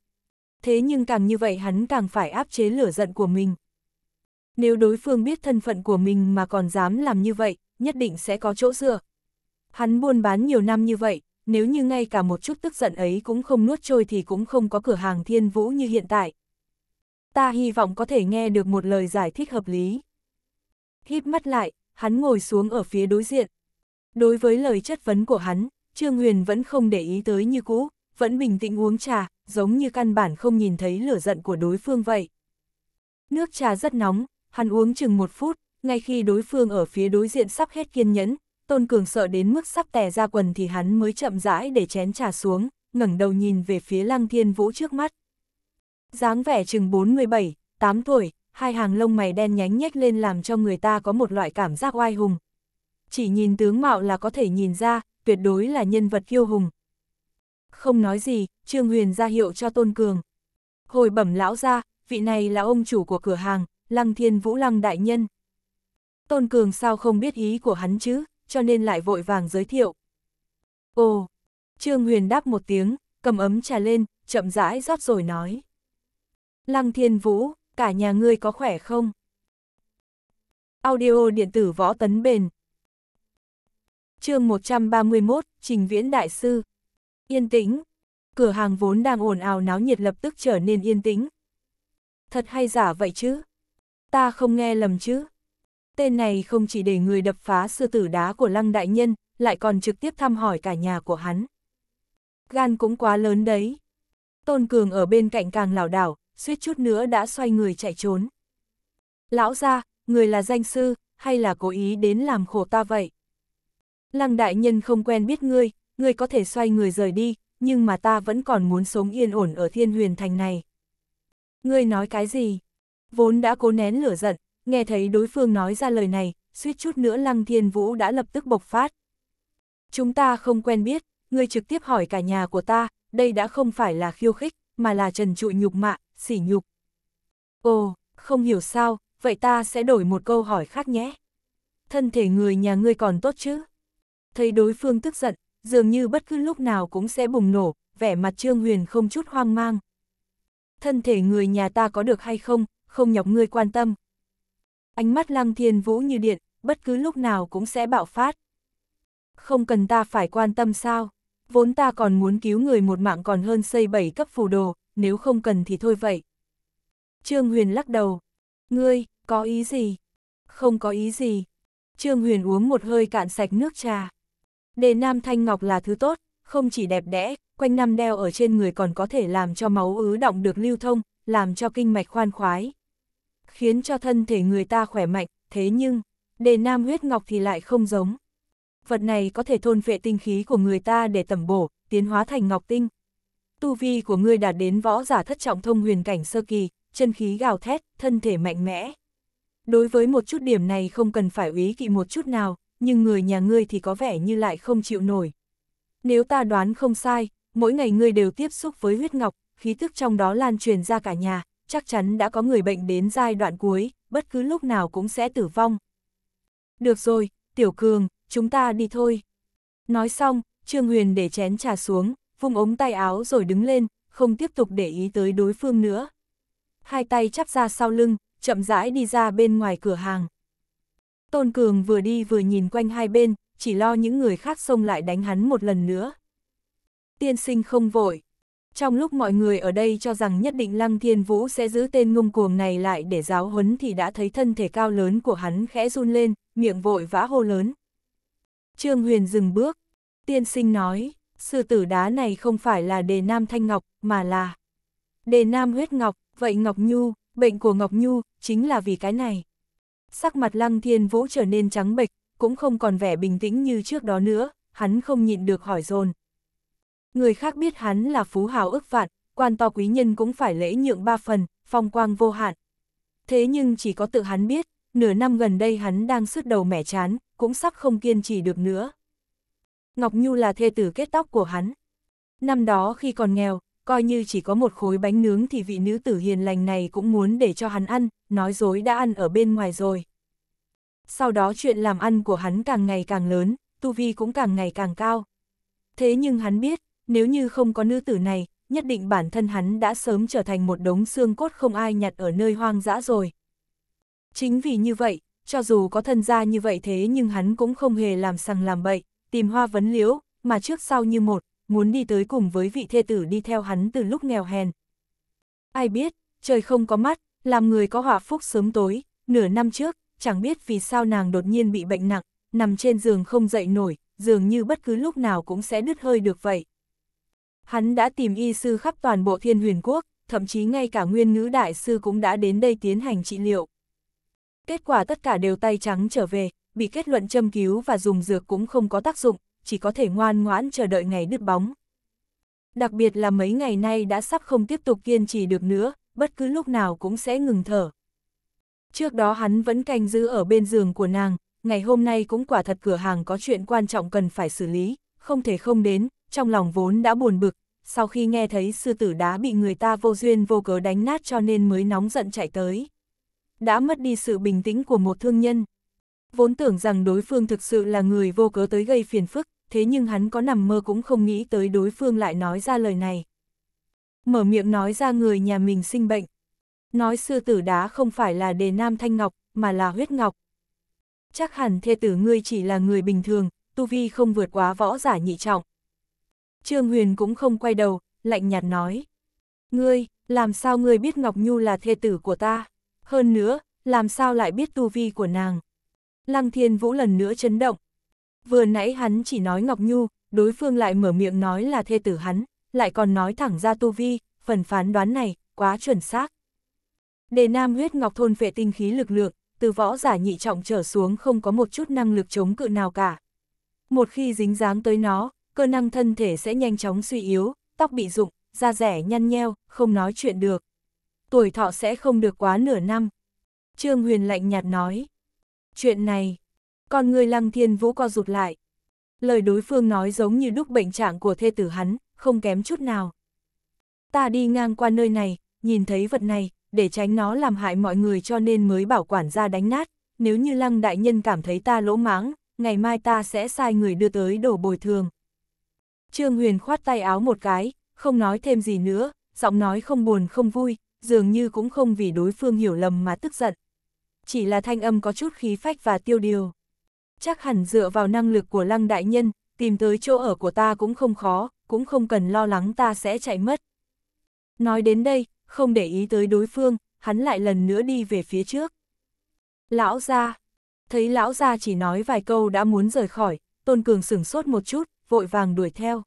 Thế nhưng càng như vậy hắn càng phải áp chế lửa giận của mình, nếu đối phương biết thân phận của mình mà còn dám làm như vậy, nhất định sẽ có chỗ dựa. Hắn buôn bán nhiều năm như vậy, nếu như ngay cả một chút tức giận ấy cũng không nuốt trôi thì cũng không có cửa hàng thiên vũ như hiện tại. Ta hy vọng có thể nghe được một lời giải thích hợp lý. hít mắt lại, hắn ngồi xuống ở phía đối diện. Đối với lời chất vấn của hắn, Trương Huyền vẫn không để ý tới như cũ, vẫn bình tĩnh uống trà, giống như căn bản không nhìn thấy lửa giận của đối phương vậy. Nước trà rất nóng, hắn uống chừng một phút, ngay khi đối phương ở phía đối diện sắp hết kiên nhẫn, Tôn Cường sợ đến mức sắp tè ra quần thì hắn mới chậm rãi để chén trà xuống, ngẩng đầu nhìn về phía Lăng Thiên Vũ trước mắt. dáng vẻ chừng 47, 8 tuổi, hai hàng lông mày đen nhánh nhếch lên làm cho người ta có một loại cảm giác oai hùng. Chỉ nhìn tướng mạo là có thể nhìn ra, tuyệt đối là nhân vật kiêu hùng. Không nói gì, Trương Huyền ra hiệu cho Tôn Cường. Hồi bẩm lão ra, vị này là ông chủ của cửa hàng, Lăng Thiên Vũ Lăng Đại Nhân. Tôn Cường sao không biết ý của hắn chứ, cho nên lại vội vàng giới thiệu. Ồ, Trương Huyền đáp một tiếng, cầm ấm trà lên, chậm rãi rót rồi nói. Lăng Thiên Vũ, cả nhà ngươi có khỏe không? Audio điện tử võ tấn bền. chương 131, Trình Viễn Đại Sư. Yên tĩnh. Cửa hàng vốn đang ồn ào náo nhiệt lập tức trở nên yên tĩnh. Thật hay giả vậy chứ? ta không nghe lầm chứ. Tên này không chỉ để người đập phá sư tử đá của Lăng Đại Nhân, lại còn trực tiếp thăm hỏi cả nhà của hắn. Gan cũng quá lớn đấy. Tôn Cường ở bên cạnh càng lảo đảo, suýt chút nữa đã xoay người chạy trốn. Lão ra, người là danh sư, hay là cố ý đến làm khổ ta vậy? Lăng Đại Nhân không quen biết ngươi, ngươi có thể xoay người rời đi, nhưng mà ta vẫn còn muốn sống yên ổn ở thiên huyền thành này. Ngươi nói cái gì? Vốn đã cố nén lửa giận, nghe thấy đối phương nói ra lời này, suýt chút nữa Lăng Thiên Vũ đã lập tức bộc phát. Chúng ta không quen biết, ngươi trực tiếp hỏi cả nhà của ta, đây đã không phải là khiêu khích, mà là trần trụi nhục mạ, sỉ nhục. Ồ, không hiểu sao, vậy ta sẽ đổi một câu hỏi khác nhé. Thân thể người nhà ngươi còn tốt chứ? Thấy đối phương tức giận, dường như bất cứ lúc nào cũng sẽ bùng nổ, vẻ mặt Trương Huyền không chút hoang mang. Thân thể người nhà ta có được hay không, không nhọc ngươi quan tâm. Ánh mắt lăng thiên vũ như điện, bất cứ lúc nào cũng sẽ bạo phát. Không cần ta phải quan tâm sao, vốn ta còn muốn cứu người một mạng còn hơn xây bảy cấp phù đồ, nếu không cần thì thôi vậy. Trương Huyền lắc đầu, ngươi, có ý gì? Không có ý gì. Trương Huyền uống một hơi cạn sạch nước trà. Đề nam thanh ngọc là thứ tốt, không chỉ đẹp đẽ, quanh năm đeo ở trên người còn có thể làm cho máu ứ động được lưu thông, làm cho kinh mạch khoan khoái khiến cho thân thể người ta khỏe mạnh, thế nhưng, đề nam huyết ngọc thì lại không giống. Vật này có thể thôn vệ tinh khí của người ta để tẩm bổ, tiến hóa thành ngọc tinh. Tu vi của ngươi đạt đến võ giả thất trọng thông huyền cảnh sơ kỳ, chân khí gào thét, thân thể mạnh mẽ. Đối với một chút điểm này không cần phải úy kỵ một chút nào, nhưng người nhà ngươi thì có vẻ như lại không chịu nổi. Nếu ta đoán không sai, mỗi ngày ngươi đều tiếp xúc với huyết ngọc, khí tức trong đó lan truyền ra cả nhà, chắc chắn đã có người bệnh đến giai đoạn cuối, bất cứ lúc nào cũng sẽ tử vong. Được rồi, Tiểu Cường, chúng ta đi thôi. Nói xong, Trương Huyền để chén trà xuống, vung ống tay áo rồi đứng lên, không tiếp tục để ý tới đối phương nữa. Hai tay chắp ra sau lưng, chậm rãi đi ra bên ngoài cửa hàng. Tôn Cường vừa đi vừa nhìn quanh hai bên, chỉ lo những người khác xông lại đánh hắn một lần nữa. Tiên sinh không vội. Trong lúc mọi người ở đây cho rằng nhất định Lăng Thiên Vũ sẽ giữ tên ngông cuồng này lại để giáo huấn thì đã thấy thân thể cao lớn của hắn khẽ run lên, miệng vội vã hô lớn. Trương Huyền dừng bước, tiên sinh nói, sư tử đá này không phải là đề nam thanh ngọc, mà là đề nam huyết ngọc, vậy Ngọc Nhu, bệnh của Ngọc Nhu, chính là vì cái này. Sắc mặt Lăng Thiên Vũ trở nên trắng bệch, cũng không còn vẻ bình tĩnh như trước đó nữa, hắn không nhịn được hỏi dồn người khác biết hắn là phú hào ức vạn, quan to quý nhân cũng phải lễ nhượng ba phần, phong quang vô hạn. Thế nhưng chỉ có tự hắn biết, nửa năm gần đây hắn đang sứt đầu mẻ chán, cũng sắp không kiên trì được nữa. Ngọc Nhu là thê tử kết tóc của hắn. Năm đó khi còn nghèo, coi như chỉ có một khối bánh nướng thì vị nữ tử hiền lành này cũng muốn để cho hắn ăn, nói dối đã ăn ở bên ngoài rồi. Sau đó chuyện làm ăn của hắn càng ngày càng lớn, tu vi cũng càng ngày càng cao. Thế nhưng hắn biết, nếu như không có nữ tử này, nhất định bản thân hắn đã sớm trở thành một đống xương cốt không ai nhặt ở nơi hoang dã rồi. Chính vì như vậy, cho dù có thân gia như vậy thế nhưng hắn cũng không hề làm sằng làm bậy, tìm hoa vấn liễu, mà trước sau như một, muốn đi tới cùng với vị thê tử đi theo hắn từ lúc nghèo hèn. Ai biết, trời không có mắt, làm người có họa phúc sớm tối, nửa năm trước, chẳng biết vì sao nàng đột nhiên bị bệnh nặng, nằm trên giường không dậy nổi, dường như bất cứ lúc nào cũng sẽ đứt hơi được vậy. Hắn đã tìm y sư khắp toàn bộ thiên huyền quốc, thậm chí ngay cả nguyên ngữ đại sư cũng đã đến đây tiến hành trị liệu. Kết quả tất cả đều tay trắng trở về, bị kết luận châm cứu và dùng dược cũng không có tác dụng, chỉ có thể ngoan ngoãn chờ đợi ngày đứt bóng. Đặc biệt là mấy ngày nay đã sắp không tiếp tục kiên trì được nữa, bất cứ lúc nào cũng sẽ ngừng thở. Trước đó hắn vẫn canh giữ ở bên giường của nàng, ngày hôm nay cũng quả thật cửa hàng có chuyện quan trọng cần phải xử lý, không thể không đến, trong lòng vốn đã buồn bực, sau khi nghe thấy sư tử đá bị người ta vô duyên vô cớ đánh nát cho nên mới nóng giận chạy tới. Đã mất đi sự bình tĩnh của một thương nhân. Vốn tưởng rằng đối phương thực sự là người vô cớ tới gây phiền phức, thế nhưng hắn có nằm mơ cũng không nghĩ tới đối phương lại nói ra lời này. Mở miệng nói ra người nhà mình sinh bệnh. Nói sư tử đá không phải là đề nam thanh ngọc, mà là huyết ngọc. Chắc hẳn thê tử ngươi chỉ là người bình thường, tu vi không vượt quá võ giả nhị trọng. Trương Huyền cũng không quay đầu, lạnh nhạt nói. Ngươi, làm sao ngươi biết Ngọc Nhu là thê tử của ta? Hơn nữa, làm sao lại biết tu vi của nàng? Lăng Thiên Vũ lần nữa chấn động. Vừa nãy hắn chỉ nói Ngọc Nhu, đối phương lại mở miệng nói là thê tử hắn, lại còn nói thẳng ra tu vi, phần phán đoán này, quá chuẩn xác. Đề Nam huyết ngọc thôn vệ tinh khí lực lượng, từ võ giả nhị trọng trở xuống không có một chút năng lực chống cự nào cả. Một khi dính dáng tới nó, cơ năng thân thể sẽ nhanh chóng suy yếu, tóc bị rụng, da rẻ nhăn nheo, không nói chuyện được. Tuổi thọ sẽ không được quá nửa năm. Trương Huyền lạnh nhạt nói. Chuyện này, con người lăng thiên vũ co rụt lại. Lời đối phương nói giống như đúc bệnh trạng của thê tử hắn, không kém chút nào. Ta đi ngang qua nơi này, nhìn thấy vật này, để tránh nó làm hại mọi người cho nên mới bảo quản ra đánh nát. Nếu như lăng đại nhân cảm thấy ta lỗ mãng, ngày mai ta sẽ sai người đưa tới đổ bồi thường. Trương Huyền khoát tay áo một cái, không nói thêm gì nữa, giọng nói không buồn không vui, dường như cũng không vì đối phương hiểu lầm mà tức giận. Chỉ là thanh âm có chút khí phách và tiêu điều. Chắc hẳn dựa vào năng lực của lăng đại nhân, tìm tới chỗ ở của ta cũng không khó, cũng không cần lo lắng ta sẽ chạy mất. Nói đến đây, không để ý tới đối phương, hắn lại lần nữa đi về phía trước. Lão ra, thấy lão ra chỉ nói vài câu đã muốn rời khỏi, Tôn Cường sửng sốt một chút, vội vàng đuổi theo.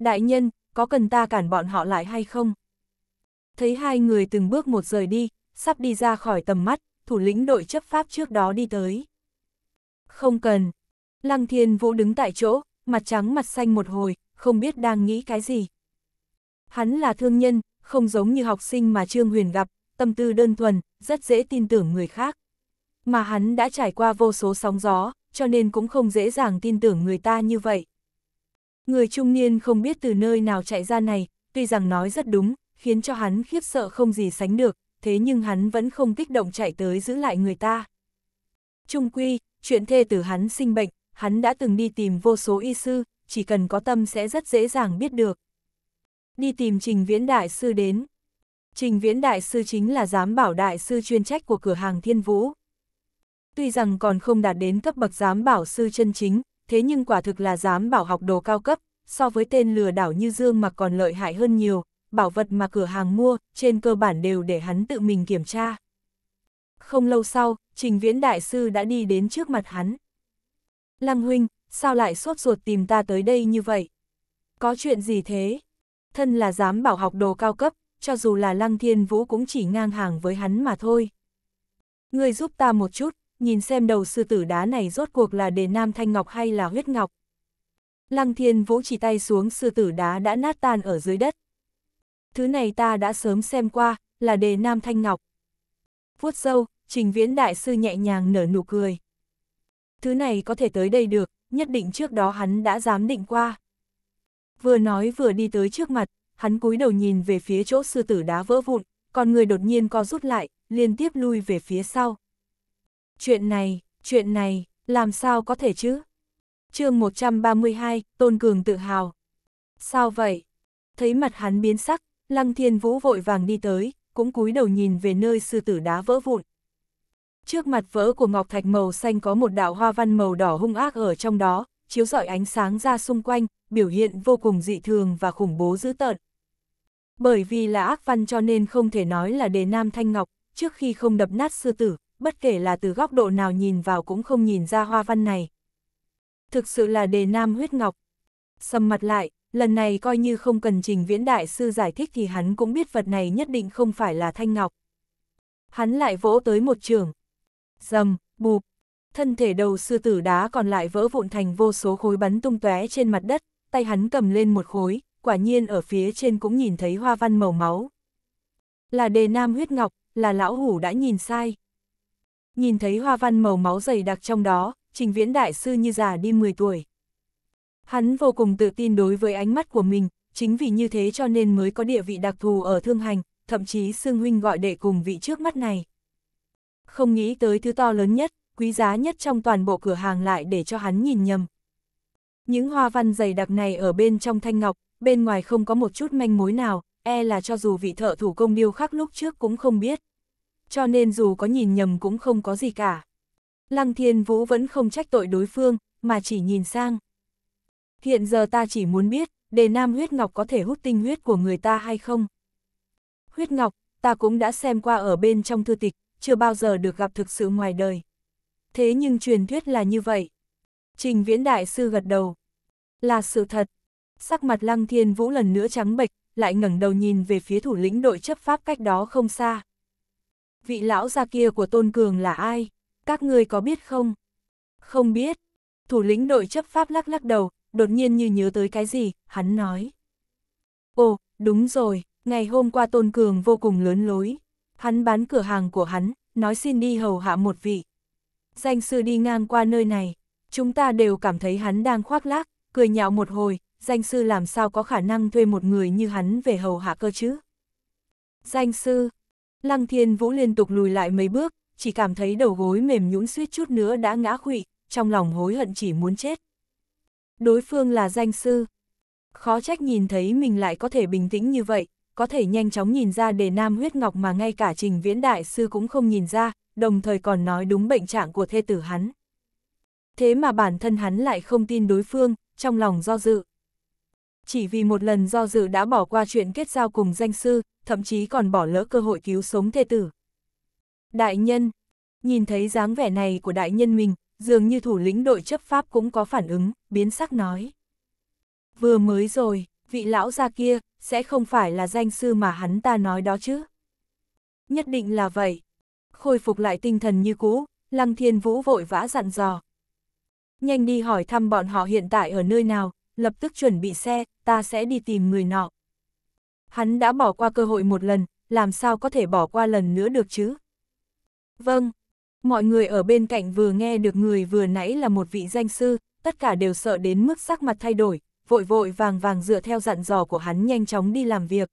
Đại nhân, có cần ta cản bọn họ lại hay không? Thấy hai người từng bước một rời đi, sắp đi ra khỏi tầm mắt, thủ lĩnh đội chấp pháp trước đó đi tới. Không cần. Lăng thiên vũ đứng tại chỗ, mặt trắng mặt xanh một hồi, không biết đang nghĩ cái gì. Hắn là thương nhân, không giống như học sinh mà Trương Huyền gặp, tâm tư đơn thuần, rất dễ tin tưởng người khác. Mà hắn đã trải qua vô số sóng gió, cho nên cũng không dễ dàng tin tưởng người ta như vậy. Người trung niên không biết từ nơi nào chạy ra này, tuy rằng nói rất đúng, khiến cho hắn khiếp sợ không gì sánh được, thế nhưng hắn vẫn không kích động chạy tới giữ lại người ta. Trung quy, chuyện thê tử hắn sinh bệnh, hắn đã từng đi tìm vô số y sư, chỉ cần có tâm sẽ rất dễ dàng biết được. Đi tìm Trình Viễn Đại Sư đến. Trình Viễn Đại Sư chính là giám bảo đại sư chuyên trách của cửa hàng Thiên Vũ. Tuy rằng còn không đạt đến cấp bậc giám bảo sư chân chính, thế nhưng quả thực là dám bảo học đồ cao cấp, so với tên lừa đảo như Dương mà còn lợi hại hơn nhiều, bảo vật mà cửa hàng mua, trên cơ bản đều để hắn tự mình kiểm tra. Không lâu sau, Trình Viễn Đại Sư đã đi đến trước mặt hắn. Lăng huynh, sao lại sốt ruột tìm ta tới đây như vậy? Có chuyện gì thế? Thân là dám bảo học đồ cao cấp, cho dù là Lăng Thiên Vũ cũng chỉ ngang hàng với hắn mà thôi. người giúp ta một chút, nhìn xem đầu sư tử đá này rốt cuộc là đề nam thanh ngọc hay là huyết ngọc. Lăng thiên vũ chỉ tay xuống sư tử đá đã nát tan ở dưới đất. Thứ này ta đã sớm xem qua, là đề nam thanh ngọc. Vuốt sâu, trình viễn đại sư nhẹ nhàng nở nụ cười. Thứ này có thể tới đây được, nhất định trước đó hắn đã dám định qua. Vừa nói vừa đi tới trước mặt, hắn cúi đầu nhìn về phía chỗ sư tử đá vỡ vụn, con người đột nhiên co rút lại, liên tiếp lui về phía sau. Chuyện này, chuyện này, làm sao có thể chứ? chương 132, Tôn Cường tự hào. Sao vậy? Thấy mặt hắn biến sắc, Lăng Thiên Vũ vội vàng đi tới, cũng cúi đầu nhìn về nơi sư tử đá vỡ vụn. Trước mặt vỡ của ngọc thạch màu xanh có một đạo hoa văn màu đỏ hung ác ở trong đó, chiếu rọi ánh sáng ra xung quanh, biểu hiện vô cùng dị thường và khủng bố dữ tợn. Bởi vì là ác văn cho nên không thể nói là đề nam thanh ngọc, trước khi không đập nát sư tử, bất kể là từ góc độ nào nhìn vào cũng không nhìn ra hoa văn này. Thực sự là đề nam huyết ngọc. Sầm mặt lại, lần này coi như không cần trình viễn đại sư giải thích thì hắn cũng biết vật này nhất định không phải là thanh ngọc. Hắn lại vỗ tới một trường. Dầm, bụp, thân thể đầu sư tử đá còn lại vỡ vụn thành vô số khối bắn tung tóe trên mặt đất, tay hắn cầm lên một khối, quả nhiên ở phía trên cũng nhìn thấy hoa văn màu máu. Là đề nam huyết ngọc, là lão hủ đã nhìn sai. Nhìn thấy hoa văn màu máu dày đặc trong đó, trình viễn đại sư như già đi 10 tuổi. Hắn vô cùng tự tin đối với ánh mắt của mình, chính vì như thế cho nên mới có địa vị đặc thù ở Thương Hành, thậm chí Sương Huynh gọi đệ cùng vị trước mắt này. Không nghĩ tới thứ to lớn nhất, quý giá nhất trong toàn bộ cửa hàng lại để cho hắn nhìn nhầm. Những hoa văn dày đặc này ở bên trong thanh ngọc, bên ngoài không có một chút manh mối nào, e là cho dù vị thợ thủ công điêu khắc lúc trước cũng không biết cho nên dù có nhìn nhầm cũng không có gì cả. Lăng Thiên Vũ vẫn không trách tội đối phương, mà chỉ nhìn sang. Hiện giờ ta chỉ muốn biết, đề nam huyết ngọc có thể hút tinh huyết của người ta hay không? Huyết ngọc, ta cũng đã xem qua ở bên trong thư tịch, chưa bao giờ được gặp thực sự ngoài đời. Thế nhưng truyền thuyết là như vậy. Trình viễn đại sư gật đầu. Là sự thật. Sắc mặt lăng thiên vũ lần nữa trắng bệch, lại ngẩng đầu nhìn về phía thủ lĩnh đội chấp pháp cách đó không xa vị lão gia kia của Tôn Cường là ai? Các ngươi có biết không? Không biết. Thủ lĩnh đội chấp pháp lắc lắc đầu, đột nhiên như nhớ tới cái gì, hắn nói. Ồ, đúng rồi, ngày hôm qua Tôn Cường vô cùng lớn lối. Hắn bán cửa hàng của hắn, nói xin đi hầu hạ một vị. Danh sư đi ngang qua nơi này, chúng ta đều cảm thấy hắn đang khoác lác, cười nhạo một hồi, danh sư làm sao có khả năng thuê một người như hắn về hầu hạ cơ chứ? Danh sư, Lăng thiên vũ liên tục lùi lại mấy bước, chỉ cảm thấy đầu gối mềm nhũn suýt chút nữa đã ngã khụy, trong lòng hối hận chỉ muốn chết. Đối phương là danh sư. Khó trách nhìn thấy mình lại có thể bình tĩnh như vậy, có thể nhanh chóng nhìn ra đề nam huyết ngọc mà ngay cả trình viễn đại sư cũng không nhìn ra, đồng thời còn nói đúng bệnh trạng của thê tử hắn. Thế mà bản thân hắn lại không tin đối phương, trong lòng do dự. Chỉ vì một lần do dự đã bỏ qua chuyện kết giao cùng danh sư, thậm chí còn bỏ lỡ cơ hội cứu sống thê tử. Đại nhân, nhìn thấy dáng vẻ này của đại nhân mình, dường như thủ lĩnh đội chấp pháp cũng có phản ứng, biến sắc nói. Vừa mới rồi, vị lão gia kia, sẽ không phải là danh sư mà hắn ta nói đó chứ. Nhất định là vậy. Khôi phục lại tinh thần như cũ, Lăng Thiên Vũ vội vã dặn dò. Nhanh đi hỏi thăm bọn họ hiện tại ở nơi nào, lập tức chuẩn bị xe, ta sẽ đi tìm người nọ. Hắn đã bỏ qua cơ hội một lần, làm sao có thể bỏ qua lần nữa được chứ? Vâng, mọi người ở bên cạnh vừa nghe được người vừa nãy là một vị danh sư, tất cả đều sợ đến mức sắc mặt thay đổi, vội vội vàng vàng dựa theo dặn dò của hắn nhanh chóng đi làm việc.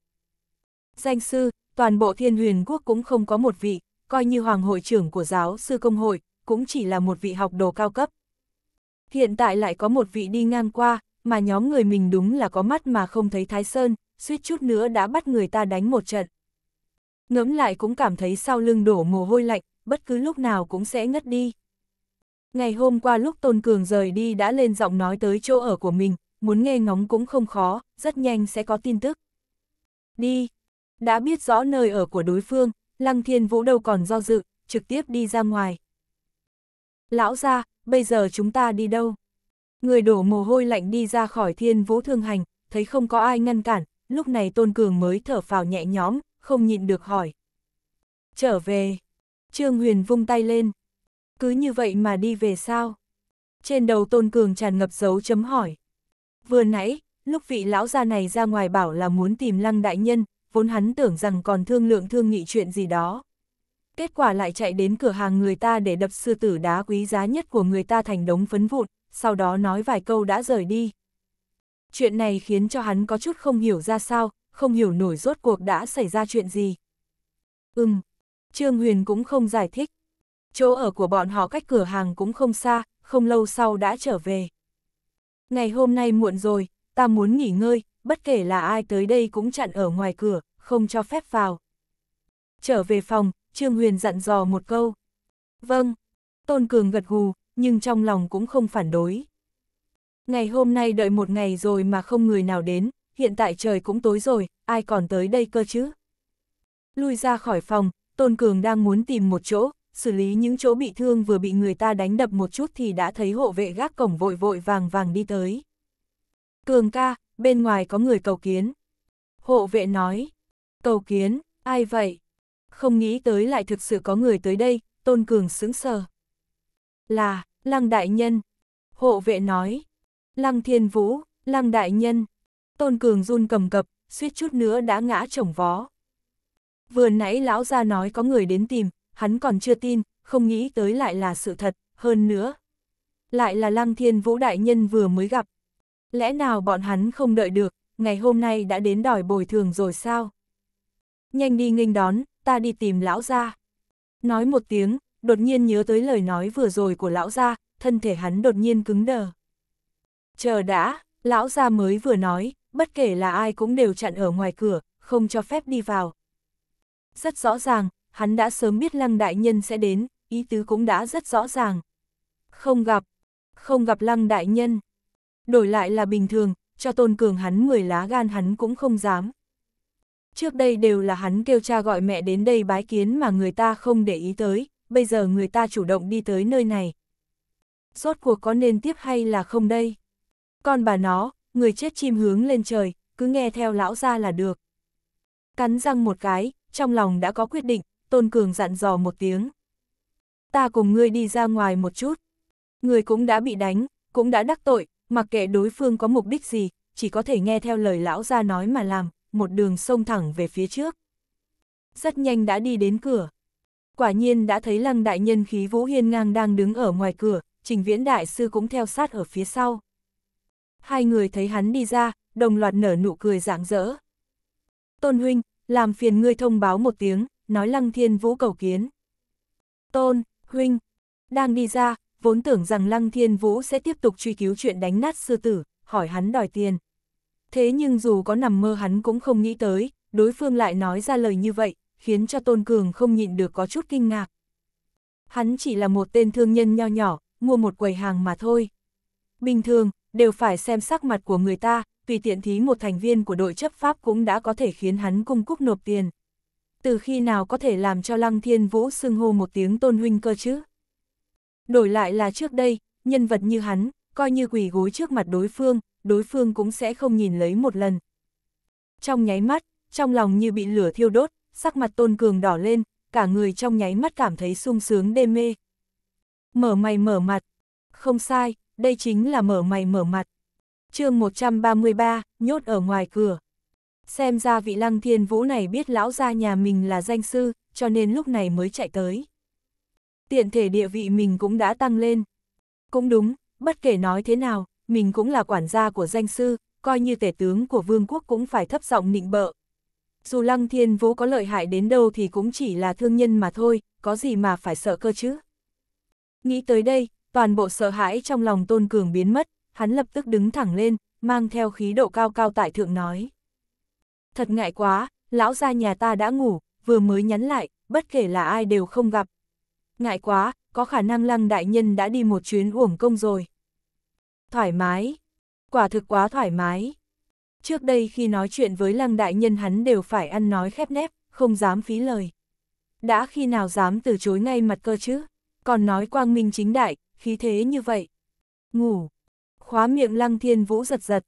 Danh sư, toàn bộ thiên huyền quốc cũng không có một vị, coi như hoàng hội trưởng của giáo sư công hội, cũng chỉ là một vị học đồ cao cấp. Hiện tại lại có một vị đi ngang qua, mà nhóm người mình đúng là có mắt mà không thấy Thái Sơn, suýt chút nữa đã bắt người ta đánh một trận. Ngẫm lại cũng cảm thấy sau lưng đổ mồ hôi lạnh, bất cứ lúc nào cũng sẽ ngất đi. Ngày hôm qua lúc Tôn Cường rời đi đã lên giọng nói tới chỗ ở của mình, muốn nghe ngóng cũng không khó, rất nhanh sẽ có tin tức. Đi! Đã biết rõ nơi ở của đối phương, Lăng Thiên Vũ đâu còn do dự, trực tiếp đi ra ngoài. Lão ra, bây giờ chúng ta đi đâu? Người đổ mồ hôi lạnh đi ra khỏi thiên vũ thương hành, thấy không có ai ngăn cản, lúc này Tôn Cường mới thở phào nhẹ nhõm, không nhịn được hỏi. Trở về. Trương Huyền vung tay lên. Cứ như vậy mà đi về sao? Trên đầu Tôn Cường tràn ngập dấu chấm hỏi. Vừa nãy, lúc vị lão gia này ra ngoài bảo là muốn tìm lăng đại nhân, vốn hắn tưởng rằng còn thương lượng thương nghị chuyện gì đó. Kết quả lại chạy đến cửa hàng người ta để đập sư tử đá quý giá nhất của người ta thành đống phấn vụn, sau đó nói vài câu đã rời đi. Chuyện này khiến cho hắn có chút không hiểu ra sao, không hiểu nổi rốt cuộc đã xảy ra chuyện gì. Ừm, Trương Huyền cũng không giải thích. Chỗ ở của bọn họ cách cửa hàng cũng không xa, không lâu sau đã trở về. Ngày hôm nay muộn rồi, ta muốn nghỉ ngơi, bất kể là ai tới đây cũng chặn ở ngoài cửa, không cho phép vào. Trở về phòng, Trương Huyền dặn dò một câu. Vâng, Tôn Cường gật gù, nhưng trong lòng cũng không phản đối. Ngày hôm nay đợi một ngày rồi mà không người nào đến, hiện tại trời cũng tối rồi, ai còn tới đây cơ chứ? Lui ra khỏi phòng, Tôn Cường đang muốn tìm một chỗ, xử lý những chỗ bị thương vừa bị người ta đánh đập một chút thì đã thấy hộ vệ gác cổng vội vội vàng vàng đi tới. Cường ca, bên ngoài có người cầu kiến. Hộ vệ nói, cầu kiến, ai vậy? Không nghĩ tới lại thực sự có người tới đây, Tôn Cường sững sờ. Là, Lăng đại nhân. Hộ vệ nói. Lăng thiên vũ, lăng đại nhân. Tôn cường run cầm cập, suýt chút nữa đã ngã chồng vó. Vừa nãy lão ra nói có người đến tìm, hắn còn chưa tin, không nghĩ tới lại là sự thật, hơn nữa. Lại là lăng thiên vũ đại nhân vừa mới gặp. Lẽ nào bọn hắn không đợi được, ngày hôm nay đã đến đòi bồi thường rồi sao? Nhanh đi nghênh đón, ta đi tìm lão ra. Nói một tiếng, đột nhiên nhớ tới lời nói vừa rồi của lão gia, thân thể hắn đột nhiên cứng đờ. Chờ đã, lão gia mới vừa nói, bất kể là ai cũng đều chặn ở ngoài cửa, không cho phép đi vào. Rất rõ ràng, hắn đã sớm biết Lăng Đại Nhân sẽ đến, ý tứ cũng đã rất rõ ràng. Không gặp, không gặp Lăng Đại Nhân. Đổi lại là bình thường, cho Tôn Cường hắn người lá gan hắn cũng không dám. Trước đây đều là hắn kêu cha gọi mẹ đến đây bái kiến mà người ta không để ý tới, bây giờ người ta chủ động đi tới nơi này. Rốt cuộc có nên tiếp hay là không đây? còn bà nó, người chết chim hướng lên trời, cứ nghe theo lão ra là được. Cắn răng một cái, trong lòng đã có quyết định, Tôn Cường dặn dò một tiếng. Ta cùng ngươi đi ra ngoài một chút. người cũng đã bị đánh, cũng đã đắc tội, mặc kệ đối phương có mục đích gì, chỉ có thể nghe theo lời lão ra nói mà làm, một đường sông thẳng về phía trước. Rất nhanh đã đi đến cửa quả nhiên đã thấy lăng đại nhân khí vũ hiên ngang đang đứng ở ngoài cửa, trình viễn đại sư cũng theo sát ở phía sau. Hai người thấy hắn đi ra, đồng loạt nở nụ cười rạng rỡ. Tôn huynh, làm phiền ngươi thông báo một tiếng, nói lăng thiên vũ cầu kiến. Tôn, huynh, đang đi ra, vốn tưởng rằng lăng thiên vũ sẽ tiếp tục truy cứu chuyện đánh nát sư tử, hỏi hắn đòi tiền. Thế nhưng dù có nằm mơ hắn cũng không nghĩ tới, đối phương lại nói ra lời như vậy, khiến cho Tôn Cường không nhịn được có chút kinh ngạc. Hắn chỉ là một tên thương nhân nho nhỏ, mua một quầy hàng mà thôi. Bình thường, đều phải xem sắc mặt của người ta, tùy tiện thí một thành viên của đội chấp pháp cũng đã có thể khiến hắn cung cúc nộp tiền. Từ khi nào có thể làm cho Lăng Thiên Vũ xưng hô một tiếng tôn huynh cơ chứ? Đổi lại là trước đây, nhân vật như hắn, coi như quỳ gối trước mặt đối phương, đối phương cũng sẽ không nhìn lấy một lần. Trong nháy mắt, trong lòng như bị lửa thiêu đốt, sắc mặt Tôn Cường đỏ lên, cả người trong nháy mắt cảm thấy sung sướng đê mê. Mở mày mở mặt. Không sai, đây chính là mở mày mở mặt. chương 133, nhốt ở ngoài cửa. Xem ra vị lăng thiên vũ này biết lão gia nhà mình là danh sư, cho nên lúc này mới chạy tới. Tiện thể địa vị mình cũng đã tăng lên. Cũng đúng, bất kể nói thế nào, mình cũng là quản gia của danh sư, coi như tể tướng của vương quốc cũng phải thấp giọng nịnh bợ. Dù Lăng Thiên Vũ có lợi hại đến đâu thì cũng chỉ là thương nhân mà thôi, có gì mà phải sợ cơ chứ. Nghĩ tới đây, toàn bộ sợ hãi trong lòng Tôn Cường biến mất, hắn lập tức đứng thẳng lên, mang theo khí độ cao cao tại thượng nói. Thật ngại quá, lão gia nhà ta đã ngủ, vừa mới nhắn lại, bất kể là ai đều không gặp. Ngại quá, có khả năng lăng đại nhân đã đi một chuyến uổng công rồi. Thoải mái, quả thực quá thoải mái. Trước đây khi nói chuyện với lăng đại nhân hắn đều phải ăn nói khép nép, không dám phí lời. Đã khi nào dám từ chối ngay mặt cơ chứ, còn nói quang minh chính đại, khí thế như vậy. Ngủ, khóa miệng lăng thiên vũ giật giật.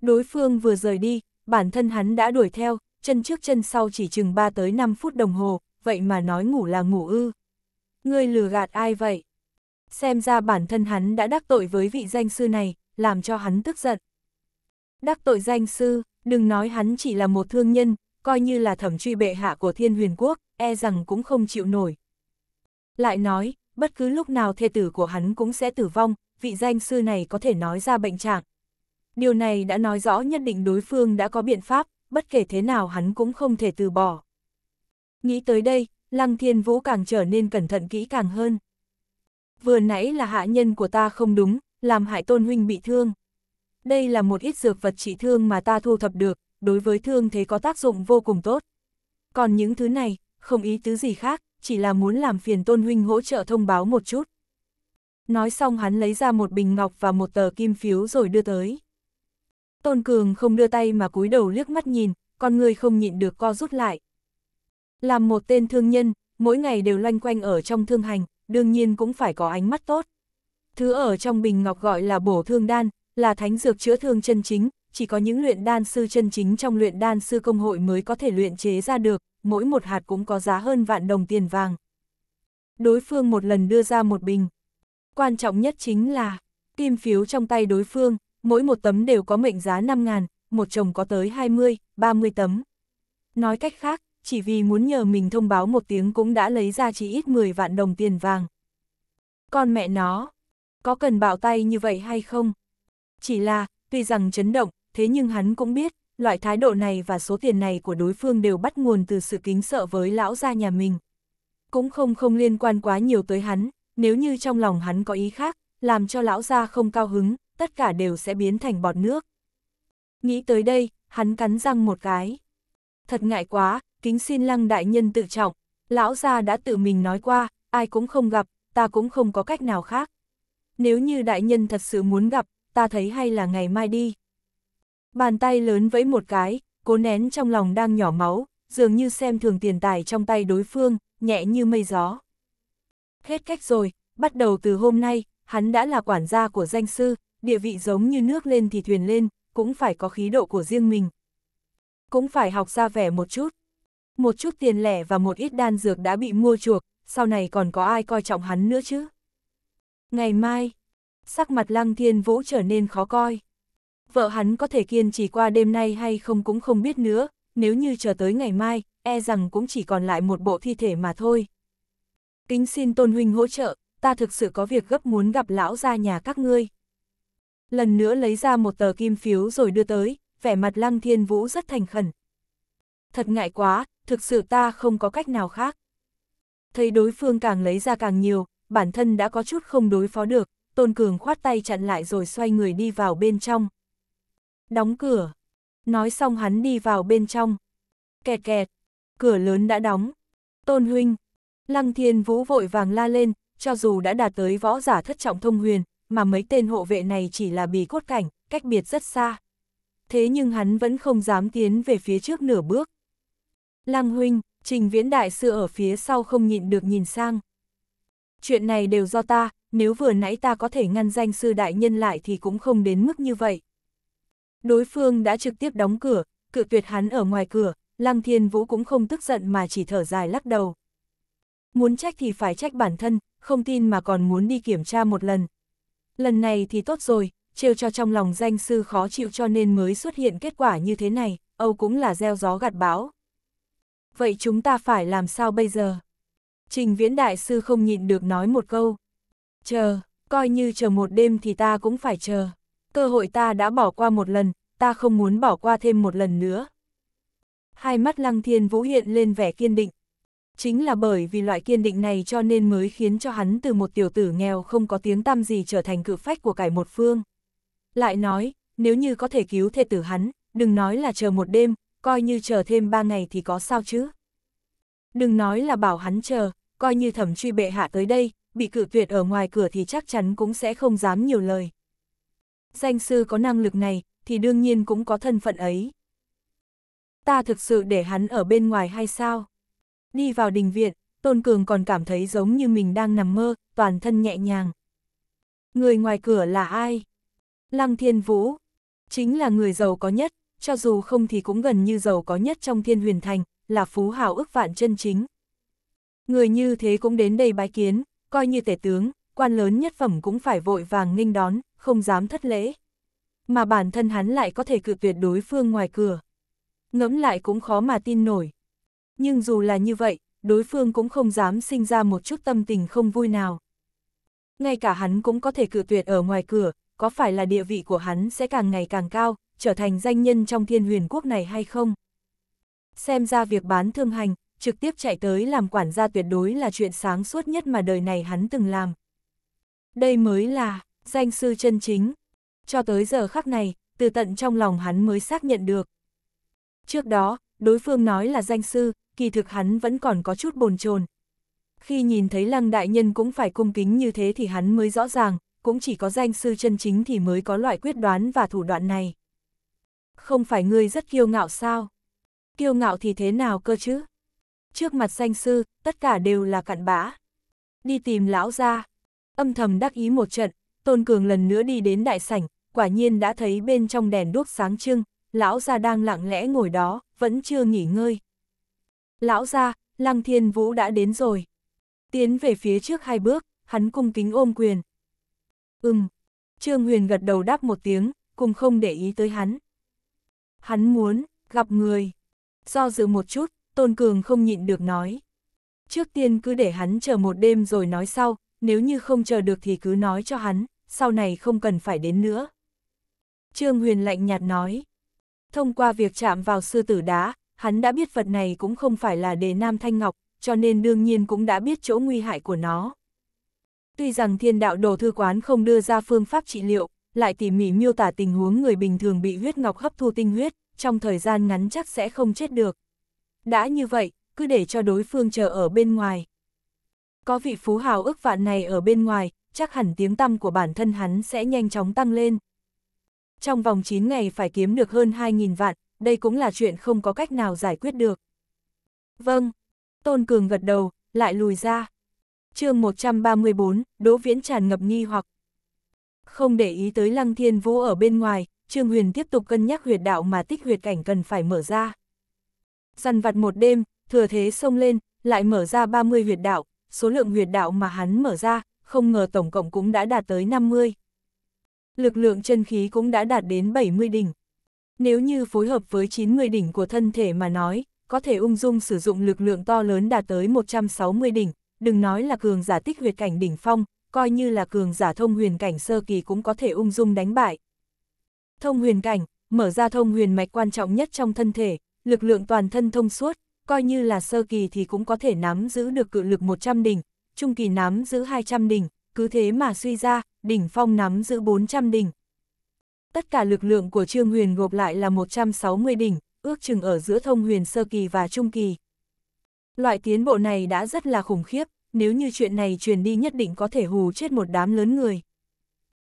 Đối phương vừa rời đi, bản thân hắn đã đuổi theo, chân trước chân sau chỉ chừng 3 tới 5 phút đồng hồ, vậy mà nói ngủ là ngủ ư. Ngươi lừa gạt ai vậy? Xem ra bản thân hắn đã đắc tội với vị danh sư này, làm cho hắn tức giận. Đắc tội danh sư, đừng nói hắn chỉ là một thương nhân, coi như là thẩm truy bệ hạ của thiên huyền quốc, e rằng cũng không chịu nổi. Lại nói, bất cứ lúc nào thê tử của hắn cũng sẽ tử vong, vị danh sư này có thể nói ra bệnh trạng. Điều này đã nói rõ nhất định đối phương đã có biện pháp, bất kể thế nào hắn cũng không thể từ bỏ. Nghĩ tới đây, Lăng Thiên Vũ càng trở nên cẩn thận kỹ càng hơn. Vừa nãy là hạ nhân của ta không đúng, làm hại tôn huynh bị thương đây là một ít dược vật trị thương mà ta thu thập được, đối với thương thế có tác dụng vô cùng tốt. Còn những thứ này, không ý tứ gì khác, chỉ là muốn làm phiền tôn huynh hỗ trợ thông báo một chút. Nói xong hắn lấy ra một bình ngọc và một tờ kim phiếu rồi đưa tới. Tôn Cường không đưa tay mà cúi đầu liếc mắt nhìn, con người không nhịn được co rút lại. Làm một tên thương nhân, mỗi ngày đều loanh quanh ở trong thương hành, đương nhiên cũng phải có ánh mắt tốt. Thứ ở trong bình ngọc gọi là bổ thương đan, là thánh dược chữa thương chân chính, chỉ có những luyện đan sư chân chính trong luyện đan sư công hội mới có thể luyện chế ra được, mỗi một hạt cũng có giá hơn vạn đồng tiền vàng. Đối phương một lần đưa ra một bình. Quan trọng nhất chính là, kim phiếu trong tay đối phương, mỗi một tấm đều có mệnh giá 5 ngàn, một chồng có tới 20, 30 tấm. Nói cách khác, chỉ vì muốn nhờ mình thông báo một tiếng cũng đã lấy ra chỉ ít 10 vạn đồng tiền vàng. Con mẹ nó, có cần bạo tay như vậy hay không? Chỉ là, tuy rằng chấn động, thế nhưng hắn cũng biết, loại thái độ này và số tiền này của đối phương đều bắt nguồn từ sự kính sợ với lão gia nhà mình. Cũng không không liên quan quá nhiều tới hắn, nếu như trong lòng hắn có ý khác, làm cho lão gia không cao hứng, tất cả đều sẽ biến thành bọt nước. Nghĩ tới đây, hắn cắn răng một cái. Thật ngại quá, kính xin lăng đại nhân tự trọng, lão gia đã tự mình nói qua, ai cũng không gặp, ta cũng không có cách nào khác. Nếu như đại nhân thật sự muốn gặp, ta thấy hay là ngày mai đi. Bàn tay lớn với một cái, cố nén trong lòng đang nhỏ máu, dường như xem thường tiền tài trong tay đối phương, nhẹ như mây gió. Hết cách rồi, bắt đầu từ hôm nay, hắn đã là quản gia của danh sư, địa vị giống như nước lên thì thuyền lên, cũng phải có khí độ của riêng mình. Cũng phải học ra vẻ một chút. Một chút tiền lẻ và một ít đan dược đã bị mua chuộc, sau này còn có ai coi trọng hắn nữa chứ? Ngày mai, Sắc mặt lăng thiên vũ trở nên khó coi. Vợ hắn có thể kiên trì qua đêm nay hay không cũng không biết nữa, nếu như chờ tới ngày mai, e rằng cũng chỉ còn lại một bộ thi thể mà thôi. Kính xin tôn huynh hỗ trợ, ta thực sự có việc gấp muốn gặp lão ra nhà các ngươi. Lần nữa lấy ra một tờ kim phiếu rồi đưa tới, vẻ mặt lăng thiên vũ rất thành khẩn. Thật ngại quá, thực sự ta không có cách nào khác. Thấy đối phương càng lấy ra càng nhiều, bản thân đã có chút không đối phó được, Tôn Cường khoát tay chặn lại rồi xoay người đi vào bên trong. Đóng cửa. Nói xong hắn đi vào bên trong. Kẹt kẹt. Cửa lớn đã đóng. Tôn huynh. Lăng thiên vũ vội vàng la lên, cho dù đã đạt tới võ giả thất trọng thông huyền, mà mấy tên hộ vệ này chỉ là bì cốt cảnh, cách biệt rất xa. Thế nhưng hắn vẫn không dám tiến về phía trước nửa bước. Lăng huynh, trình viễn đại sư ở phía sau không nhịn được nhìn sang. Chuyện này đều do ta, nếu vừa nãy ta có thể ngăn danh sư đại nhân lại thì cũng không đến mức như vậy. Đối phương đã trực tiếp đóng cửa, cự tuyệt hắn ở ngoài cửa, Lăng Thiên Vũ cũng không tức giận mà chỉ thở dài lắc đầu. Muốn trách thì phải trách bản thân, không tin mà còn muốn đi kiểm tra một lần. Lần này thì tốt rồi, trêu cho trong lòng danh sư khó chịu cho nên mới xuất hiện kết quả như thế này, Âu cũng là gieo gió gặt bão. Vậy chúng ta phải làm sao bây giờ? Trình Viễn Đại Sư không nhịn được nói một câu. Chờ, coi như chờ một đêm thì ta cũng phải chờ. Cơ hội ta đã bỏ qua một lần, ta không muốn bỏ qua thêm một lần nữa. Hai mắt Lăng Thiên Vũ hiện lên vẻ kiên định. Chính là bởi vì loại kiên định này cho nên mới khiến cho hắn từ một tiểu tử nghèo không có tiếng tăm gì trở thành cự phách của cải một phương. Lại nói, nếu như có thể cứu thê tử hắn, đừng nói là chờ một đêm, coi như chờ thêm ba ngày thì có sao chứ. Đừng nói là bảo hắn chờ, coi như thẩm truy bệ hạ tới đây, bị cử tuyệt ở ngoài cửa thì chắc chắn cũng sẽ không dám nhiều lời. Danh sư có năng lực này, thì đương nhiên cũng có thân phận ấy. Ta thực sự để hắn ở bên ngoài hay sao? Đi vào đình viện, Tôn Cường còn cảm thấy giống như mình đang nằm mơ, toàn thân nhẹ nhàng. Người ngoài cửa là ai? Lăng Thiên Vũ. Chính là người giàu có nhất, cho dù không thì cũng gần như giàu có nhất trong thiên huyền thành, là phú hào ức vạn chân chính. Người như thế cũng đến đây bái kiến, coi như tể tướng, quan lớn nhất phẩm cũng phải vội vàng nghênh đón, không dám thất lễ. Mà bản thân hắn lại có thể cự tuyệt đối phương ngoài cửa. Ngẫm lại cũng khó mà tin nổi. Nhưng dù là như vậy, đối phương cũng không dám sinh ra một chút tâm tình không vui nào. Ngay cả hắn cũng có thể cự tuyệt ở ngoài cửa, có phải là địa vị của hắn sẽ càng ngày càng cao, trở thành danh nhân trong thiên huyền quốc này hay không? Xem ra việc bán thương hành, trực tiếp chạy tới làm quản gia tuyệt đối là chuyện sáng suốt nhất mà đời này hắn từng làm. Đây mới là, danh sư chân chính. Cho tới giờ khắc này, từ tận trong lòng hắn mới xác nhận được. Trước đó, đối phương nói là danh sư, kỳ thực hắn vẫn còn có chút bồn chồn. Khi nhìn thấy lăng đại nhân cũng phải cung kính như thế thì hắn mới rõ ràng, cũng chỉ có danh sư chân chính thì mới có loại quyết đoán và thủ đoạn này. Không phải ngươi rất kiêu ngạo sao? Kiêu ngạo thì thế nào cơ chứ? trước mặt danh sư, tất cả đều là cặn bã. Đi tìm lão ra, âm thầm đắc ý một trận, Tôn Cường lần nữa đi đến đại sảnh, quả nhiên đã thấy bên trong đèn đuốc sáng trưng, lão ra đang lặng lẽ ngồi đó, vẫn chưa nghỉ ngơi. Lão ra, Lăng Thiên Vũ đã đến rồi. Tiến về phía trước hai bước, hắn cung kính ôm quyền. Ừm, Trương Huyền gật đầu đáp một tiếng, cùng không để ý tới hắn. Hắn muốn, gặp người. Do dự một chút, Tôn Cường không nhịn được nói. Trước tiên cứ để hắn chờ một đêm rồi nói sau, nếu như không chờ được thì cứ nói cho hắn, sau này không cần phải đến nữa. Trương Huyền lạnh nhạt nói. Thông qua việc chạm vào sư tử đá, hắn đã biết vật này cũng không phải là đề nam thanh ngọc, cho nên đương nhiên cũng đã biết chỗ nguy hại của nó. Tuy rằng thiên đạo đồ thư quán không đưa ra phương pháp trị liệu, lại tỉ mỉ miêu tả tình huống người bình thường bị huyết ngọc hấp thu tinh huyết, trong thời gian ngắn chắc sẽ không chết được. Đã như vậy, cứ để cho đối phương chờ ở bên ngoài. Có vị phú hào ước vạn này ở bên ngoài, chắc hẳn tiếng tăm của bản thân hắn sẽ nhanh chóng tăng lên. Trong vòng 9 ngày phải kiếm được hơn 2.000 vạn, đây cũng là chuyện không có cách nào giải quyết được. Vâng, Tôn Cường gật đầu, lại lùi ra. chương 134, Đỗ Viễn tràn ngập nghi hoặc. Không để ý tới Lăng Thiên Vũ ở bên ngoài, Trương Huyền tiếp tục cân nhắc huyệt đạo mà tích huyệt cảnh cần phải mở ra. Dằn vặt một đêm, thừa thế xông lên, lại mở ra 30 huyệt đạo, số lượng huyệt đạo mà hắn mở ra, không ngờ tổng cộng cũng đã đạt tới 50. Lực lượng chân khí cũng đã đạt đến 70 đỉnh. Nếu như phối hợp với 90 đỉnh của thân thể mà nói, có thể ung dung sử dụng lực lượng to lớn đạt tới 160 đỉnh, đừng nói là cường giả tích huyệt cảnh đỉnh phong, coi như là cường giả thông huyền cảnh sơ kỳ cũng có thể ung dung đánh bại. Thông huyền cảnh, mở ra thông huyền mạch quan trọng nhất trong thân thể, lực lượng toàn thân thông suốt, coi như là sơ kỳ thì cũng có thể nắm giữ được cự lực 100 đỉnh, trung kỳ nắm giữ 200 đỉnh, cứ thế mà suy ra, đỉnh phong nắm giữ 400 đỉnh. Tất cả lực lượng của Trương Huyền gộp lại là 160 đỉnh, ước chừng ở giữa thông huyền sơ kỳ và trung kỳ. Loại tiến bộ này đã rất là khủng khiếp, nếu như chuyện này truyền đi nhất định có thể hù chết một đám lớn người.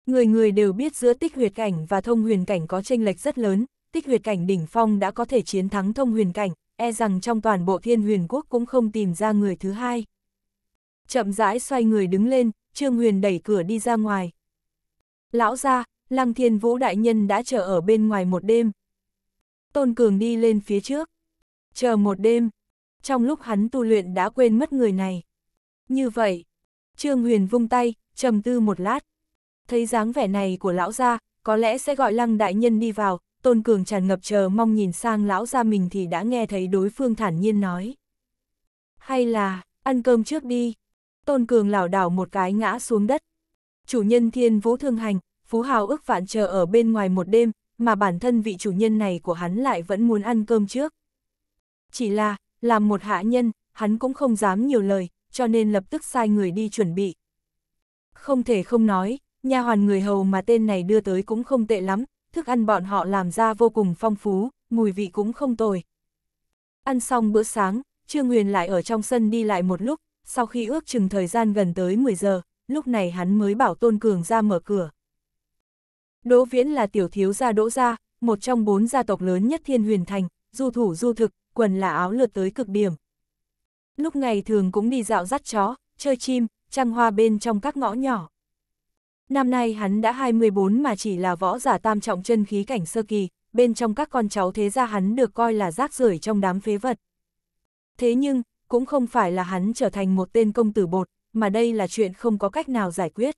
Người người đều biết giữa tích huyệt cảnh và thông huyền cảnh có tranh lệch rất lớn, tích huyệt cảnh đỉnh phong đã có thể chiến thắng thông huyền cảnh, e rằng trong toàn bộ thiên huyền quốc cũng không tìm ra người thứ hai. Chậm rãi xoay người đứng lên, Trương Huyền đẩy cửa đi ra ngoài. Lão ra, Lăng Thiên Vũ Đại Nhân đã chờ ở bên ngoài một đêm. Tôn Cường đi lên phía trước. Chờ một đêm. Trong lúc hắn tu luyện đã quên mất người này. Như vậy, Trương Huyền vung tay, trầm tư một lát. Thấy dáng vẻ này của lão gia, có lẽ sẽ gọi Lăng Đại Nhân đi vào, Tôn Cường tràn ngập chờ mong nhìn sang lão ra mình thì đã nghe thấy đối phương thản nhiên nói. Hay là, ăn cơm trước đi. Tôn Cường lảo đảo một cái ngã xuống đất. Chủ nhân thiên vũ thương hành, phú hào ước vạn chờ ở bên ngoài một đêm, mà bản thân vị chủ nhân này của hắn lại vẫn muốn ăn cơm trước. Chỉ là, làm một hạ nhân, hắn cũng không dám nhiều lời, cho nên lập tức sai người đi chuẩn bị. Không thể không nói, nha hoàn người hầu mà tên này đưa tới cũng không tệ lắm, thức ăn bọn họ làm ra vô cùng phong phú, mùi vị cũng không tồi. Ăn xong bữa sáng, Trương Huyền lại ở trong sân đi lại một lúc, sau khi ước chừng thời gian gần tới 10 giờ, lúc này hắn mới bảo Tôn Cường ra mở cửa. Đỗ Viễn là tiểu thiếu gia Đỗ Gia, một trong bốn gia tộc lớn nhất Thiên Huyền Thành, du thủ du thực, quần là áo lượt tới cực điểm. Lúc ngày thường cũng đi dạo dắt chó, chơi chim, trăng hoa bên trong các ngõ nhỏ. Năm nay hắn đã 24 mà chỉ là võ giả tam trọng chân khí cảnh sơ kỳ, bên trong các con cháu thế gia hắn được coi là rác rưởi trong đám phế vật. Thế nhưng, cũng không phải là hắn trở thành một tên công tử bột, mà đây là chuyện không có cách nào giải quyết.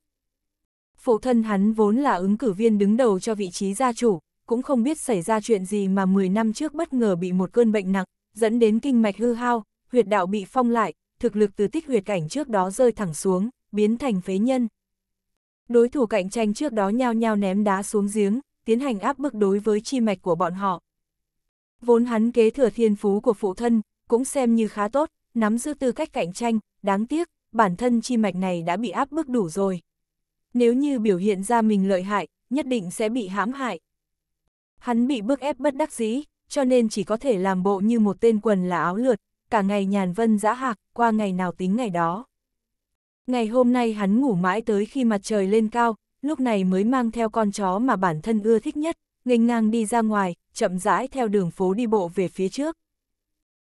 Phụ thân hắn vốn là ứng cử viên đứng đầu cho vị trí gia chủ, cũng không biết xảy ra chuyện gì mà 10 năm trước bất ngờ bị một cơn bệnh nặng, dẫn đến kinh mạch hư hao, huyệt đạo bị phong lại, thực lực từ tích huyệt cảnh trước đó rơi thẳng xuống, biến thành phế nhân. Đối thủ cạnh tranh trước đó nhao nhao ném đá xuống giếng, tiến hành áp bức đối với chi mạch của bọn họ. Vốn hắn kế thừa thiên phú của phụ thân, cũng xem như khá tốt, nắm giữ tư cách cạnh tranh, đáng tiếc, bản thân chi mạch này đã bị áp bức đủ rồi. Nếu như biểu hiện ra mình lợi hại, nhất định sẽ bị hãm hại. Hắn bị bức ép bất đắc dĩ, cho nên chỉ có thể làm bộ như một tên quần là áo lượt, cả ngày nhàn vân giã hạc, qua ngày nào tính ngày đó. Ngày hôm nay hắn ngủ mãi tới khi mặt trời lên cao, lúc này mới mang theo con chó mà bản thân ưa thích nhất, nghênh ngang đi ra ngoài, chậm rãi theo đường phố đi bộ về phía trước.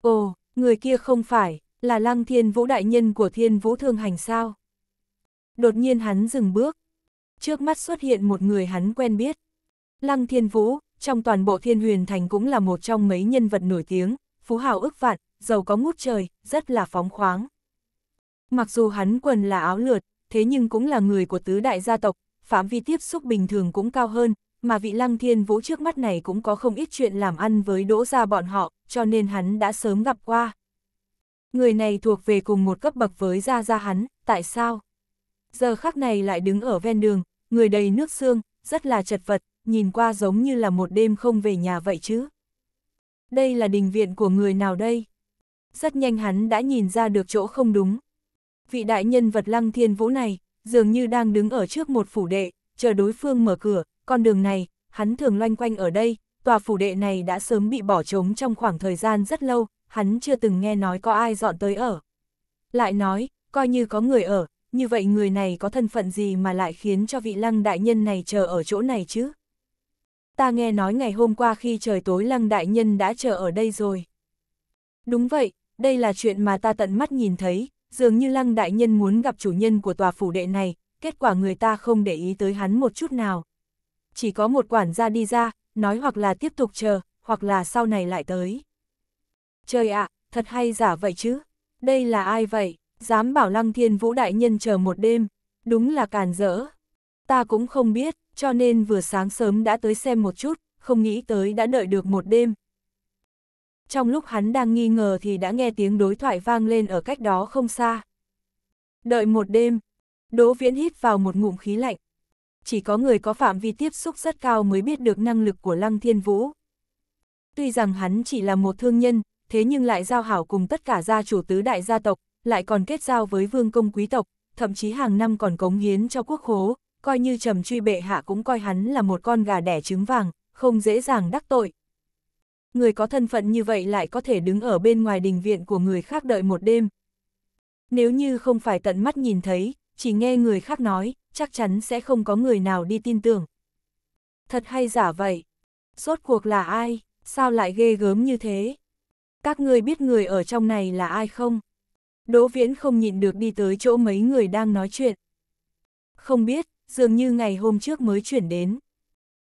Ồ, người kia không phải, là lăng thiên vũ đại nhân của thiên vũ thương hành sao? Đột nhiên hắn dừng bước. Trước mắt xuất hiện một người hắn quen biết. Lăng thiên vũ, trong toàn bộ thiên huyền thành cũng là một trong mấy nhân vật nổi tiếng, phú hào ức vạn, giàu có ngút trời, rất là phóng khoáng. Mặc dù hắn quần là áo lượt, thế nhưng cũng là người của tứ đại gia tộc, phạm vi tiếp xúc bình thường cũng cao hơn, mà vị lăng thiên vũ trước mắt này cũng có không ít chuyện làm ăn với đỗ gia bọn họ, cho nên hắn đã sớm gặp qua. Người này thuộc về cùng một cấp bậc với gia gia hắn, tại sao? Giờ khắc này lại đứng ở ven đường, người đầy nước xương, rất là chật vật, nhìn qua giống như là một đêm không về nhà vậy chứ. Đây là đình viện của người nào đây? Rất nhanh hắn đã nhìn ra được chỗ không đúng, vị đại nhân vật lăng thiên vũ này, dường như đang đứng ở trước một phủ đệ, chờ đối phương mở cửa, con đường này, hắn thường loanh quanh ở đây, tòa phủ đệ này đã sớm bị bỏ trống trong khoảng thời gian rất lâu, hắn chưa từng nghe nói có ai dọn tới ở. Lại nói, coi như có người ở, như vậy người này có thân phận gì mà lại khiến cho vị lăng đại nhân này chờ ở chỗ này chứ? Ta nghe nói ngày hôm qua khi trời tối lăng đại nhân đã chờ ở đây rồi. Đúng vậy, đây là chuyện mà ta tận mắt nhìn thấy, dường như lăng đại nhân muốn gặp chủ nhân của tòa phủ đệ này, kết quả người ta không để ý tới hắn một chút nào. Chỉ có một quản gia đi ra, nói hoặc là tiếp tục chờ, hoặc là sau này lại tới. Trời ạ, thật hay giả vậy chứ? Đây là ai vậy? Dám bảo lăng thiên vũ đại nhân chờ một đêm, đúng là càn rỡ. Ta cũng không biết, cho nên vừa sáng sớm đã tới xem một chút, không nghĩ tới đã đợi được một đêm, trong lúc hắn đang nghi ngờ thì đã nghe tiếng đối thoại vang lên ở cách đó không xa. Đợi một đêm, Đỗ Viễn hít vào một ngụm khí lạnh. Chỉ có người có phạm vi tiếp xúc rất cao mới biết được năng lực của Lăng Thiên Vũ. Tuy rằng hắn chỉ là một thương nhân, thế nhưng lại giao hảo cùng tất cả gia chủ tứ đại gia tộc, lại còn kết giao với vương công quý tộc, thậm chí hàng năm còn cống hiến cho quốc khố, coi như trầm truy bệ hạ cũng coi hắn là một con gà đẻ trứng vàng, không dễ dàng đắc tội, người có thân phận như vậy lại có thể đứng ở bên ngoài đình viện của người khác đợi một đêm. Nếu như không phải tận mắt nhìn thấy, chỉ nghe người khác nói, chắc chắn sẽ không có người nào đi tin tưởng. Thật hay giả vậy? Rốt cuộc là ai? Sao lại ghê gớm như thế? Các người biết người ở trong này là ai không? Đỗ Viễn không nhịn được đi tới chỗ mấy người đang nói chuyện. Không biết, dường như ngày hôm trước mới chuyển đến.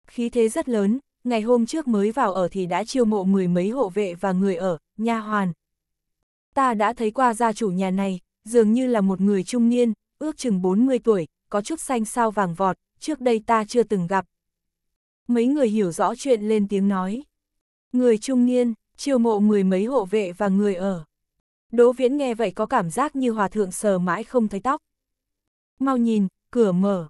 Khí thế rất lớn, ngày hôm trước mới vào ở thì đã chiêu mộ mười mấy hộ vệ và người ở, nha hoàn. Ta đã thấy qua gia chủ nhà này, dường như là một người trung niên, ước chừng 40 tuổi, có chút xanh sao vàng vọt, trước đây ta chưa từng gặp. Mấy người hiểu rõ chuyện lên tiếng nói. Người trung niên, chiêu mộ mười mấy hộ vệ và người ở. Đỗ viễn nghe vậy có cảm giác như hòa thượng sờ mãi không thấy tóc. Mau nhìn, cửa mở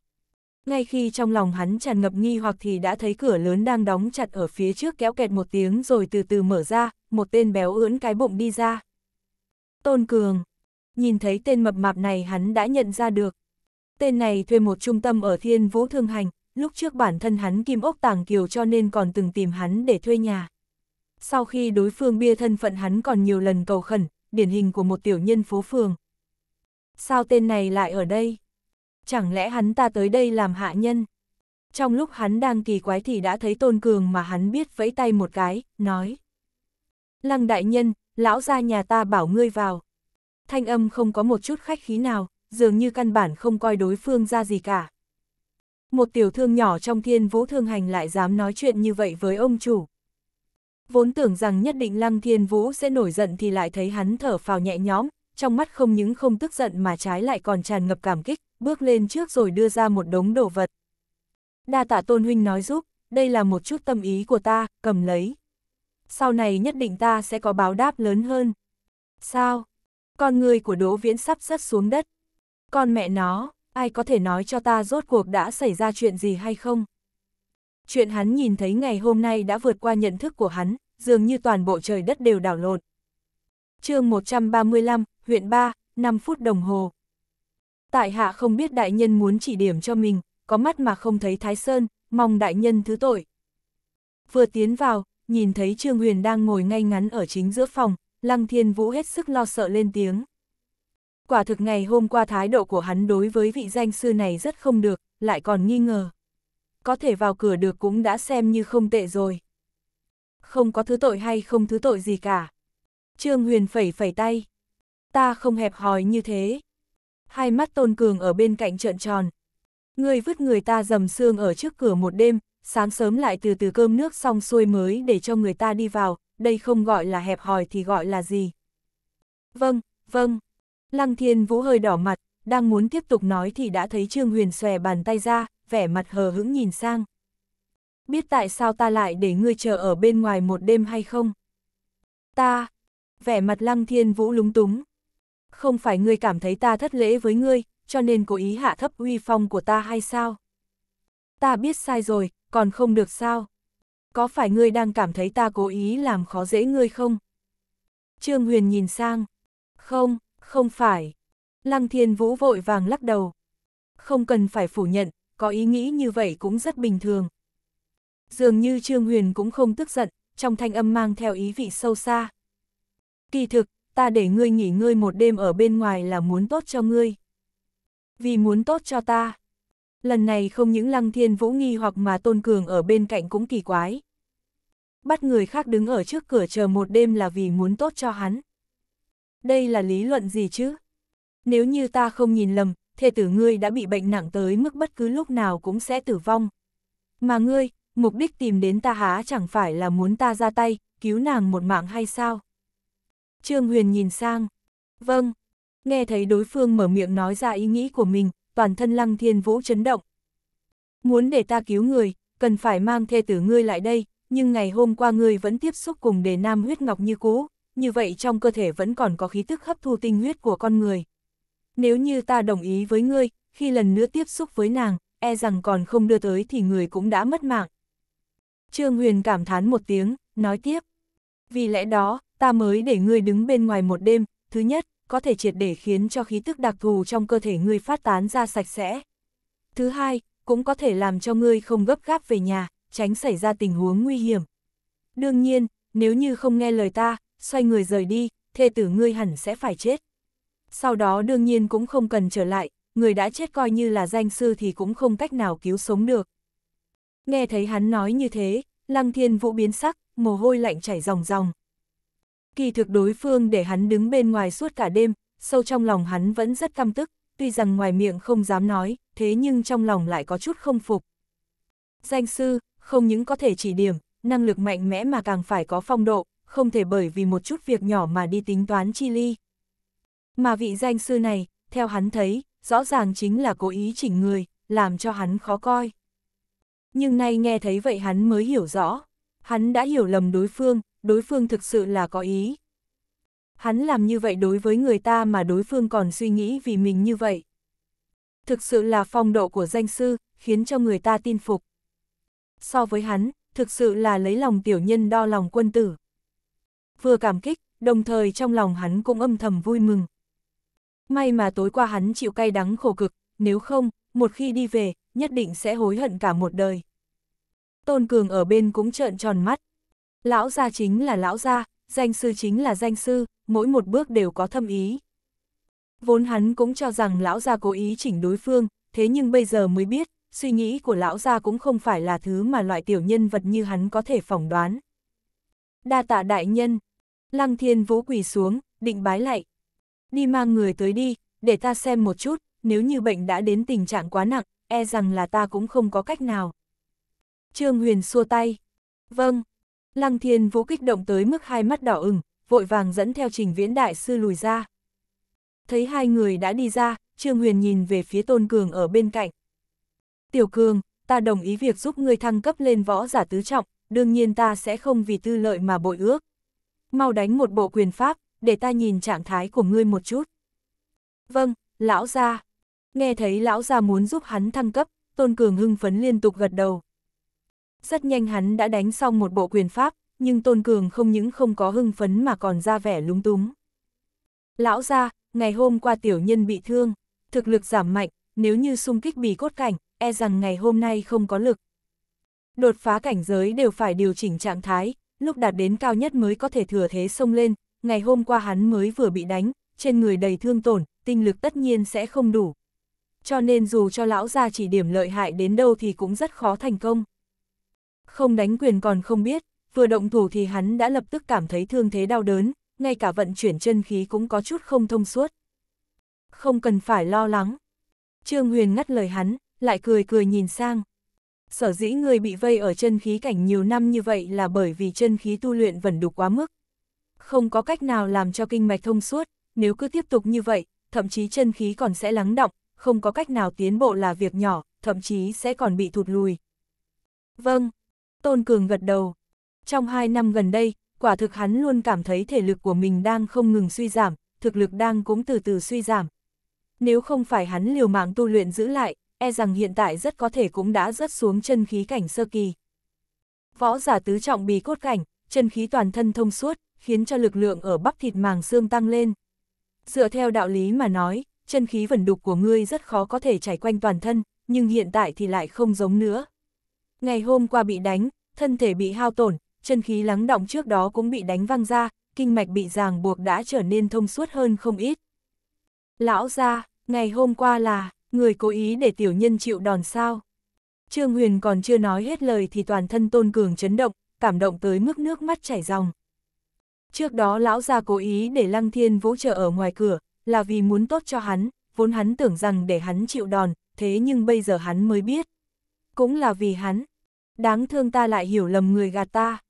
ngay khi trong lòng hắn tràn ngập nghi hoặc thì đã thấy cửa lớn đang đóng chặt ở phía trước kéo kẹt một tiếng rồi từ từ mở ra, một tên béo ưỡn cái bụng đi ra. Tôn Cường. Nhìn thấy tên mập mạp này hắn đã nhận ra được. Tên này thuê một trung tâm ở Thiên Vũ Thương Hành, lúc trước bản thân hắn kim ốc tàng kiều cho nên còn từng tìm hắn để thuê nhà. Sau khi đối phương bia thân phận hắn còn nhiều lần cầu khẩn, điển hình của một tiểu nhân phố phường. Sao tên này lại ở đây? chẳng lẽ hắn ta tới đây làm hạ nhân? Trong lúc hắn đang kỳ quái thì đã thấy Tôn Cường mà hắn biết vẫy tay một cái, nói. Lăng đại nhân, lão ra nhà ta bảo ngươi vào. Thanh âm không có một chút khách khí nào, dường như căn bản không coi đối phương ra gì cả. Một tiểu thương nhỏ trong thiên vũ thương hành lại dám nói chuyện như vậy với ông chủ. Vốn tưởng rằng nhất định Lăng Thiên Vũ sẽ nổi giận thì lại thấy hắn thở phào nhẹ nhõm, trong mắt không những không tức giận mà trái lại còn tràn ngập cảm kích, bước lên trước rồi đưa ra một đống đồ vật. Đa tạ tôn huynh nói giúp, đây là một chút tâm ý của ta, cầm lấy. Sau này nhất định ta sẽ có báo đáp lớn hơn. Sao? Con người của Đỗ Viễn sắp rớt xuống đất. Con mẹ nó, ai có thể nói cho ta rốt cuộc đã xảy ra chuyện gì hay không? Chuyện hắn nhìn thấy ngày hôm nay đã vượt qua nhận thức của hắn, dường như toàn bộ trời đất đều đảo lộn. chương 135, huyện 3, 5 phút đồng hồ. Tại hạ không biết đại nhân muốn chỉ điểm cho mình, có mắt mà không thấy Thái Sơn, mong đại nhân thứ tội. Vừa tiến vào, nhìn thấy Trương Huyền đang ngồi ngay ngắn ở chính giữa phòng, Lăng Thiên Vũ hết sức lo sợ lên tiếng. Quả thực ngày hôm qua thái độ của hắn đối với vị danh sư này rất không được, lại còn nghi ngờ. Có thể vào cửa được cũng đã xem như không tệ rồi. Không có thứ tội hay không thứ tội gì cả. Trương Huyền phẩy phẩy tay ta không hẹp hòi như thế. Hai mắt Tôn Cường ở bên cạnh trợn tròn. Người vứt người ta dầm xương ở trước cửa một đêm, sáng sớm lại từ từ cơm nước xong xuôi mới để cho người ta đi vào, đây không gọi là hẹp hòi thì gọi là gì. Vâng, vâng. Lăng Thiên Vũ hơi đỏ mặt, đang muốn tiếp tục nói thì đã thấy Trương Huyền xòe bàn tay ra, vẻ mặt hờ hững nhìn sang. Biết tại sao ta lại để ngươi chờ ở bên ngoài một đêm hay không? Ta, vẻ mặt Lăng Thiên Vũ lúng túng, không phải ngươi cảm thấy ta thất lễ với ngươi, cho nên cố ý hạ thấp uy phong của ta hay sao? Ta biết sai rồi, còn không được sao? Có phải ngươi đang cảm thấy ta cố ý làm khó dễ ngươi không? Trương Huyền nhìn sang. Không, không phải. Lăng Thiên Vũ vội vàng lắc đầu. Không cần phải phủ nhận, có ý nghĩ như vậy cũng rất bình thường. Dường như Trương Huyền cũng không tức giận, trong thanh âm mang theo ý vị sâu xa. Kỳ thực, ta để ngươi nghỉ ngơi một đêm ở bên ngoài là muốn tốt cho ngươi. Vì muốn tốt cho ta. Lần này không những lăng thiên vũ nghi hoặc mà tôn cường ở bên cạnh cũng kỳ quái. Bắt người khác đứng ở trước cửa chờ một đêm là vì muốn tốt cho hắn. Đây là lý luận gì chứ? Nếu như ta không nhìn lầm, thê tử ngươi đã bị bệnh nặng tới mức bất cứ lúc nào cũng sẽ tử vong. Mà ngươi, mục đích tìm đến ta há chẳng phải là muốn ta ra tay, cứu nàng một mạng hay sao? Trương Huyền nhìn sang. Vâng. Nghe thấy đối phương mở miệng nói ra ý nghĩ của mình, toàn thân lăng thiên vũ chấn động. Muốn để ta cứu người, cần phải mang thê tử ngươi lại đây, nhưng ngày hôm qua ngươi vẫn tiếp xúc cùng đề nam huyết ngọc như cũ, như vậy trong cơ thể vẫn còn có khí tức hấp thu tinh huyết của con người. Nếu như ta đồng ý với ngươi, khi lần nữa tiếp xúc với nàng, e rằng còn không đưa tới thì người cũng đã mất mạng. Trương Huyền cảm thán một tiếng, nói tiếp. Vì lẽ đó, ta mới để ngươi đứng bên ngoài một đêm, thứ nhất, có thể triệt để khiến cho khí tức đặc thù trong cơ thể ngươi phát tán ra sạch sẽ. Thứ hai, cũng có thể làm cho ngươi không gấp gáp về nhà, tránh xảy ra tình huống nguy hiểm. Đương nhiên, nếu như không nghe lời ta, xoay người rời đi, thê tử ngươi hẳn sẽ phải chết. Sau đó đương nhiên cũng không cần trở lại, người đã chết coi như là danh sư thì cũng không cách nào cứu sống được. Nghe thấy hắn nói như thế, Lăng Thiên Vũ biến sắc, mồ hôi lạnh chảy ròng ròng. Kỳ thực đối phương để hắn đứng bên ngoài suốt cả đêm, sâu trong lòng hắn vẫn rất căm tức, tuy rằng ngoài miệng không dám nói, thế nhưng trong lòng lại có chút không phục. Danh sư, không những có thể chỉ điểm, năng lực mạnh mẽ mà càng phải có phong độ, không thể bởi vì một chút việc nhỏ mà đi tính toán chi ly. Mà vị danh sư này, theo hắn thấy, rõ ràng chính là cố ý chỉnh người, làm cho hắn khó coi. Nhưng nay nghe thấy vậy hắn mới hiểu rõ, hắn đã hiểu lầm đối phương, đối phương thực sự là có ý. Hắn làm như vậy đối với người ta mà đối phương còn suy nghĩ vì mình như vậy. Thực sự là phong độ của danh sư, khiến cho người ta tin phục. So với hắn, thực sự là lấy lòng tiểu nhân đo lòng quân tử. Vừa cảm kích, đồng thời trong lòng hắn cũng âm thầm vui mừng. May mà tối qua hắn chịu cay đắng khổ cực, nếu không, một khi đi về, nhất định sẽ hối hận cả một đời. Tôn Cường ở bên cũng trợn tròn mắt, Lão gia chính là lão gia, danh sư chính là danh sư, mỗi một bước đều có thâm ý. Vốn hắn cũng cho rằng lão gia cố ý chỉnh đối phương, thế nhưng bây giờ mới biết, suy nghĩ của lão gia cũng không phải là thứ mà loại tiểu nhân vật như hắn có thể phỏng đoán. Đa tạ đại nhân, lăng thiên vũ quỳ xuống, định bái lại. Đi mang người tới đi, để ta xem một chút, nếu như bệnh đã đến tình trạng quá nặng, e rằng là ta cũng không có cách nào. Trương Huyền xua tay. Vâng, Lăng Thiên Vũ kích động tới mức hai mắt đỏ ửng, vội vàng dẫn theo trình viễn đại sư lùi ra. Thấy hai người đã đi ra, Trương Huyền nhìn về phía Tôn Cường ở bên cạnh. Tiểu Cường, ta đồng ý việc giúp ngươi thăng cấp lên võ giả tứ trọng, đương nhiên ta sẽ không vì tư lợi mà bội ước. Mau đánh một bộ quyền pháp, để ta nhìn trạng thái của ngươi một chút. Vâng, lão gia. Nghe thấy lão gia muốn giúp hắn thăng cấp, Tôn Cường hưng phấn liên tục gật đầu, rất nhanh hắn đã đánh xong một bộ quyền pháp, nhưng Tôn Cường không những không có hưng phấn mà còn ra vẻ lúng túng. Lão ra, ngày hôm qua tiểu nhân bị thương, thực lực giảm mạnh, nếu như xung kích bì cốt cảnh, e rằng ngày hôm nay không có lực. Đột phá cảnh giới đều phải điều chỉnh trạng thái, lúc đạt đến cao nhất mới có thể thừa thế xông lên, ngày hôm qua hắn mới vừa bị đánh, trên người đầy thương tổn, tinh lực tất nhiên sẽ không đủ. Cho nên dù cho lão gia chỉ điểm lợi hại đến đâu thì cũng rất khó thành công. Không đánh quyền còn không biết, vừa động thủ thì hắn đã lập tức cảm thấy thương thế đau đớn, ngay cả vận chuyển chân khí cũng có chút không thông suốt. Không cần phải lo lắng. Trương Huyền ngắt lời hắn, lại cười cười nhìn sang. Sở dĩ người bị vây ở chân khí cảnh nhiều năm như vậy là bởi vì chân khí tu luyện vẫn đục quá mức. Không có cách nào làm cho kinh mạch thông suốt, nếu cứ tiếp tục như vậy, thậm chí chân khí còn sẽ lắng động, không có cách nào tiến bộ là việc nhỏ, thậm chí sẽ còn bị thụt lùi. Vâng, Tôn Cường gật đầu. Trong hai năm gần đây, quả thực hắn luôn cảm thấy thể lực của mình đang không ngừng suy giảm, thực lực đang cũng từ từ suy giảm. Nếu không phải hắn liều mạng tu luyện giữ lại, e rằng hiện tại rất có thể cũng đã rớt xuống chân khí cảnh sơ kỳ. Võ giả tứ trọng bì cốt cảnh, chân khí toàn thân thông suốt, khiến cho lực lượng ở bắp thịt màng xương tăng lên. Dựa theo đạo lý mà nói, chân khí vần đục của ngươi rất khó có thể chảy quanh toàn thân, nhưng hiện tại thì lại không giống nữa. Ngày hôm qua bị đánh, thân thể bị hao tổn, chân khí lắng động trước đó cũng bị đánh văng ra, kinh mạch bị ràng buộc đã trở nên thông suốt hơn không ít. Lão ra, ngày hôm qua là, người cố ý để tiểu nhân chịu đòn sao. Trương Huyền còn chưa nói hết lời thì toàn thân Tôn Cường chấn động, cảm động tới mức nước mắt chảy ròng. Trước đó lão gia cố ý để Lăng Thiên Vũ chờ ở ngoài cửa, là vì muốn tốt cho hắn, vốn hắn tưởng rằng để hắn chịu đòn, thế nhưng bây giờ hắn mới biết cũng là vì hắn. Đáng thương ta lại hiểu lầm người gạt ta.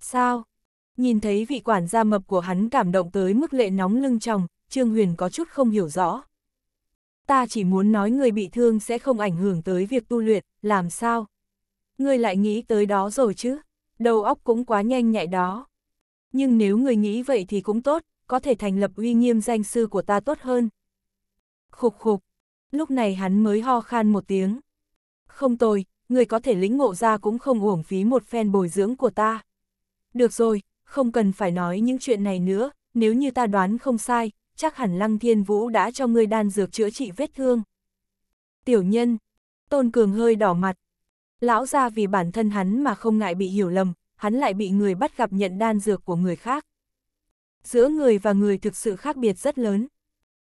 Sao? Nhìn thấy vị quản gia mập của hắn cảm động tới mức lệ nóng lưng tròng, Trương Huyền có chút không hiểu rõ. Ta chỉ muốn nói người bị thương sẽ không ảnh hưởng tới việc tu luyện, làm sao? Ngươi lại nghĩ tới đó rồi chứ, đầu óc cũng quá nhanh nhạy đó. Nhưng nếu người nghĩ vậy thì cũng tốt, có thể thành lập uy nghiêm danh sư của ta tốt hơn. Khục khục, lúc này hắn mới ho khan một tiếng. Không tồi, người có thể lĩnh ngộ ra cũng không uổng phí một phen bồi dưỡng của ta. Được rồi, không cần phải nói những chuyện này nữa, nếu như ta đoán không sai, chắc hẳn Lăng Thiên Vũ đã cho ngươi đan dược chữa trị vết thương. Tiểu nhân, Tôn Cường hơi đỏ mặt. Lão ra vì bản thân hắn mà không ngại bị hiểu lầm, hắn lại bị người bắt gặp nhận đan dược của người khác. Giữa người và người thực sự khác biệt rất lớn.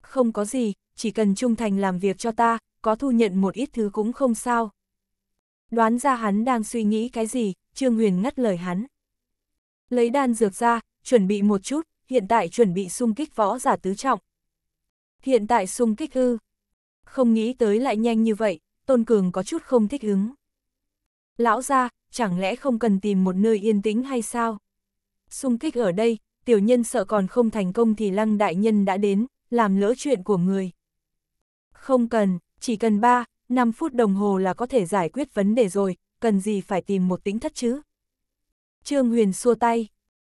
Không có gì, chỉ cần trung thành làm việc cho ta, có thu nhận một ít thứ cũng không sao. Đoán ra hắn đang suy nghĩ cái gì, Trương Huyền ngắt lời hắn. Lấy đan dược ra, chuẩn bị một chút, hiện tại chuẩn bị xung kích võ giả tứ trọng. Hiện tại xung kích ư. Không nghĩ tới lại nhanh như vậy, Tôn Cường có chút không thích ứng. Lão ra, chẳng lẽ không cần tìm một nơi yên tĩnh hay sao? Xung kích ở đây, tiểu nhân sợ còn không thành công thì lăng đại nhân đã đến, làm lỡ chuyện của người. Không cần, chỉ cần 3, 5 phút đồng hồ là có thể giải quyết vấn đề rồi, cần gì phải tìm một tính thất chứ? Trương Huyền xua tay.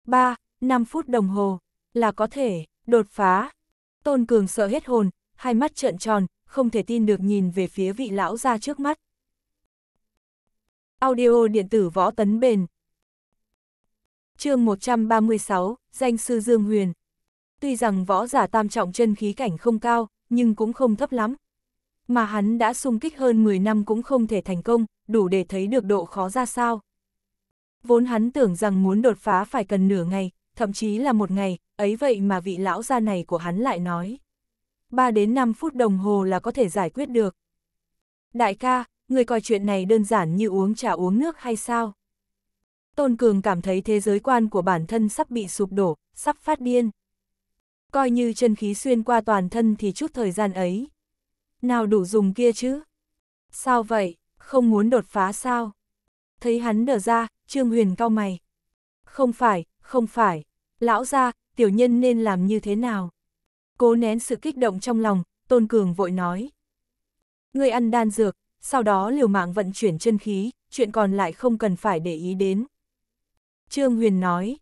3, 5 phút đồng hồ, là có thể, đột phá. Tôn Cường sợ hết hồn, hai mắt trợn tròn, không thể tin được nhìn về phía vị lão ra trước mắt. Audio điện tử võ tấn bền. chương 136, danh sư Dương Huyền. Tuy rằng võ giả tam trọng chân khí cảnh không cao, nhưng cũng không thấp lắm, mà hắn đã xung kích hơn 10 năm cũng không thể thành công, đủ để thấy được độ khó ra sao. Vốn hắn tưởng rằng muốn đột phá phải cần nửa ngày, thậm chí là một ngày, ấy vậy mà vị lão gia này của hắn lại nói. 3 đến 5 phút đồng hồ là có thể giải quyết được. Đại ca, người coi chuyện này đơn giản như uống trà uống nước hay sao? Tôn Cường cảm thấy thế giới quan của bản thân sắp bị sụp đổ, sắp phát điên. Coi như chân khí xuyên qua toàn thân thì chút thời gian ấy, nào đủ dùng kia chứ? Sao vậy, không muốn đột phá sao? Thấy hắn đờ ra, Trương Huyền cau mày. Không phải, không phải, lão ra, tiểu nhân nên làm như thế nào? Cố nén sự kích động trong lòng, Tôn Cường vội nói. Ngươi ăn đan dược, sau đó liều mạng vận chuyển chân khí, chuyện còn lại không cần phải để ý đến. Trương Huyền nói,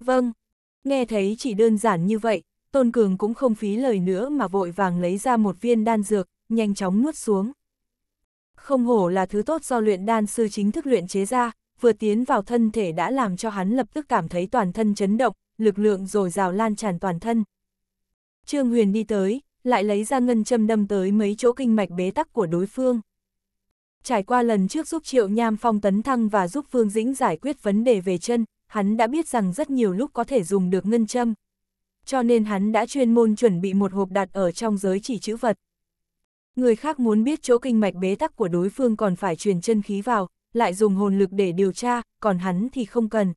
vâng, nghe thấy chỉ đơn giản như vậy, Tôn Cường cũng không phí lời nữa mà vội vàng lấy ra một viên đan dược, nhanh chóng nuốt xuống. Không hổ là thứ tốt do luyện đan sư chính thức luyện chế ra, vừa tiến vào thân thể đã làm cho hắn lập tức cảm thấy toàn thân chấn động, lực lượng dồi dào lan tràn toàn thân. Trương Huyền đi tới, lại lấy ra ngân châm đâm tới mấy chỗ kinh mạch bế tắc của đối phương. Trải qua lần trước giúp Triệu Nham Phong tấn thăng và giúp Phương Dĩnh giải quyết vấn đề về chân, hắn đã biết rằng rất nhiều lúc có thể dùng được ngân châm. Cho nên hắn đã chuyên môn chuẩn bị một hộp đặt ở trong giới chỉ chữ vật. Người khác muốn biết chỗ kinh mạch bế tắc của đối phương còn phải truyền chân khí vào, lại dùng hồn lực để điều tra, còn hắn thì không cần.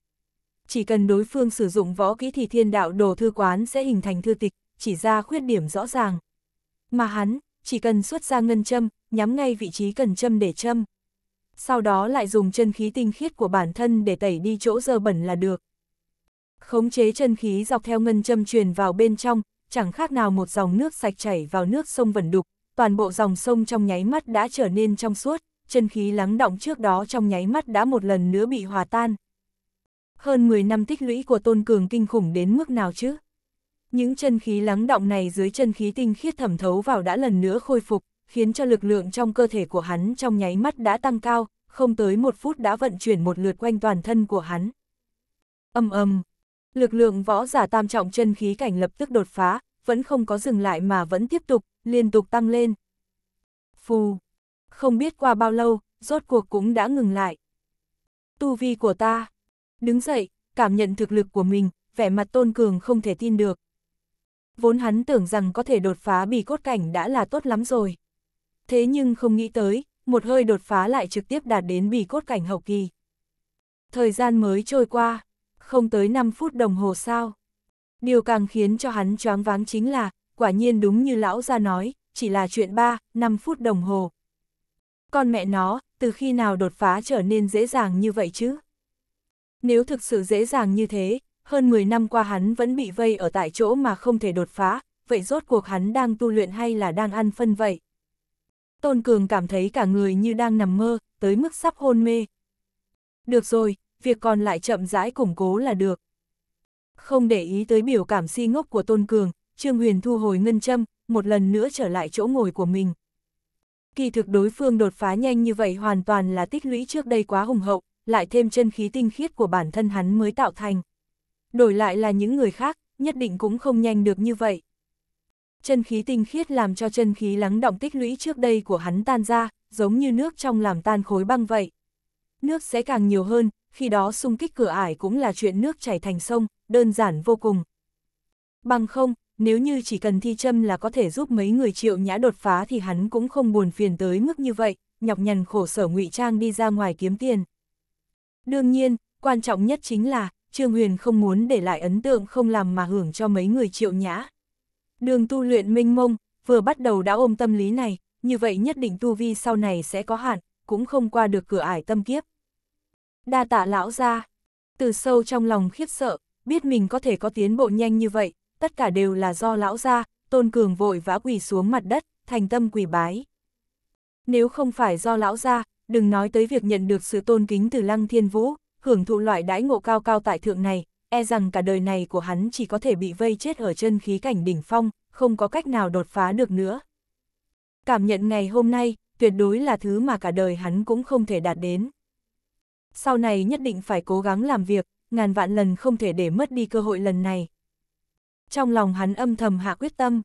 Chỉ cần đối phương sử dụng võ kỹ thì thiên đạo đồ thư quán sẽ hình thành thư tịch, chỉ ra khuyết điểm rõ ràng. Mà hắn, chỉ cần xuất ra ngân châm, nhắm ngay vị trí cần châm để châm. Sau đó lại dùng chân khí tinh khiết của bản thân để tẩy đi chỗ dơ bẩn là được. Khống chế chân khí dọc theo ngân châm truyền vào bên trong, chẳng khác nào một dòng nước sạch chảy vào nước sông Vẩn Đục, toàn bộ dòng sông trong nháy mắt đã trở nên trong suốt, chân khí lắng động trước đó trong nháy mắt đã một lần nữa bị hòa tan. Hơn 10 năm tích lũy của Tôn Cường kinh khủng đến mức nào chứ? Những chân khí lắng động này dưới chân khí tinh khiết thẩm thấu vào đã lần nữa khôi phục, khiến cho lực lượng trong cơ thể của hắn trong nháy mắt đã tăng cao, không tới một phút đã vận chuyển một lượt quanh toàn thân của hắn. Âm âm, lực lượng võ giả tam trọng chân khí cảnh lập tức đột phá, vẫn không có dừng lại mà vẫn tiếp tục, liên tục tăng lên. Phù! Không biết qua bao lâu, rốt cuộc cũng đã ngừng lại. Tu vi của ta! Đứng dậy, cảm nhận thực lực của mình, vẻ mặt tôn cường không thể tin được. Vốn hắn tưởng rằng có thể đột phá bì cốt cảnh đã là tốt lắm rồi. Thế nhưng không nghĩ tới, một hơi đột phá lại trực tiếp đạt đến bì cốt cảnh hậu kỳ. Thời gian mới trôi qua, không tới 5 phút đồng hồ sao. Điều càng khiến cho hắn choáng váng chính là, quả nhiên đúng như lão ra nói, chỉ là chuyện 3, 5 phút đồng hồ. Con mẹ nó, từ khi nào đột phá trở nên dễ dàng như vậy chứ? Nếu thực sự dễ dàng như thế, hơn 10 năm qua hắn vẫn bị vây ở tại chỗ mà không thể đột phá, vậy rốt cuộc hắn đang tu luyện hay là đang ăn phân vậy? Tôn Cường cảm thấy cả người như đang nằm mơ, tới mức sắp hôn mê. Được rồi, việc còn lại chậm rãi củng cố là được. Không để ý tới biểu cảm si ngốc của Tôn Cường, Trương Huyền thu hồi ngân châm, một lần nữa trở lại chỗ ngồi của mình. Kỳ thực đối phương đột phá nhanh như vậy hoàn toàn là tích lũy trước đây quá hùng hậu, lại thêm chân khí tinh khiết của bản thân hắn mới tạo thành. Đổi lại là những người khác, nhất định cũng không nhanh được như vậy. Chân khí tinh khiết làm cho chân khí lắng động tích lũy trước đây của hắn tan ra, giống như nước trong làm tan khối băng vậy. Nước sẽ càng nhiều hơn, khi đó xung kích cửa ải cũng là chuyện nước chảy thành sông, đơn giản vô cùng. Bằng không, nếu như chỉ cần thi châm là có thể giúp mấy người triệu nhã đột phá thì hắn cũng không buồn phiền tới mức như vậy, nhọc nhằn khổ sở ngụy trang đi ra ngoài kiếm tiền. Đương nhiên, quan trọng nhất chính là, Trương Huyền không muốn để lại ấn tượng không làm mà hưởng cho mấy người triệu nhã. Đường tu luyện minh mông, vừa bắt đầu đã ôm tâm lý này, như vậy nhất định tu vi sau này sẽ có hạn, cũng không qua được cửa ải tâm kiếp. Đa tạ lão ra, từ sâu trong lòng khiếp sợ, biết mình có thể có tiến bộ nhanh như vậy, tất cả đều là do lão gia, Tôn Cường vội vã quỳ xuống mặt đất, thành tâm quỳ bái. Nếu không phải do lão gia, đừng nói tới việc nhận được sự tôn kính từ Lăng Thiên Vũ, hưởng thụ loại đãi ngộ cao cao tại thượng này, e rằng cả đời này của hắn chỉ có thể bị vây chết ở chân khí cảnh đỉnh phong, không có cách nào đột phá được nữa. Cảm nhận ngày hôm nay, tuyệt đối là thứ mà cả đời hắn cũng không thể đạt đến. Sau này nhất định phải cố gắng làm việc, ngàn vạn lần không thể để mất đi cơ hội lần này trong lòng hắn âm thầm hạ quyết tâm.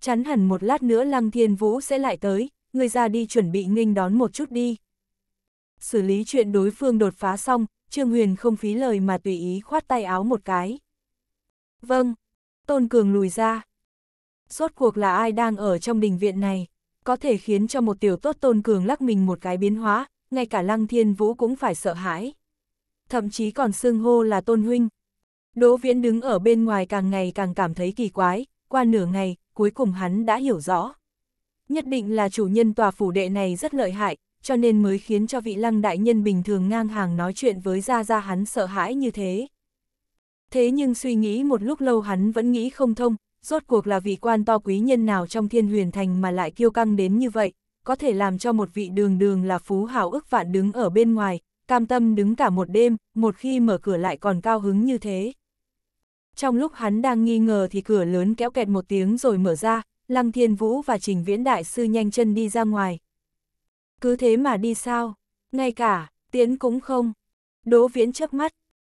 Chắn hẳn một lát nữa Lăng Thiên Vũ sẽ lại tới, người ra đi chuẩn bị nghênh đón một chút đi. Xử lý chuyện đối phương đột phá xong, Trương Huyền không phí lời mà tùy ý khoát tay áo một cái. Vâng, Tôn Cường lùi ra. Rốt cuộc là ai đang ở trong đình viện này, có thể khiến cho một tiểu tốt Tôn Cường lắc mình một cái biến hóa, ngay cả Lăng Thiên Vũ cũng phải sợ hãi. Thậm chí còn xưng hô là Tôn Huynh, Đỗ Viễn đứng ở bên ngoài càng ngày càng cảm thấy kỳ quái, qua nửa ngày, cuối cùng hắn đã hiểu rõ. Nhất định là chủ nhân tòa phủ đệ này rất lợi hại, cho nên mới khiến cho vị lăng đại nhân bình thường ngang hàng nói chuyện với Gia Gia hắn sợ hãi như thế. Thế nhưng suy nghĩ một lúc lâu hắn vẫn nghĩ không thông, rốt cuộc là vị quan to quý nhân nào trong thiên huyền thành mà lại kiêu căng đến như vậy, có thể làm cho một vị đường đường là phú hào ức vạn đứng ở bên ngoài, cam tâm đứng cả một đêm, một khi mở cửa lại còn cao hứng như thế. Trong lúc hắn đang nghi ngờ thì cửa lớn kéo kẹt một tiếng rồi mở ra, Lăng Thiên Vũ và Trình Viễn Đại Sư nhanh chân đi ra ngoài. Cứ thế mà đi sao? Ngay cả, tiến cũng không. Đỗ Viễn chớp mắt.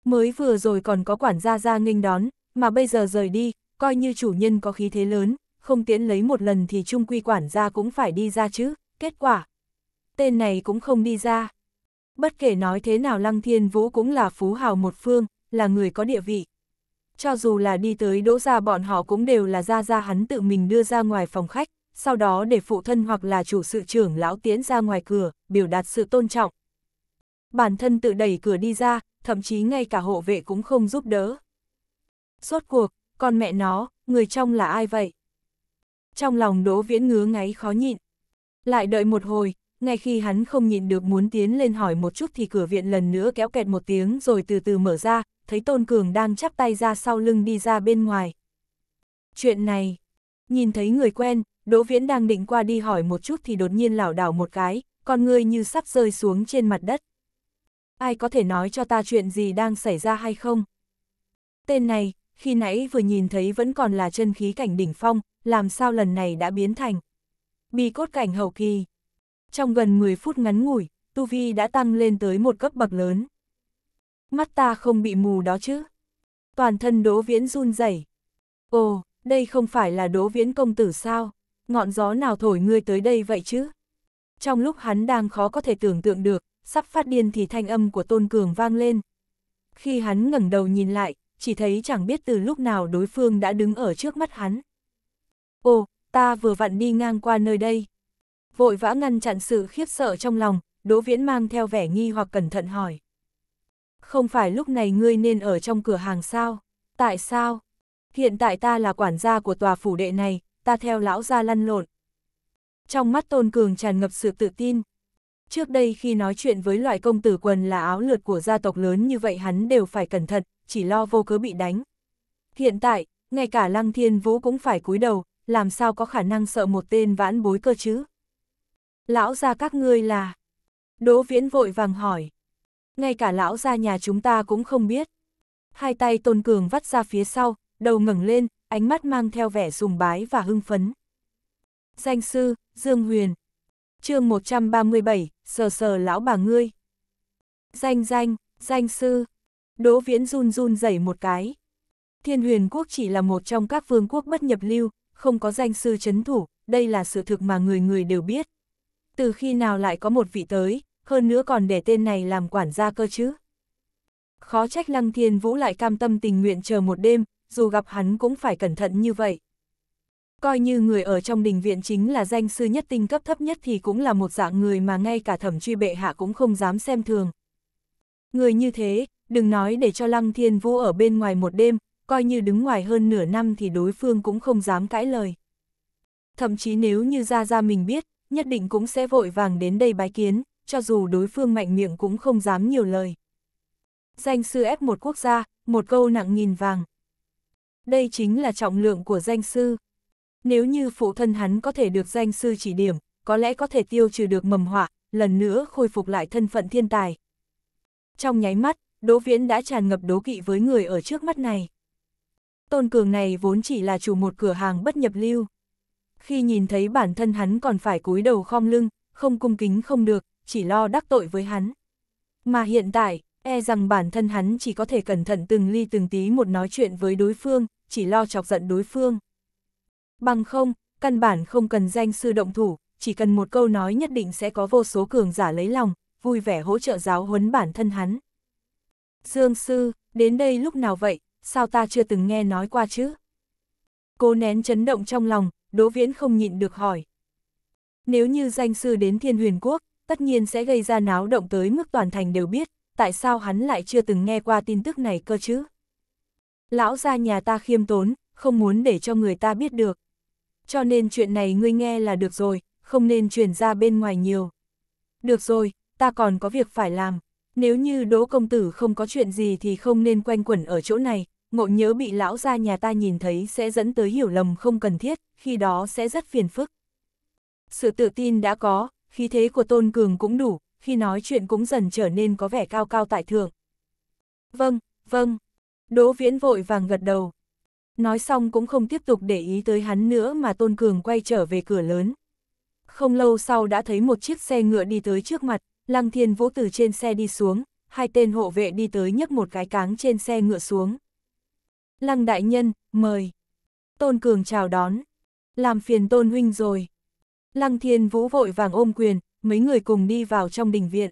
Mới vừa rồi còn có quản gia ra nghênh đón, mà bây giờ rời đi, coi như chủ nhân có khí thế lớn, không tiến lấy một lần thì trung quy quản gia cũng phải đi ra chứ, kết quả. Tên này cũng không đi ra. Bất kể nói thế nào Lăng Thiên Vũ cũng là phú hào một phương, là người có địa vị, cho dù là đi tới đỗ ra bọn họ cũng đều là ra ra hắn tự mình đưa ra ngoài phòng khách, sau đó để phụ thân hoặc là chủ sự trưởng lão tiến ra ngoài cửa, biểu đạt sự tôn trọng. Bản thân tự đẩy cửa đi ra, thậm chí ngay cả hộ vệ cũng không giúp đỡ. Suốt cuộc, con mẹ nó, người trong là ai vậy? Trong lòng đỗ viễn ngứa ngáy khó nhịn. Lại đợi một hồi, ngay khi hắn không nhịn được muốn tiến lên hỏi một chút thì cửa viện lần nữa kéo kẹt một tiếng rồi từ từ mở ra, thấy Tôn Cường đang chắp tay ra sau lưng đi ra bên ngoài. Chuyện này, nhìn thấy người quen, Đỗ Viễn đang định qua đi hỏi một chút thì đột nhiên lảo đảo một cái, con người như sắp rơi xuống trên mặt đất. Ai có thể nói cho ta chuyện gì đang xảy ra hay không? Tên này, khi nãy vừa nhìn thấy vẫn còn là chân khí cảnh đỉnh phong, làm sao lần này đã biến thành. Bi cốt cảnh hậu kỳ. Trong gần 10 phút ngắn ngủi, Tu Vi đã tăng lên tới một cấp bậc lớn. Mắt ta không bị mù đó chứ. Toàn thân đố viễn run rẩy. Ồ, đây không phải là đố viễn công tử sao? Ngọn gió nào thổi ngươi tới đây vậy chứ? Trong lúc hắn đang khó có thể tưởng tượng được, sắp phát điên thì thanh âm của Tôn Cường vang lên. Khi hắn ngẩng đầu nhìn lại, chỉ thấy chẳng biết từ lúc nào đối phương đã đứng ở trước mắt hắn. Ồ, ta vừa vặn đi ngang qua nơi đây. Vội vã ngăn chặn sự khiếp sợ trong lòng, Đỗ Viễn mang theo vẻ nghi hoặc cẩn thận hỏi không phải lúc này ngươi nên ở trong cửa hàng sao? Tại sao? Hiện tại ta là quản gia của tòa phủ đệ này, ta theo lão gia lăn lộn. Trong mắt Tôn Cường tràn ngập sự tự tin. Trước đây khi nói chuyện với loại công tử quần là áo lượt của gia tộc lớn như vậy hắn đều phải cẩn thận, chỉ lo vô cớ bị đánh. Hiện tại, ngay cả Lăng Thiên Vũ cũng phải cúi đầu, làm sao có khả năng sợ một tên vãn bối cơ chứ? Lão gia các ngươi là... Đỗ Viễn vội vàng hỏi ngay cả lão ra nhà chúng ta cũng không biết. Hai tay Tôn Cường vắt ra phía sau, đầu ngẩng lên, ánh mắt mang theo vẻ sùng bái và hưng phấn. Danh sư, Dương Huyền. chương 137, sờ sờ lão bà ngươi. Danh danh, danh sư. Đỗ Viễn run run rẩy một cái. Thiên huyền quốc chỉ là một trong các vương quốc bất nhập lưu, không có danh sư chấn thủ, đây là sự thực mà người người đều biết. Từ khi nào lại có một vị tới, hơn nữa còn để tên này làm quản gia cơ chứ. Khó trách Lăng Thiên Vũ lại cam tâm tình nguyện chờ một đêm, dù gặp hắn cũng phải cẩn thận như vậy. Coi như người ở trong đình viện chính là danh sư nhất tinh cấp thấp nhất thì cũng là một dạng người mà ngay cả thẩm truy bệ hạ cũng không dám xem thường. Người như thế, đừng nói để cho Lăng Thiên Vũ ở bên ngoài một đêm, coi như đứng ngoài hơn nửa năm thì đối phương cũng không dám cãi lời. Thậm chí nếu như ra ra mình biết, nhất định cũng sẽ vội vàng đến đây bái kiến cho dù đối phương mạnh miệng cũng không dám nhiều lời. Danh sư ép một quốc gia, một câu nặng nghìn vàng. Đây chính là trọng lượng của danh sư. Nếu như phụ thân hắn có thể được danh sư chỉ điểm, có lẽ có thể tiêu trừ được mầm họa, lần nữa khôi phục lại thân phận thiên tài. Trong nháy mắt, Đỗ Viễn đã tràn ngập đố kỵ với người ở trước mắt này. Tôn Cường này vốn chỉ là chủ một cửa hàng bất nhập lưu. Khi nhìn thấy bản thân hắn còn phải cúi đầu khom lưng, không cung kính không được, chỉ lo đắc tội với hắn. Mà hiện tại, e rằng bản thân hắn chỉ có thể cẩn thận từng ly từng tí một nói chuyện với đối phương, chỉ lo chọc giận đối phương. Bằng không, căn bản không cần danh sư động thủ, chỉ cần một câu nói nhất định sẽ có vô số cường giả lấy lòng, vui vẻ hỗ trợ giáo huấn bản thân hắn. Dương sư, đến đây lúc nào vậy, sao ta chưa từng nghe nói qua chứ? Cô nén chấn động trong lòng, Đỗ Viễn không nhịn được hỏi. Nếu như danh sư đến thiên huyền quốc, tất nhiên sẽ gây ra náo động tới mức toàn thành đều biết, tại sao hắn lại chưa từng nghe qua tin tức này cơ chứ. Lão gia nhà ta khiêm tốn, không muốn để cho người ta biết được. Cho nên chuyện này ngươi nghe là được rồi, không nên truyền ra bên ngoài nhiều. Được rồi, ta còn có việc phải làm. Nếu như Đỗ Công Tử không có chuyện gì thì không nên quanh quẩn ở chỗ này, ngộ nhớ bị lão gia nhà ta nhìn thấy sẽ dẫn tới hiểu lầm không cần thiết, khi đó sẽ rất phiền phức. Sự tự tin đã có, khí thế của Tôn Cường cũng đủ, khi nói chuyện cũng dần trở nên có vẻ cao cao tại thượng. Vâng, vâng. Đỗ Viễn vội vàng gật đầu. Nói xong cũng không tiếp tục để ý tới hắn nữa mà Tôn Cường quay trở về cửa lớn. Không lâu sau đã thấy một chiếc xe ngựa đi tới trước mặt, Lăng Thiên Vũ từ trên xe đi xuống, hai tên hộ vệ đi tới nhấc một cái cáng trên xe ngựa xuống. Lăng Đại Nhân, mời. Tôn Cường chào đón. Làm phiền Tôn Huynh rồi. Lăng Thiên Vũ vội vàng ôm quyền, mấy người cùng đi vào trong đình viện.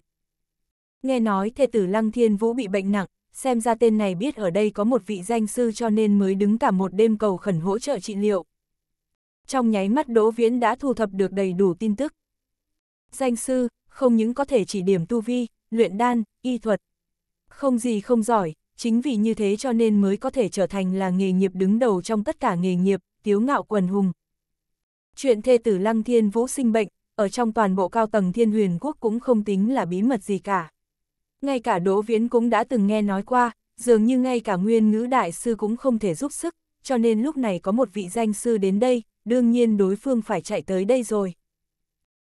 Nghe nói thê tử Lăng Thiên Vũ bị bệnh nặng, xem ra tên này biết ở đây có một vị danh sư cho nên mới đứng cả một đêm cầu khẩn hỗ trợ trị liệu. Trong nháy mắt Đỗ Viễn đã thu thập được đầy đủ tin tức. Danh sư, không những có thể chỉ điểm tu vi, luyện đan, y thuật. Không gì không giỏi, chính vì như thế cho nên mới có thể trở thành là nghề nghiệp đứng đầu trong tất cả nghề nghiệp, tiếu ngạo quần hùng. Chuyện thê tử Lăng Thiên Vũ sinh bệnh, ở trong toàn bộ cao tầng thiên huyền quốc cũng không tính là bí mật gì cả. Ngay cả Đỗ Viễn cũng đã từng nghe nói qua, dường như ngay cả nguyên ngữ đại sư cũng không thể giúp sức, cho nên lúc này có một vị danh sư đến đây, đương nhiên đối phương phải chạy tới đây rồi.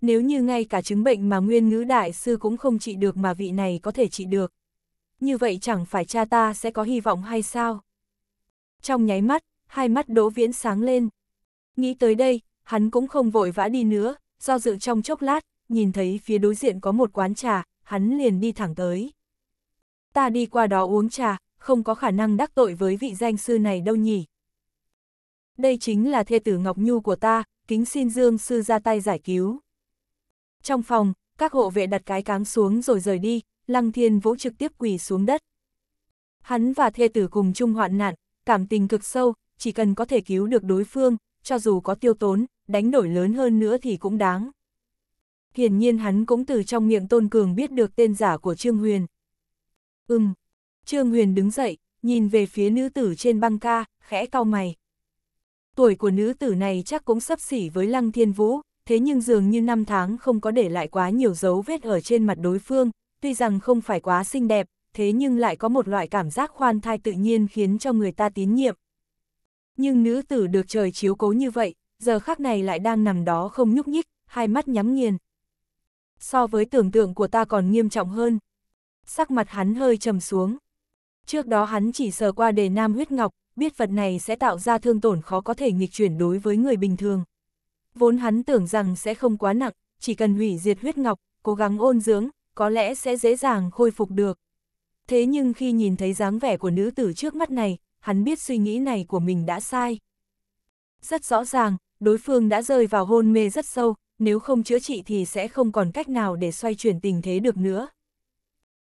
Nếu như ngay cả chứng bệnh mà nguyên ngữ đại sư cũng không trị được mà vị này có thể trị được. Như vậy chẳng phải cha ta sẽ có hy vọng hay sao? Trong nháy mắt, hai mắt đỗ viễn sáng lên. Nghĩ tới đây, hắn cũng không vội vã đi nữa, do dự trong chốc lát, nhìn thấy phía đối diện có một quán trà, hắn liền đi thẳng tới. Ta đi qua đó uống trà, không có khả năng đắc tội với vị danh sư này đâu nhỉ. Đây chính là thê tử Ngọc Nhu của ta, kính xin Dương sư ra tay giải cứu. Trong phòng, các hộ vệ đặt cái cáng xuống rồi rời đi, Lăng Thiên Vũ trực tiếp quỳ xuống đất. Hắn và thê tử cùng chung hoạn nạn, cảm tình cực sâu, chỉ cần có thể cứu được đối phương, cho dù có tiêu tốn, đánh đổi lớn hơn nữa thì cũng đáng. Hiển nhiên hắn cũng từ trong miệng Tôn Cường biết được tên giả của Trương Huyền. Ừm, Trương Huyền đứng dậy, nhìn về phía nữ tử trên băng ca, khẽ cau mày. Tuổi của nữ tử này chắc cũng sắp xỉ với Lăng Thiên Vũ, thế nhưng dường như năm tháng không có để lại quá nhiều dấu vết ở trên mặt đối phương, tuy rằng không phải quá xinh đẹp, thế nhưng lại có một loại cảm giác khoan thai tự nhiên khiến cho người ta tín nhiệm nhưng nữ tử được trời chiếu cố như vậy, giờ khắc này lại đang nằm đó không nhúc nhích, hai mắt nhắm nghiền. So với tưởng tượng của ta còn nghiêm trọng hơn. Sắc mặt hắn hơi trầm xuống. Trước đó hắn chỉ sờ qua đề nam huyết ngọc, biết vật này sẽ tạo ra thương tổn khó có thể nghịch chuyển đối với người bình thường. Vốn hắn tưởng rằng sẽ không quá nặng, chỉ cần hủy diệt huyết ngọc, cố gắng ôn dưỡng, có lẽ sẽ dễ dàng khôi phục được. Thế nhưng khi nhìn thấy dáng vẻ của nữ tử trước mắt này, hắn biết suy nghĩ này của mình đã sai. Rất rõ ràng, đối phương đã rơi vào hôn mê rất sâu, nếu không chữa trị thì sẽ không còn cách nào để xoay chuyển tình thế được nữa.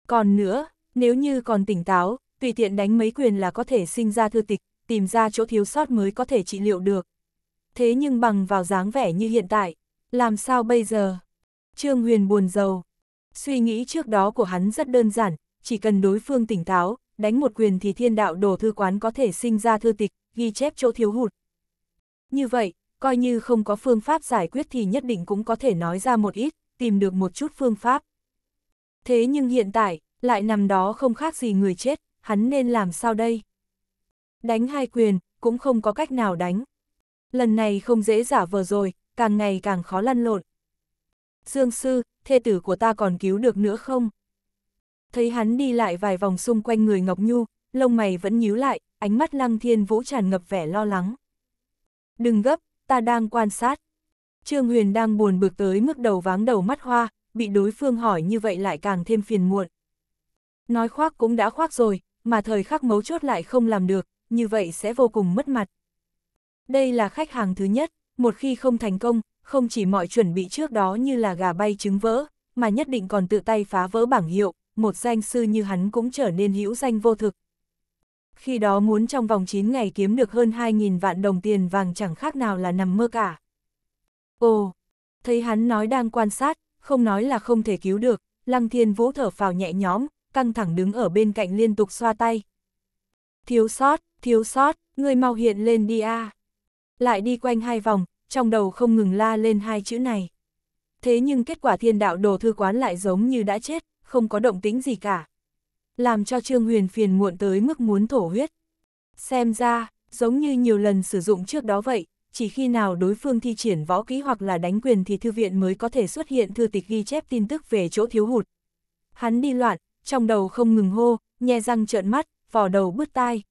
Còn nữa, nếu như còn tỉnh táo, tùy tiện đánh mấy quyền là có thể sinh ra thư tịch, tìm ra chỗ thiếu sót mới có thể trị liệu được. Thế nhưng bằng vào dáng vẻ như hiện tại, làm sao bây giờ? Trương Huyền buồn rầu. Suy nghĩ trước đó của hắn rất đơn giản, chỉ cần đối phương tỉnh táo, đánh một quyền thì thiên đạo đồ thư quán có thể sinh ra thư tịch, ghi chép chỗ thiếu hụt. Như vậy, coi như không có phương pháp giải quyết thì nhất định cũng có thể nói ra một ít, tìm được một chút phương pháp. Thế nhưng hiện tại, lại nằm đó không khác gì người chết, hắn nên làm sao đây? Đánh hai quyền, cũng không có cách nào đánh. Lần này không dễ giả vờ rồi, càng ngày càng khó lăn lộn. Dương sư, thê tử của ta còn cứu được nữa không? thấy hắn đi lại vài vòng xung quanh người Ngọc Nhu, lông mày vẫn nhíu lại, ánh mắt Lăng Thiên Vũ tràn ngập vẻ lo lắng. Đừng gấp, ta đang quan sát. Trương Huyền đang buồn bực tới mức đầu váng đầu mắt hoa, bị đối phương hỏi như vậy lại càng thêm phiền muộn. Nói khoác cũng đã khoác rồi, mà thời khắc mấu chốt lại không làm được, như vậy sẽ vô cùng mất mặt. Đây là khách hàng thứ nhất, một khi không thành công, không chỉ mọi chuẩn bị trước đó như là gà bay trứng vỡ, mà nhất định còn tự tay phá vỡ bảng hiệu, một danh sư như hắn cũng trở nên hữu danh vô thực. Khi đó muốn trong vòng 9 ngày kiếm được hơn 2.000 vạn đồng tiền vàng chẳng khác nào là nằm mơ cả. Ồ, thấy hắn nói đang quan sát, không nói là không thể cứu được, Lăng Thiên Vũ thở phào nhẹ nhõm, căng thẳng đứng ở bên cạnh liên tục xoa tay. Thiếu sót, thiếu sót, người mau hiện lên đi a. Lại đi quanh hai vòng, trong đầu không ngừng la lên hai chữ này. Thế nhưng kết quả thiên đạo đồ thư quán lại giống như đã chết, không có động tĩnh gì cả. Làm cho Trương Huyền phiền muộn tới mức muốn thổ huyết. Xem ra, giống như nhiều lần sử dụng trước đó vậy, chỉ khi nào đối phương thi triển võ kỹ hoặc là đánh quyền thì thư viện mới có thể xuất hiện thư tịch ghi chép tin tức về chỗ thiếu hụt. Hắn đi loạn, trong đầu không ngừng hô, nhe răng trợn mắt, vò đầu bứt tai.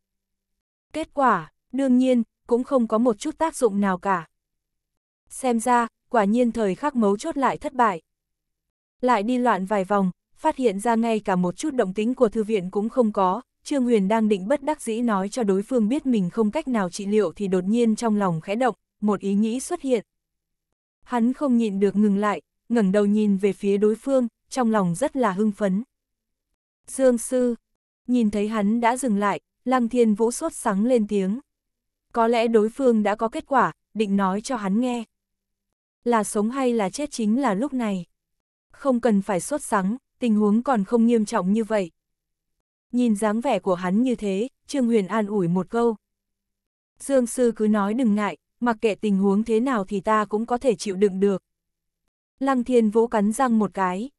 Kết quả, đương nhiên, cũng không có một chút tác dụng nào cả. Xem ra, quả nhiên thời khắc mấu chốt lại thất bại. Lại đi loạn vài vòng, phát hiện ra ngay cả một chút động tính của thư viện cũng không có, Trương Huyền đang định bất đắc dĩ nói cho đối phương biết mình không cách nào trị liệu thì đột nhiên trong lòng khẽ động, một ý nghĩ xuất hiện. Hắn không nhịn được ngừng lại, ngẩng đầu nhìn về phía đối phương, trong lòng rất là hưng phấn. Dương Sư, nhìn thấy hắn đã dừng lại, Lăng Thiên Vũ sốt sắng lên tiếng. Có lẽ đối phương đã có kết quả, định nói cho hắn nghe. Là sống hay là chết chính là lúc này. Không cần phải sốt sắng, tình huống còn không nghiêm trọng như vậy. Nhìn dáng vẻ của hắn như thế, Trương Huyền an ủi một câu. Dương sư cứ nói đừng ngại, mặc kệ tình huống thế nào thì ta cũng có thể chịu đựng được. Lăng thiên vỗ cắn răng một cái.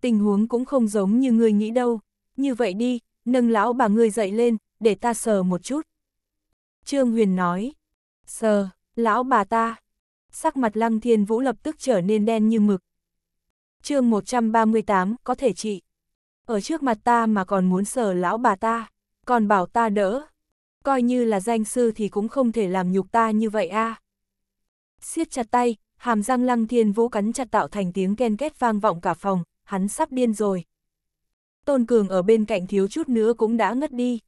Tình huống cũng không giống như ngươi nghĩ đâu. Như vậy đi, nâng lão bà ngươi dậy lên, để ta sờ một chút. Trương Huyền nói, sờ, lão bà ta. Sắc mặt lăng thiên vũ lập tức trở nên đen như mực chương 138, có thể trị. Ở trước mặt ta mà còn muốn sờ lão bà ta, còn bảo ta đỡ. Coi như là danh sư thì cũng không thể làm nhục ta như vậy a. À. siết chặt tay, hàm răng lăng thiên vũ cắn chặt tạo thành tiếng ken két vang vọng cả phòng, hắn sắp điên rồi. Tôn Cường ở bên cạnh thiếu chút nữa cũng đã ngất đi.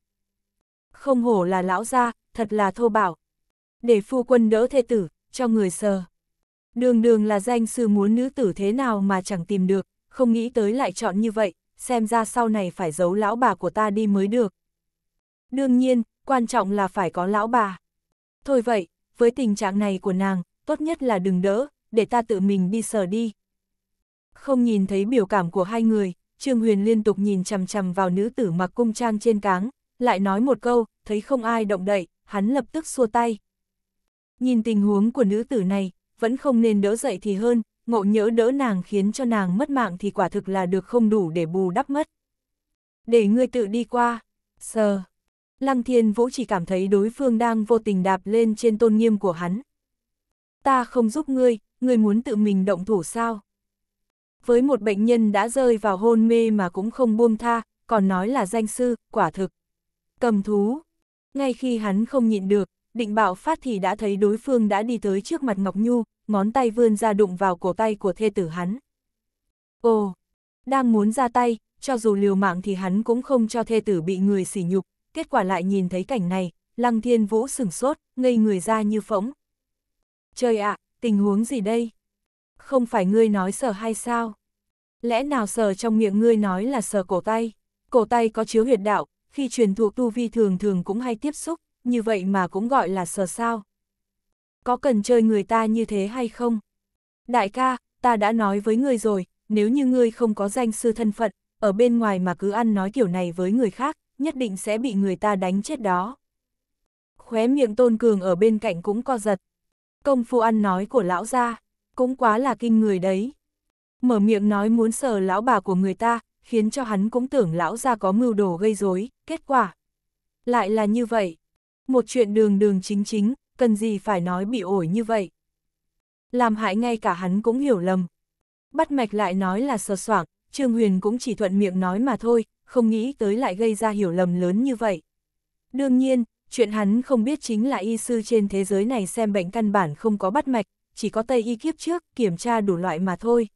Không hổ là lão gia, thật là thô bảo. Để phu quân đỡ thê tử, cho người sờ. Đường đường là danh sư muốn nữ tử thế nào mà chẳng tìm được, không nghĩ tới lại chọn như vậy, xem ra sau này phải giấu lão bà của ta đi mới được. Đương nhiên, quan trọng là phải có lão bà. Thôi vậy, với tình trạng này của nàng, tốt nhất là đừng đỡ, để ta tự mình đi sờ đi. Không nhìn thấy biểu cảm của hai người, Trương Huyền liên tục nhìn chằm chằm vào nữ tử mặc cung trang trên cáng, lại nói một câu, thấy không ai động đậy, hắn lập tức xua tay. Nhìn tình huống của nữ tử này, vẫn không nên đỡ dậy thì hơn, ngộ nhỡ đỡ nàng khiến cho nàng mất mạng thì quả thực là được không đủ để bù đắp mất. Để ngươi tự đi qua, sờ. Lăng thiên vũ chỉ cảm thấy đối phương đang vô tình đạp lên trên tôn nghiêm của hắn. Ta không giúp ngươi, ngươi muốn tự mình động thủ sao? Với một bệnh nhân đã rơi vào hôn mê mà cũng không buông tha, còn nói là danh sư, quả thực. Cầm thú. Ngay khi hắn không nhịn được, định bạo phát thì đã thấy đối phương đã đi tới trước mặt Ngọc Nhu, ngón tay vươn ra đụng vào cổ tay của thê tử hắn. Ồ, đang muốn ra tay, cho dù liều mạng thì hắn cũng không cho thê tử bị người sỉ nhục, kết quả lại nhìn thấy cảnh này, Lăng Thiên Vũ sửng sốt, ngây người ra như phỗng. Trời ạ, tình huống gì đây? Không phải ngươi nói sờ hay sao? Lẽ nào sờ trong miệng ngươi nói là sờ cổ tay? Cổ tay có chứa huyệt đạo, khi truyền thuộc tu vi thường thường cũng hay tiếp xúc, như vậy mà cũng gọi là sờ sao. Có cần chơi người ta như thế hay không? Đại ca, ta đã nói với ngươi rồi, nếu như ngươi không có danh sư thân phận, ở bên ngoài mà cứ ăn nói kiểu này với người khác, nhất định sẽ bị người ta đánh chết đó. Khóe miệng tôn cường ở bên cạnh cũng co giật. Công phu ăn nói của lão ra, cũng quá là kinh người đấy. Mở miệng nói muốn sờ lão bà của người ta, khiến cho hắn cũng tưởng lão ra có mưu đồ gây rối kết quả. Lại là như vậy một chuyện đường đường chính chính, cần gì phải nói bị ổi như vậy. Làm hại ngay cả hắn cũng hiểu lầm. Bắt mạch lại nói là sờ soảng, Trương Huyền cũng chỉ thuận miệng nói mà thôi, không nghĩ tới lại gây ra hiểu lầm lớn như vậy. Đương nhiên, chuyện hắn không biết chính là y sư trên thế giới này xem bệnh căn bản không có bắt mạch, chỉ có tây y kiếp trước kiểm tra đủ loại mà thôi.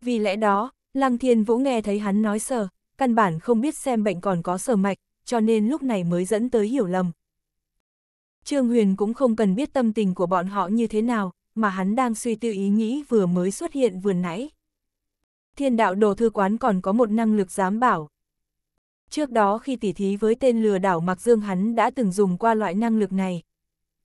Vì lẽ đó, Lăng Thiên Vũ nghe thấy hắn nói sờ, căn bản không biết xem bệnh còn có sờ mạch, cho nên lúc này mới dẫn tới hiểu lầm. Trương Huyền cũng không cần biết tâm tình của bọn họ như thế nào, mà hắn đang suy tư ý nghĩ vừa mới xuất hiện vừa nãy. Thiên đạo đồ thư quán còn có một năng lực dám bảo. Trước đó khi tỉ thí với tên lừa đảo Mạc Dương hắn đã từng dùng qua loại năng lực này.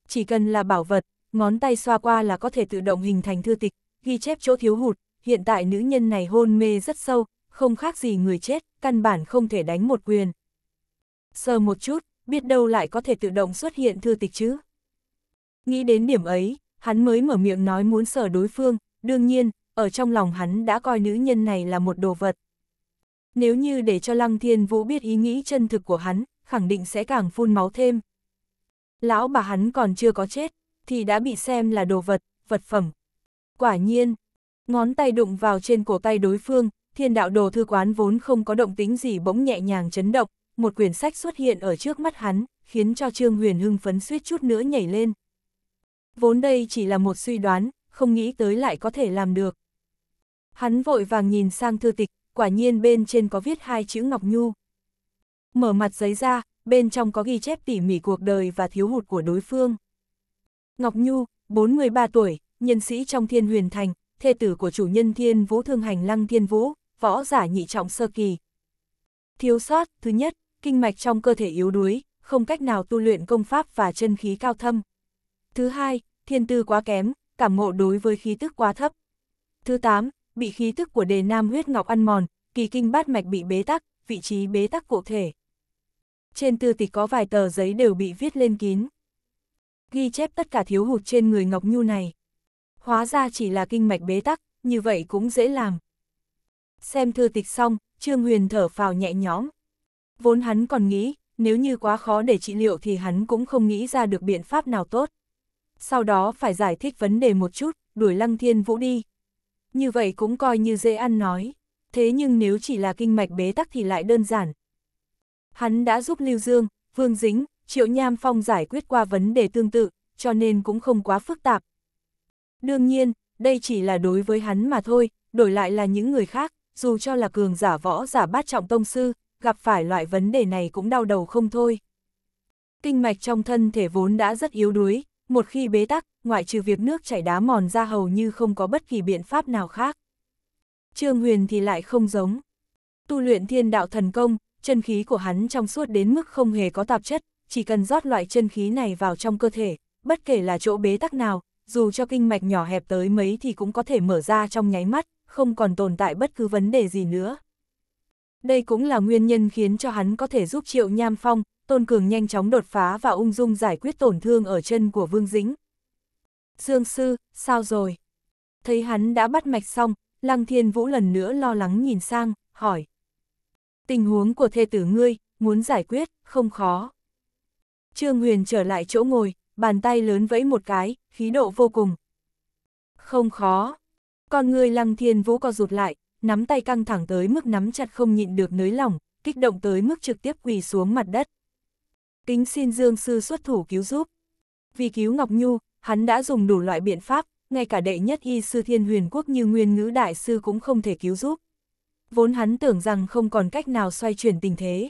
Chỉ cần là bảo vật, ngón tay xoa qua là có thể tự động hình thành thư tịch, ghi chép chỗ thiếu hụt, hiện tại nữ nhân này hôn mê rất sâu, không khác gì người chết, căn bản không thể đánh một quyền. Sờ một chút, biết đâu lại có thể tự động xuất hiện thư tịch chứ. Nghĩ đến điểm ấy, hắn mới mở miệng nói muốn sở đối phương, đương nhiên, ở trong lòng hắn đã coi nữ nhân này là một đồ vật. Nếu như để cho Lăng Thiên Vũ biết ý nghĩ chân thực của hắn, khẳng định sẽ càng phun máu thêm. Lão bà hắn còn chưa có chết, thì đã bị xem là đồ vật, vật phẩm. Quả nhiên, ngón tay đụng vào trên cổ tay đối phương, thiên đạo đồ thư quán vốn không có động tính gì bỗng nhẹ nhàng chấn động, một quyển sách xuất hiện ở trước mắt hắn, khiến cho Trương Huyền hưng phấn suýt chút nữa nhảy lên. Vốn đây chỉ là một suy đoán, không nghĩ tới lại có thể làm được. Hắn vội vàng nhìn sang thư tịch, quả nhiên bên trên có viết hai chữ Ngọc Nhu. Mở mặt giấy ra, bên trong có ghi chép tỉ mỉ cuộc đời và thiếu hụt của đối phương. Ngọc Nhu, 43 tuổi, nhân sĩ trong thiên huyền thành, thê tử của chủ nhân thiên vũ thương hành lăng thiên vũ, võ giả nhị trọng sơ kỳ. Thiếu sót, thứ nhất, kinh mạch trong cơ thể yếu đuối, không cách nào tu luyện công pháp và chân khí cao thâm. Thứ hai, thiên tư quá kém, cảm ngộ đối với khí tức quá thấp. Thứ tám, bị khí tức của đề nam huyết ngọc ăn mòn, kỳ kinh bát mạch bị bế tắc, vị trí bế tắc cụ thể. Trên tư tịch có vài tờ giấy đều bị viết lên kín. Ghi chép tất cả thiếu hụt trên người Ngọc Nhu này. Hóa ra chỉ là kinh mạch bế tắc, như vậy cũng dễ làm. Xem thư tịch xong, Trương Huyền thở phào nhẹ nhõm. Vốn hắn còn nghĩ, nếu như quá khó để trị liệu thì hắn cũng không nghĩ ra được biện pháp nào tốt. Sau đó phải giải thích vấn đề một chút, đuổi Lăng Thiên Vũ đi. Như vậy cũng coi như dễ ăn nói, thế nhưng nếu chỉ là kinh mạch bế tắc thì lại đơn giản. Hắn đã giúp Lưu Dương, Vương Dính, Triệu Nham Phong giải quyết qua vấn đề tương tự, cho nên cũng không quá phức tạp. Đương nhiên, đây chỉ là đối với hắn mà thôi, đổi lại là những người khác, dù cho là cường giả võ giả bát trọng tông sư, gặp phải loại vấn đề này cũng đau đầu không thôi. Kinh mạch trong thân thể vốn đã rất yếu đuối, một khi bế tắc, ngoại trừ việc nước chảy đá mòn ra hầu như không có bất kỳ biện pháp nào khác. Trương Huyền thì lại không giống. Tu luyện thiên đạo thần công, chân khí của hắn trong suốt đến mức không hề có tạp chất, chỉ cần rót loại chân khí này vào trong cơ thể, bất kể là chỗ bế tắc nào, dù cho kinh mạch nhỏ hẹp tới mấy thì cũng có thể mở ra trong nháy mắt, không còn tồn tại bất cứ vấn đề gì nữa. Đây cũng là nguyên nhân khiến cho hắn có thể giúp Triệu Nham Phong, Tôn Cường nhanh chóng đột phá và ung dung giải quyết tổn thương ở chân của Vương Dĩnh. Dương Sư, sao rồi? Thấy hắn đã bắt mạch xong, Lăng Thiên Vũ lần nữa lo lắng nhìn sang, hỏi. Tình huống của thê tử ngươi, muốn giải quyết, không khó. Trương Huyền trở lại chỗ ngồi, bàn tay lớn vẫy một cái, khí độ vô cùng. Không khó. Con người Lăng Thiên Vũ co rụt lại, nắm tay căng thẳng tới mức nắm chặt không nhịn được nới lỏng, kích động tới mức trực tiếp quỳ xuống mặt đất. Kính xin Dương Sư xuất thủ cứu giúp. Vì cứu Ngọc Nhu, hắn đã dùng đủ loại biện pháp, ngay cả đệ nhất y sư thiên huyền quốc như nguyên ngữ đại sư cũng không thể cứu giúp. Vốn hắn tưởng rằng không còn cách nào xoay chuyển tình thế.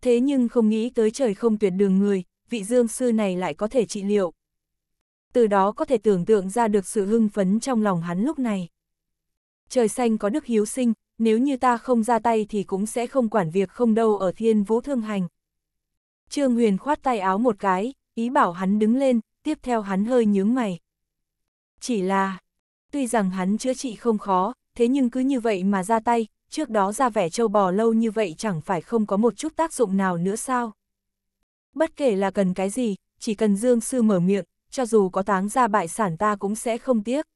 Thế nhưng không nghĩ tới trời không tuyệt đường người, vị dương sư này lại có thể trị liệu. Từ đó có thể tưởng tượng ra được sự hưng phấn trong lòng hắn lúc này trời xanh có đức hiếu sinh, nếu như ta không ra tay thì cũng sẽ không quản việc không đâu ở thiên vũ thương hành. Trương Huyền khoát tay áo một cái, ý bảo hắn đứng lên, tiếp theo hắn hơi nhướng mày. Chỉ là, tuy rằng hắn chữa trị không khó, thế nhưng cứ như vậy mà ra tay, trước đó ra vẻ châu bò lâu như vậy chẳng phải không có một chút tác dụng nào nữa sao. Bất kể là cần cái gì, chỉ cần Dương Sư mở miệng, cho dù có táng ra bại sản ta cũng sẽ không tiếc.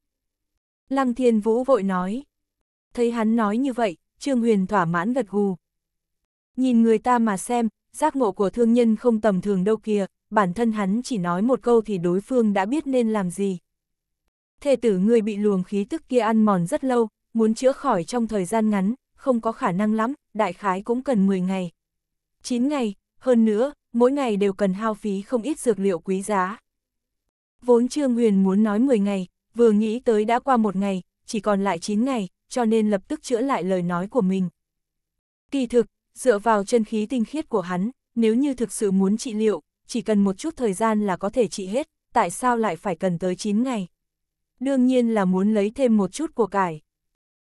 Lăng Thiên Vũ vội nói. Thấy hắn nói như vậy, Trương Huyền thỏa mãn gật gù. Nhìn người ta mà xem, giác ngộ của thương nhân không tầm thường đâu kìa, bản thân hắn chỉ nói một câu thì đối phương đã biết nên làm gì. Thê tử người bị luồng khí tức kia ăn mòn rất lâu, muốn chữa khỏi trong thời gian ngắn, không có khả năng lắm, đại khái cũng cần 10 ngày. 9 ngày, hơn nữa, mỗi ngày đều cần hao phí không ít dược liệu quý giá. Vốn Trương Huyền muốn nói 10 ngày, Vừa nghĩ tới đã qua một ngày, chỉ còn lại 9 ngày, cho nên lập tức chữa lại lời nói của mình. Kỳ thực, dựa vào chân khí tinh khiết của hắn, nếu như thực sự muốn trị liệu, chỉ cần một chút thời gian là có thể trị hết, tại sao lại phải cần tới 9 ngày? Đương nhiên là muốn lấy thêm một chút của cải.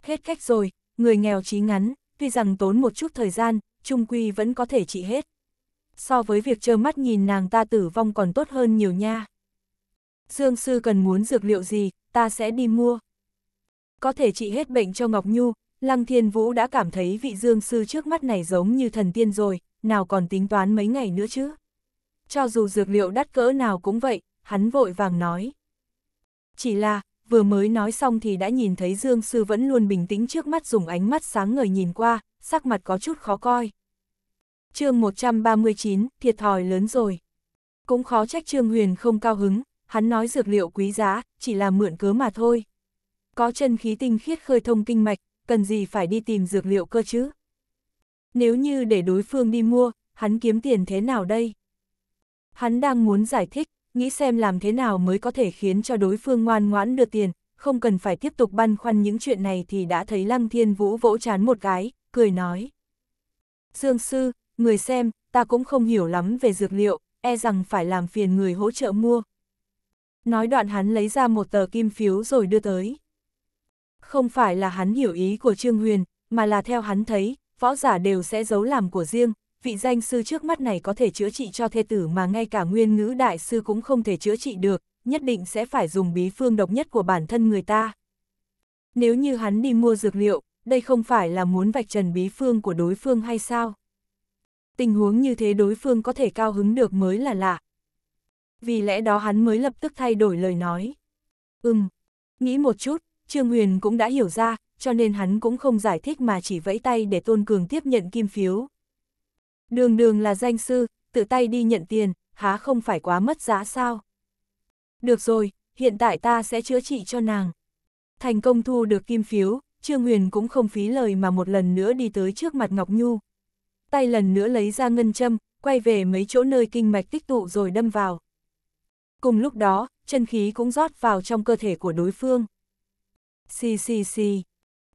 Hết cách rồi, người nghèo trí ngắn, tuy rằng tốn một chút thời gian, trung quy vẫn có thể trị hết. So với việc trơ mắt nhìn nàng ta tử vong còn tốt hơn nhiều nha. Dương sư cần muốn dược liệu gì, ta sẽ đi mua. Có thể trị hết bệnh cho Ngọc Nhu, Lăng Thiên Vũ đã cảm thấy vị dương sư trước mắt này giống như thần tiên rồi, nào còn tính toán mấy ngày nữa chứ. Cho dù dược liệu đắt cỡ nào cũng vậy, hắn vội vàng nói. Chỉ là, vừa mới nói xong thì đã nhìn thấy Dương Sư vẫn luôn bình tĩnh trước mắt dùng ánh mắt sáng ngời nhìn qua, sắc mặt có chút khó coi. mươi 139, thiệt thòi lớn rồi. Cũng khó trách Trương Huyền không cao hứng, hắn nói dược liệu quý giá, chỉ là mượn cớ mà thôi. Có chân khí tinh khiết khơi thông kinh mạch, cần gì phải đi tìm dược liệu cơ chứ? Nếu như để đối phương đi mua, hắn kiếm tiền thế nào đây? Hắn đang muốn giải thích, nghĩ xem làm thế nào mới có thể khiến cho đối phương ngoan ngoãn đưa tiền, không cần phải tiếp tục băn khoăn những chuyện này thì đã thấy Lăng Thiên Vũ vỗ chán một cái, cười nói. Dương sư, người xem, ta cũng không hiểu lắm về dược liệu, e rằng phải làm phiền người hỗ trợ mua, Nói đoạn hắn lấy ra một tờ kim phiếu rồi đưa tới. Không phải là hắn hiểu ý của Trương Huyền, mà là theo hắn thấy, võ giả đều sẽ giấu làm của riêng, vị danh sư trước mắt này có thể chữa trị cho thê tử mà ngay cả nguyên ngữ đại sư cũng không thể chữa trị được, nhất định sẽ phải dùng bí phương độc nhất của bản thân người ta. Nếu như hắn đi mua dược liệu, đây không phải là muốn vạch trần bí phương của đối phương hay sao? Tình huống như thế đối phương có thể cao hứng được mới là lạ, vì lẽ đó hắn mới lập tức thay đổi lời nói. Ừm, nghĩ một chút, Trương Huyền cũng đã hiểu ra, cho nên hắn cũng không giải thích mà chỉ vẫy tay để Tôn Cường tiếp nhận kim phiếu. Đường đường là danh sư, tự tay đi nhận tiền, há không phải quá mất giá sao? Được rồi, hiện tại ta sẽ chữa trị cho nàng. Thành công thu được kim phiếu, Trương Huyền cũng không phí lời mà một lần nữa đi tới trước mặt Ngọc Nhu. Tay lần nữa lấy ra ngân châm, quay về mấy chỗ nơi kinh mạch tích tụ rồi đâm vào. Cùng lúc đó, chân khí cũng rót vào trong cơ thể của đối phương. Xì xì xì.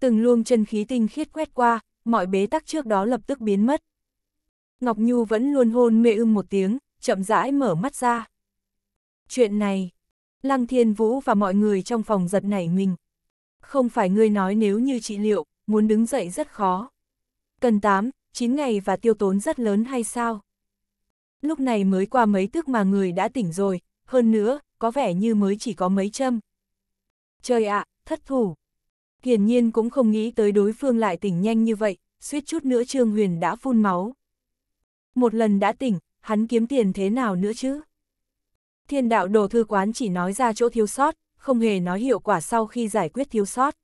Từng luồng chân khí tinh khiết quét qua, mọi bế tắc trước đó lập tức biến mất. Ngọc Nhu vẫn luôn hôn mê ưng một tiếng, chậm rãi mở mắt ra. Chuyện này, Lăng Thiên Vũ và mọi người trong phòng giật nảy mình. Không phải ngươi nói nếu như trị liệu, muốn đứng dậy rất khó. Cần 8, 9 ngày và tiêu tốn rất lớn hay sao? Lúc này mới qua mấy tức mà người đã tỉnh rồi, hơn nữa, có vẻ như mới chỉ có mấy châm. Trời ạ, thất thủ. Hiển nhiên cũng không nghĩ tới đối phương lại tỉnh nhanh như vậy, suýt chút nữa Trương Huyền đã phun máu. Một lần đã tỉnh, hắn kiếm tiền thế nào nữa chứ? Thiên đạo đồ thư quán chỉ nói ra chỗ thiếu sót, không hề nói hiệu quả sau khi giải quyết thiếu sót.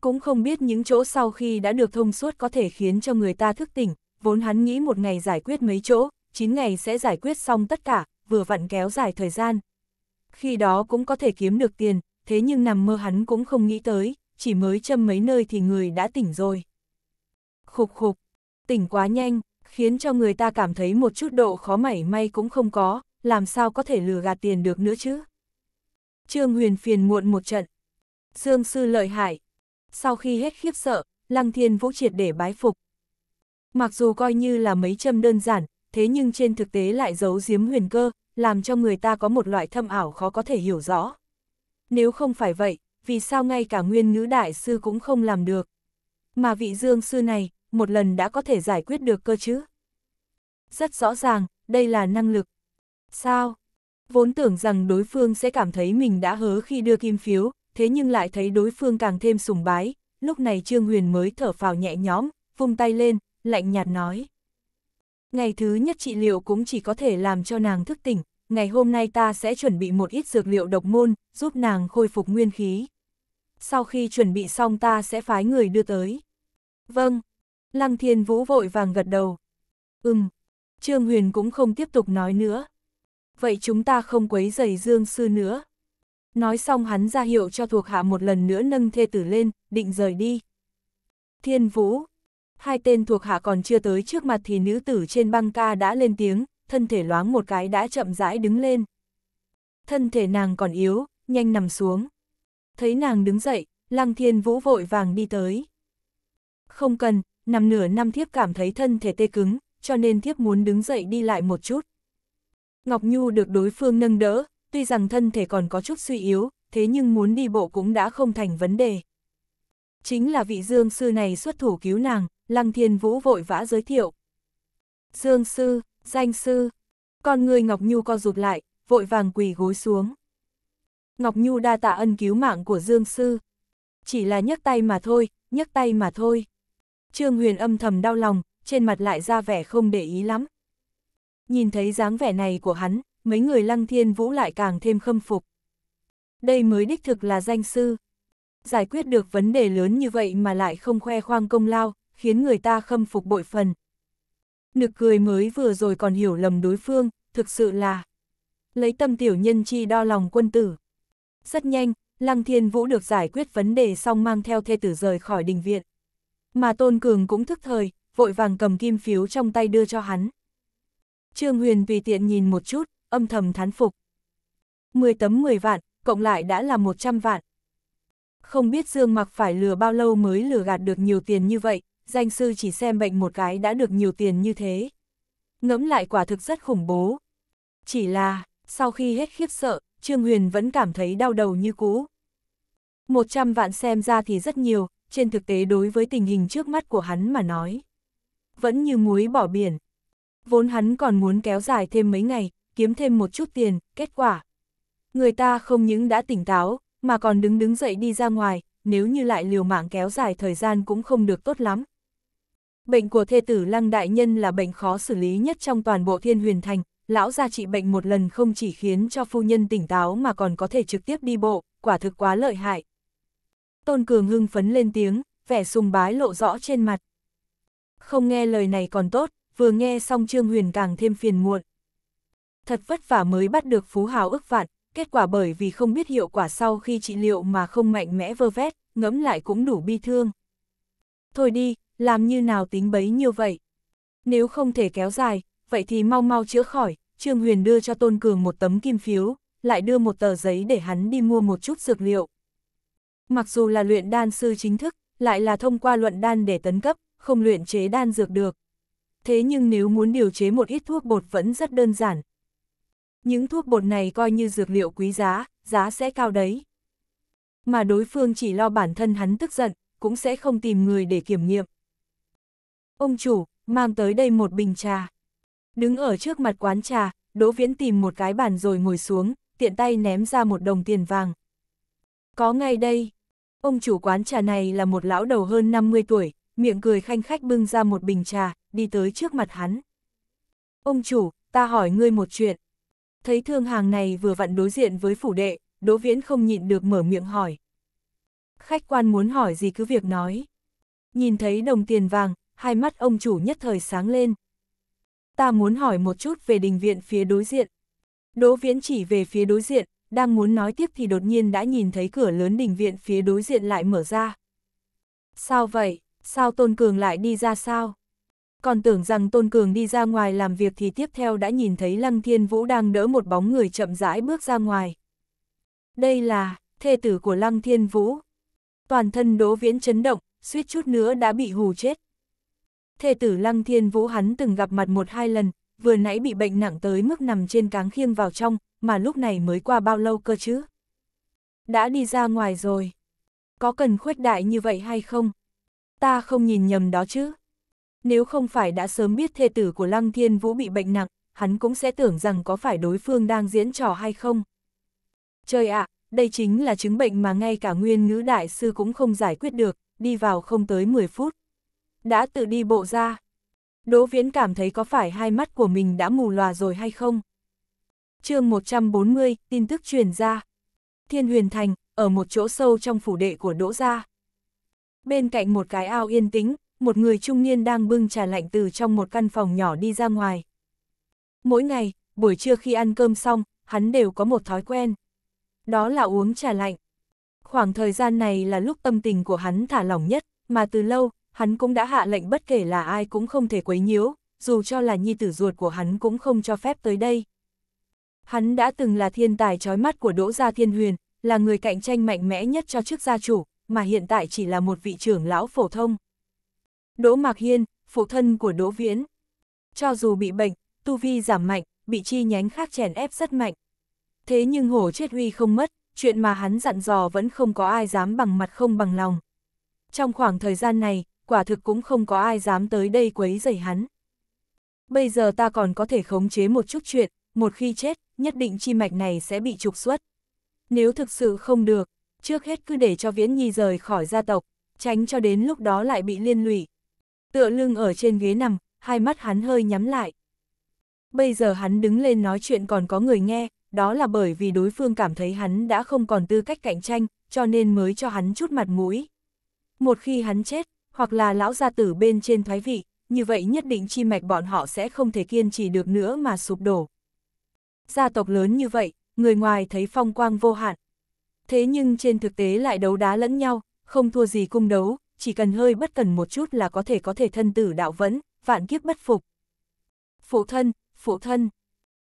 Cũng không biết những chỗ sau khi đã được thông suốt có thể khiến cho người ta thức tỉnh, vốn hắn nghĩ một ngày giải quyết mấy chỗ, 9 ngày sẽ giải quyết xong tất cả, vừa vặn kéo dài thời gian. Khi đó cũng có thể kiếm được tiền, thế nhưng nằm mơ hắn cũng không nghĩ tới, chỉ mới châm mấy nơi thì người đã tỉnh rồi. Khục khục, tỉnh quá nhanh, khiến cho người ta cảm thấy một chút độ khó mảy may cũng không có, làm sao có thể lừa gạt tiền được nữa chứ. Trương Huyền phiền muộn một trận. Dương sư lợi hại. Sau khi hết khiếp sợ, Lăng Thiên Vũ triệt để bái phục. Mặc dù coi như là mấy châm đơn giản, thế nhưng trên thực tế lại giấu giếm huyền cơ, làm cho người ta có một loại thâm ảo khó có thể hiểu rõ. Nếu không phải vậy, vì sao ngay cả nguyên ngữ đại sư cũng không làm được? Mà vị dương sư này, một lần đã có thể giải quyết được cơ chứ? Rất rõ ràng, đây là năng lực. Sao? Vốn tưởng rằng đối phương sẽ cảm thấy mình đã hớ khi đưa kim phiếu, thế nhưng lại thấy đối phương càng thêm sùng bái, lúc này Trương Huyền mới thở phào nhẹ nhõm, vung tay lên, lạnh nhạt nói. Ngày thứ nhất trị liệu cũng chỉ có thể làm cho nàng thức tỉnh, ngày hôm nay ta sẽ chuẩn bị một ít dược liệu độc môn, giúp nàng khôi phục nguyên khí. Sau khi chuẩn bị xong ta sẽ phái người đưa tới. Vâng. Lăng thiên vũ vội vàng gật đầu. Ừm. Trương Huyền cũng không tiếp tục nói nữa. Vậy chúng ta không quấy giày dương sư nữa. Nói xong hắn ra hiệu cho thuộc hạ một lần nữa nâng thê tử lên, định rời đi. Thiên Vũ, hai tên thuộc hạ còn chưa tới trước mặt thì nữ tử trên băng ca đã lên tiếng, thân thể loáng một cái đã chậm rãi đứng lên. Thân thể nàng còn yếu, nhanh nằm xuống. Thấy nàng đứng dậy, Lăng Thiên Vũ vội vàng đi tới. Không cần, nằm nửa năm thiếp cảm thấy thân thể tê cứng, cho nên thiếp muốn đứng dậy đi lại một chút. Ngọc Nhu được đối phương nâng đỡ, tuy rằng thân thể còn có chút suy yếu, thế nhưng muốn đi bộ cũng đã không thành vấn đề. Chính là vị dương sư này xuất thủ cứu nàng, Lăng Thiên Vũ vội vã giới thiệu. Dương sư, danh sư, con người Ngọc Nhu co rụt lại, vội vàng quỳ gối xuống. Ngọc Nhu đa tạ ân cứu mạng của Dương sư. Chỉ là nhấc tay mà thôi, nhấc tay mà thôi. Trương Huyền âm thầm đau lòng, trên mặt lại ra vẻ không để ý lắm. Nhìn thấy dáng vẻ này của hắn, mấy người Lăng Thiên Vũ lại càng thêm khâm phục. Đây mới đích thực là danh sư. Giải quyết được vấn đề lớn như vậy mà lại không khoe khoang công lao, khiến người ta khâm phục bội phần. Nực cười mới vừa rồi còn hiểu lầm đối phương, thực sự là lấy tâm tiểu nhân chi đo lòng quân tử. Rất nhanh, Lăng Thiên Vũ được giải quyết vấn đề xong mang theo thê tử rời khỏi đình viện. Mà Tôn Cường cũng thức thời, vội vàng cầm kim phiếu trong tay đưa cho hắn. Trương Huyền tùy tiện nhìn một chút, âm thầm thán phục. 10 tấm 10 vạn, cộng lại đã là 100 vạn. Không biết Dương Mặc phải lừa bao lâu mới lừa gạt được nhiều tiền như vậy, danh sư chỉ xem bệnh một cái đã được nhiều tiền như thế. Ngẫm lại quả thực rất khủng bố. Chỉ là, sau khi hết khiếp sợ, Trương Huyền vẫn cảm thấy đau đầu như cũ. 100 vạn xem ra thì rất nhiều, trên thực tế đối với tình hình trước mắt của hắn mà nói. Vẫn như muối bỏ biển. Vốn hắn còn muốn kéo dài thêm mấy ngày, kiếm thêm một chút tiền, kết quả. Người ta không những đã tỉnh táo, mà còn đứng đứng dậy đi ra ngoài, nếu như lại liều mạng kéo dài thời gian cũng không được tốt lắm. Bệnh của thê tử Lăng Đại Nhân là bệnh khó xử lý nhất trong toàn bộ thiên huyền thành, lão gia trị bệnh một lần không chỉ khiến cho phu nhân tỉnh táo mà còn có thể trực tiếp đi bộ, quả thực quá lợi hại. Tôn Cường hưng phấn lên tiếng, vẻ sùng bái lộ rõ trên mặt. Không nghe lời này còn tốt, vừa nghe xong Trương Huyền càng thêm phiền muộn. Thật vất vả mới bắt được phú hào ức vạn, kết quả bởi vì không biết hiệu quả sau khi trị liệu mà không mạnh mẽ vơ vét, ngẫm lại cũng đủ bi thương. Thôi đi, làm như nào tính bấy nhiêu vậy? Nếu không thể kéo dài, vậy thì mau mau chữa khỏi, Trương Huyền đưa cho Tôn Cường một tấm kim phiếu, lại đưa một tờ giấy để hắn đi mua một chút dược liệu. Mặc dù là luyện đan sư chính thức, lại là thông qua luận đan để tấn cấp, không luyện chế đan dược được. Thế nhưng nếu muốn điều chế một ít thuốc bột vẫn rất đơn giản. Những thuốc bột này coi như dược liệu quý giá, giá sẽ cao đấy. Mà đối phương chỉ lo bản thân hắn tức giận, cũng sẽ không tìm người để kiểm nghiệm. Ông chủ, mang tới đây một bình trà. Đứng ở trước mặt quán trà, Đỗ Viễn tìm một cái bàn rồi ngồi xuống, tiện tay ném ra một đồng tiền vàng. Có ngay đây, ông chủ quán trà này là một lão đầu hơn 50 tuổi, miệng cười khanh khách bưng ra một bình trà, đi tới trước mặt hắn. Ông chủ, ta hỏi ngươi một chuyện. Thấy thương hàng này vừa vặn đối diện với phủ đệ, Đỗ Viễn không nhịn được mở miệng hỏi khách quan muốn hỏi gì cứ việc nói. Nhìn thấy đồng tiền vàng, hai mắt ông chủ nhất thời sáng lên. Ta muốn hỏi một chút về đình viện phía đối diện. Đỗ Viễn chỉ về phía đối diện, đang muốn nói tiếp thì đột nhiên đã nhìn thấy cửa lớn đình viện phía đối diện lại mở ra. Sao vậy? Sao Tôn Cường lại đi ra sao? Còn tưởng rằng Tôn Cường đi ra ngoài làm việc thì tiếp theo đã nhìn thấy Lăng Thiên Vũ đang đỡ một bóng người chậm rãi bước ra ngoài. Đây là, thê tử của Lăng Thiên Vũ toàn thân đỗ viễn chấn động, suýt chút nữa đã bị hù chết. Thê tử Lăng Thiên Vũ hắn từng gặp mặt một hai lần, vừa nãy bị bệnh nặng tới mức nằm trên cáng khiêng vào trong, mà lúc này mới qua bao lâu cơ chứ? Đã đi ra ngoài rồi. Có cần khuyết đại như vậy hay không? Ta không nhìn nhầm đó chứ. Nếu không phải đã sớm biết thê tử của Lăng Thiên Vũ bị bệnh nặng, hắn cũng sẽ tưởng rằng có phải đối phương đang diễn trò hay không. Trời ạ, à, đây chính là chứng bệnh mà ngay cả nguyên ngữ đại sư cũng không giải quyết được, đi vào không tới 10 phút. Đã tự đi bộ ra. Đỗ Viễn cảm thấy có phải hai mắt của mình đã mù lòa rồi hay không? chương 140, tin tức truyền ra. Thiên huyền thành, ở một chỗ sâu trong phủ đệ của Đỗ Gia. Bên cạnh một cái ao yên tĩnh, một người trung niên đang bưng trà lạnh từ trong một căn phòng nhỏ đi ra ngoài. Mỗi ngày, buổi trưa khi ăn cơm xong, hắn đều có một thói quen, đó là uống trà lạnh. Khoảng thời gian này là lúc tâm tình của hắn thả lỏng nhất, mà từ lâu, hắn cũng đã hạ lệnh bất kể là ai cũng không thể quấy nhiễu, dù cho là nhi tử ruột của hắn cũng không cho phép tới đây. Hắn đã từng là thiên tài trói mắt của Đỗ Gia Thiên Huyền, là người cạnh tranh mạnh mẽ nhất cho chức gia chủ, mà hiện tại chỉ là một vị trưởng lão phổ thông. Đỗ Mạc Hiên, phụ thân của Đỗ Viễn. Cho dù bị bệnh, tu vi giảm mạnh, bị chi nhánh khác chèn ép rất mạnh, Thế nhưng hổ chết huy không mất, chuyện mà hắn dặn dò vẫn không có ai dám bằng mặt không bằng lòng. Trong khoảng thời gian này, quả thực cũng không có ai dám tới đây quấy rầy hắn. Bây giờ ta còn có thể khống chế một chút chuyện, một khi chết, nhất định chi mạch này sẽ bị trục xuất. Nếu thực sự không được, trước hết cứ để cho Viễn Nhi rời khỏi gia tộc, tránh cho đến lúc đó lại bị liên lụy. Tựa lưng ở trên ghế nằm, hai mắt hắn hơi nhắm lại. Bây giờ hắn đứng lên nói chuyện còn có người nghe, đó là bởi vì đối phương cảm thấy hắn đã không còn tư cách cạnh tranh, cho nên mới cho hắn chút mặt mũi. Một khi hắn chết, hoặc là lão gia tử bên trên thoái vị, như vậy nhất định chi mạch bọn họ sẽ không thể kiên trì được nữa mà sụp đổ. Gia tộc lớn như vậy, người ngoài thấy phong quang vô hạn. Thế nhưng trên thực tế lại đấu đá lẫn nhau, không thua gì cung đấu, chỉ cần hơi bất cần một chút là có thể có thể thân tử đạo vẫn, vạn kiếp bất phục. Phụ thân, phụ thân,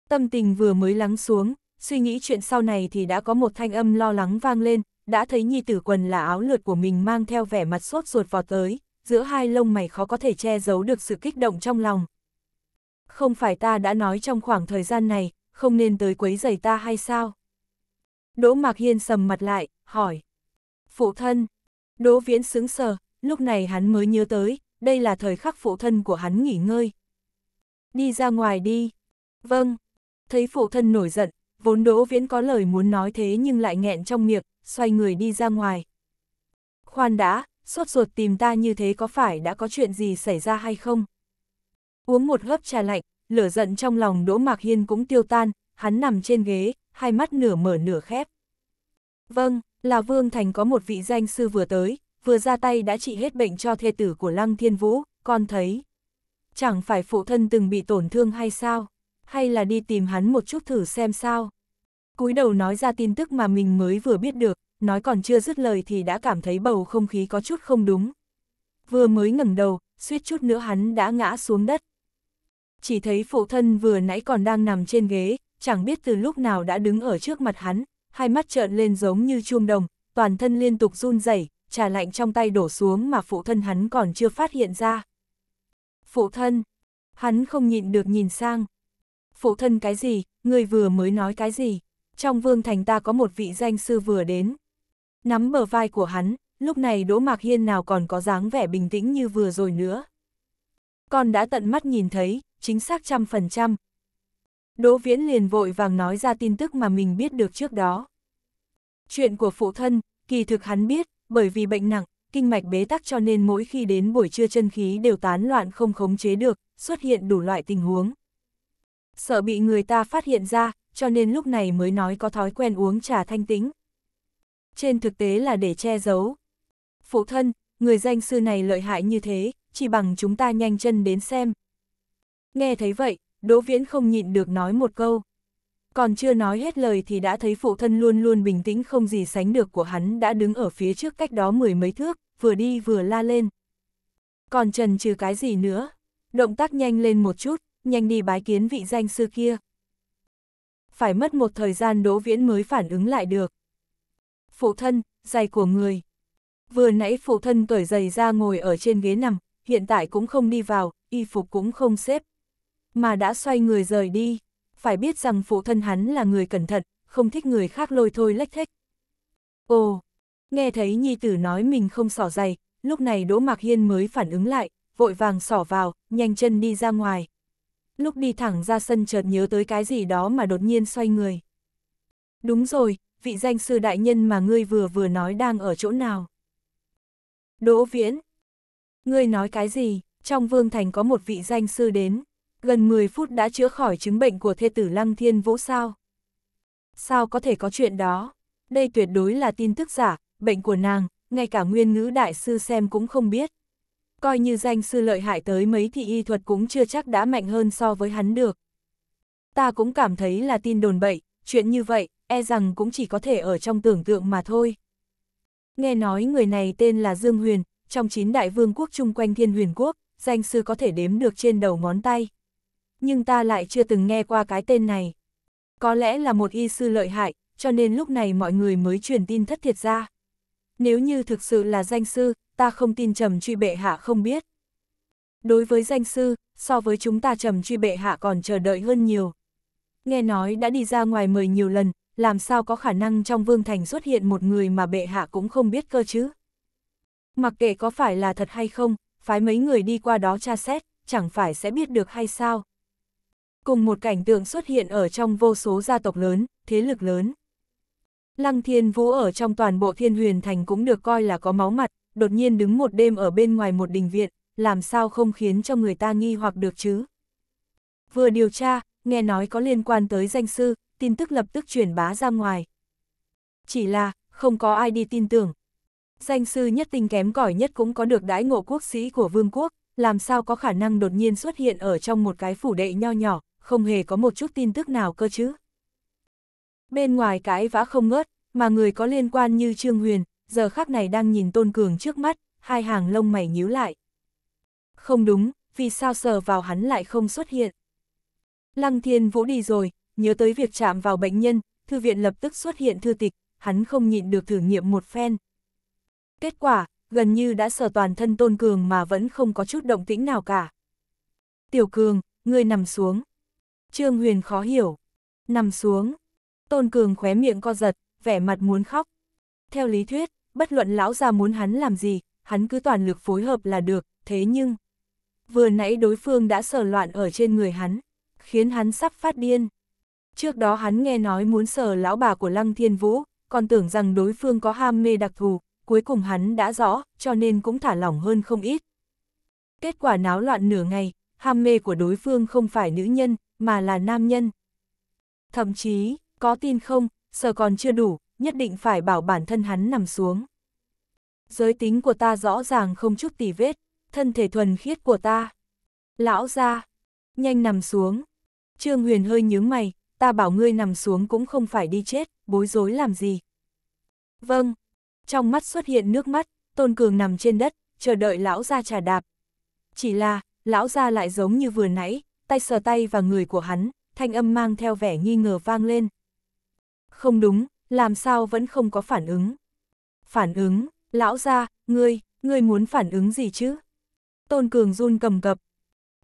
Tâm tình vừa mới lắng xuống, suy nghĩ chuyện sau này thì đã có một thanh âm lo lắng vang lên, đã thấy nhi tử quần là áo lượt của mình mang theo vẻ mặt sốt ruột vọt tới, giữa hai lông mày khó có thể che giấu được sự kích động trong lòng. Không phải ta đã nói trong khoảng thời gian này, không nên tới quấy giày ta hay sao? Đỗ Mạc Hiên sầm mặt lại, hỏi. Phụ thân. Đỗ Viễn sững sờ, lúc này hắn mới nhớ tới, đây là thời khắc phụ thân của hắn nghỉ ngơi. Đi ra ngoài đi. Vâng. Thấy phụ thân nổi giận, vốn Đỗ Viễn có lời muốn nói thế nhưng lại nghẹn trong miệng, xoay người đi ra ngoài. Khoan đã, sốt ruột tìm ta như thế có phải đã có chuyện gì xảy ra hay không? Uống một hớp trà lạnh, lửa giận trong lòng Đỗ Mạc Hiên cũng tiêu tan, hắn nằm trên ghế, hai mắt nửa mở nửa khép. Vâng, là Vương Thành có một vị danh sư vừa tới, vừa ra tay đã trị hết bệnh cho thê tử của Lăng Thiên Vũ, con thấy. Chẳng phải phụ thân từng bị tổn thương hay sao? hay là đi tìm hắn một chút thử xem sao. cúi đầu nói ra tin tức mà mình mới vừa biết được, nói còn chưa dứt lời thì đã cảm thấy bầu không khí có chút không đúng. Vừa mới ngẩng đầu, suýt chút nữa hắn đã ngã xuống đất. Chỉ thấy phụ thân vừa nãy còn đang nằm trên ghế, chẳng biết từ lúc nào đã đứng ở trước mặt hắn, hai mắt trợn lên giống như chuông đồng, toàn thân liên tục run rẩy, trà lạnh trong tay đổ xuống mà phụ thân hắn còn chưa phát hiện ra. Phụ thân, hắn không nhịn được nhìn sang phụ thân cái gì, người vừa mới nói cái gì, trong vương thành ta có một vị danh sư vừa đến. Nắm bờ vai của hắn, lúc này Đỗ Mạc Hiên nào còn có dáng vẻ bình tĩnh như vừa rồi nữa. Con đã tận mắt nhìn thấy, chính xác trăm phần trăm. Đỗ Viễn liền vội vàng nói ra tin tức mà mình biết được trước đó. Chuyện của phụ thân, kỳ thực hắn biết, bởi vì bệnh nặng, kinh mạch bế tắc cho nên mỗi khi đến buổi trưa chân khí đều tán loạn không khống chế được, xuất hiện đủ loại tình huống. Sợ bị người ta phát hiện ra, cho nên lúc này mới nói có thói quen uống trà thanh tĩnh. Trên thực tế là để che giấu. Phụ thân, người danh sư này lợi hại như thế, chỉ bằng chúng ta nhanh chân đến xem. Nghe thấy vậy, Đỗ Viễn không nhịn được nói một câu. Còn chưa nói hết lời thì đã thấy phụ thân luôn luôn bình tĩnh không gì sánh được của hắn đã đứng ở phía trước cách đó mười mấy thước, vừa đi vừa la lên. Còn trần trừ cái gì nữa? Động tác nhanh lên một chút, nhanh đi bái kiến vị danh sư kia. Phải mất một thời gian đỗ viễn mới phản ứng lại được. Phụ thân, giày của người. Vừa nãy phụ thân cởi giày ra ngồi ở trên ghế nằm, hiện tại cũng không đi vào, y phục cũng không xếp. Mà đã xoay người rời đi, phải biết rằng phụ thân hắn là người cẩn thận, không thích người khác lôi thôi lách thách. Ồ, nghe thấy nhi tử nói mình không sỏ giày, lúc này Đỗ Mạc Hiên mới phản ứng lại, vội vàng sỏ vào, nhanh chân đi ra ngoài lúc đi thẳng ra sân chợt nhớ tới cái gì đó mà đột nhiên xoay người. Đúng rồi, vị danh sư đại nhân mà ngươi vừa vừa nói đang ở chỗ nào? Đỗ Viễn. Ngươi nói cái gì? Trong Vương Thành có một vị danh sư đến, gần 10 phút đã chữa khỏi chứng bệnh của thê tử Lăng Thiên Vũ sao? Sao có thể có chuyện đó? Đây tuyệt đối là tin tức giả, bệnh của nàng, ngay cả nguyên ngữ đại sư xem cũng không biết coi như danh sư lợi hại tới mấy thì y thuật cũng chưa chắc đã mạnh hơn so với hắn được. Ta cũng cảm thấy là tin đồn bậy, chuyện như vậy, e rằng cũng chỉ có thể ở trong tưởng tượng mà thôi. Nghe nói người này tên là Dương Huyền, trong chín đại vương quốc chung quanh thiên huyền quốc, danh sư có thể đếm được trên đầu ngón tay. Nhưng ta lại chưa từng nghe qua cái tên này. Có lẽ là một y sư lợi hại, cho nên lúc này mọi người mới truyền tin thất thiệt ra. Nếu như thực sự là danh sư, ta không tin trầm truy bệ hạ không biết. Đối với danh sư, so với chúng ta trầm truy bệ hạ còn chờ đợi hơn nhiều. Nghe nói đã đi ra ngoài mời nhiều lần, làm sao có khả năng trong vương thành xuất hiện một người mà bệ hạ cũng không biết cơ chứ. Mặc kệ có phải là thật hay không, phái mấy người đi qua đó tra xét, chẳng phải sẽ biết được hay sao. Cùng một cảnh tượng xuất hiện ở trong vô số gia tộc lớn, thế lực lớn. Lăng thiên vũ ở trong toàn bộ thiên huyền thành cũng được coi là có máu mặt, đột nhiên đứng một đêm ở bên ngoài một đình viện, làm sao không khiến cho người ta nghi hoặc được chứ. Vừa điều tra, nghe nói có liên quan tới danh sư, tin tức lập tức truyền bá ra ngoài. Chỉ là, không có ai đi tin tưởng. Danh sư nhất tinh kém cỏi nhất cũng có được đãi ngộ quốc sĩ của vương quốc, làm sao có khả năng đột nhiên xuất hiện ở trong một cái phủ đệ nho nhỏ, không hề có một chút tin tức nào cơ chứ. Bên ngoài cái vã không ngớt, mà người có liên quan như Trương Huyền, giờ khắc này đang nhìn Tôn Cường trước mắt, hai hàng lông mày nhíu lại. Không đúng, vì sao sờ vào hắn lại không xuất hiện. Lăng Thiên Vũ đi rồi, nhớ tới việc chạm vào bệnh nhân, thư viện lập tức xuất hiện thư tịch, hắn không nhịn được thử nghiệm một phen. Kết quả, gần như đã sờ toàn thân Tôn Cường mà vẫn không có chút động tĩnh nào cả. Tiểu Cường, ngươi nằm xuống. Trương Huyền khó hiểu. Nằm xuống. Tôn Cường khóe miệng co giật, vẻ mặt muốn khóc. Theo lý thuyết, bất luận lão già muốn hắn làm gì, hắn cứ toàn lực phối hợp là được, thế nhưng... Vừa nãy đối phương đã sờ loạn ở trên người hắn, khiến hắn sắp phát điên. Trước đó hắn nghe nói muốn sờ lão bà của Lăng Thiên Vũ, còn tưởng rằng đối phương có ham mê đặc thù, cuối cùng hắn đã rõ, cho nên cũng thả lỏng hơn không ít. Kết quả náo loạn nửa ngày, ham mê của đối phương không phải nữ nhân, mà là nam nhân. Thậm chí, có tin không, sờ còn chưa đủ, nhất định phải bảo bản thân hắn nằm xuống. Giới tính của ta rõ ràng không chút tì vết, thân thể thuần khiết của ta. Lão ra, nhanh nằm xuống. Trương Huyền hơi nhướng mày, ta bảo ngươi nằm xuống cũng không phải đi chết, bối rối làm gì. Vâng, trong mắt xuất hiện nước mắt, Tôn Cường nằm trên đất, chờ đợi lão ra trả đạp. Chỉ là, lão ra lại giống như vừa nãy, tay sờ tay và người của hắn, thanh âm mang theo vẻ nghi ngờ vang lên. Không đúng, làm sao vẫn không có phản ứng. Phản ứng, lão ra, ngươi, ngươi muốn phản ứng gì chứ? Tôn Cường run cầm cập,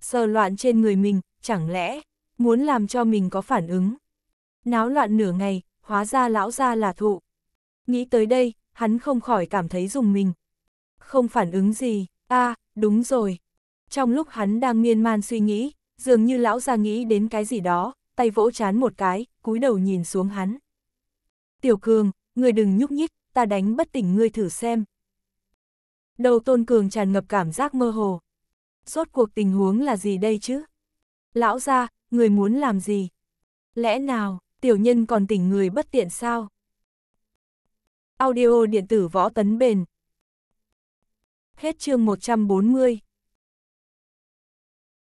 sờ loạn trên người mình, chẳng lẽ, muốn làm cho mình có phản ứng. Náo loạn nửa ngày, hóa ra lão ra là thụ. Nghĩ tới đây, hắn không khỏi cảm thấy dùng mình. Không phản ứng gì, a à, đúng rồi. Trong lúc hắn đang miên man suy nghĩ, dường như lão ra nghĩ đến cái gì đó, tay vỗ chán một cái, cúi đầu nhìn xuống hắn. Tiểu Cường, ngươi đừng nhúc nhích, ta đánh bất tỉnh ngươi thử xem. Đầu Tôn Cường tràn ngập cảm giác mơ hồ. Rốt cuộc tình huống là gì đây chứ? Lão ra, người muốn làm gì? Lẽ nào, tiểu nhân còn tỉnh người bất tiện sao? Audio điện tử võ tấn bền. Hết chương 140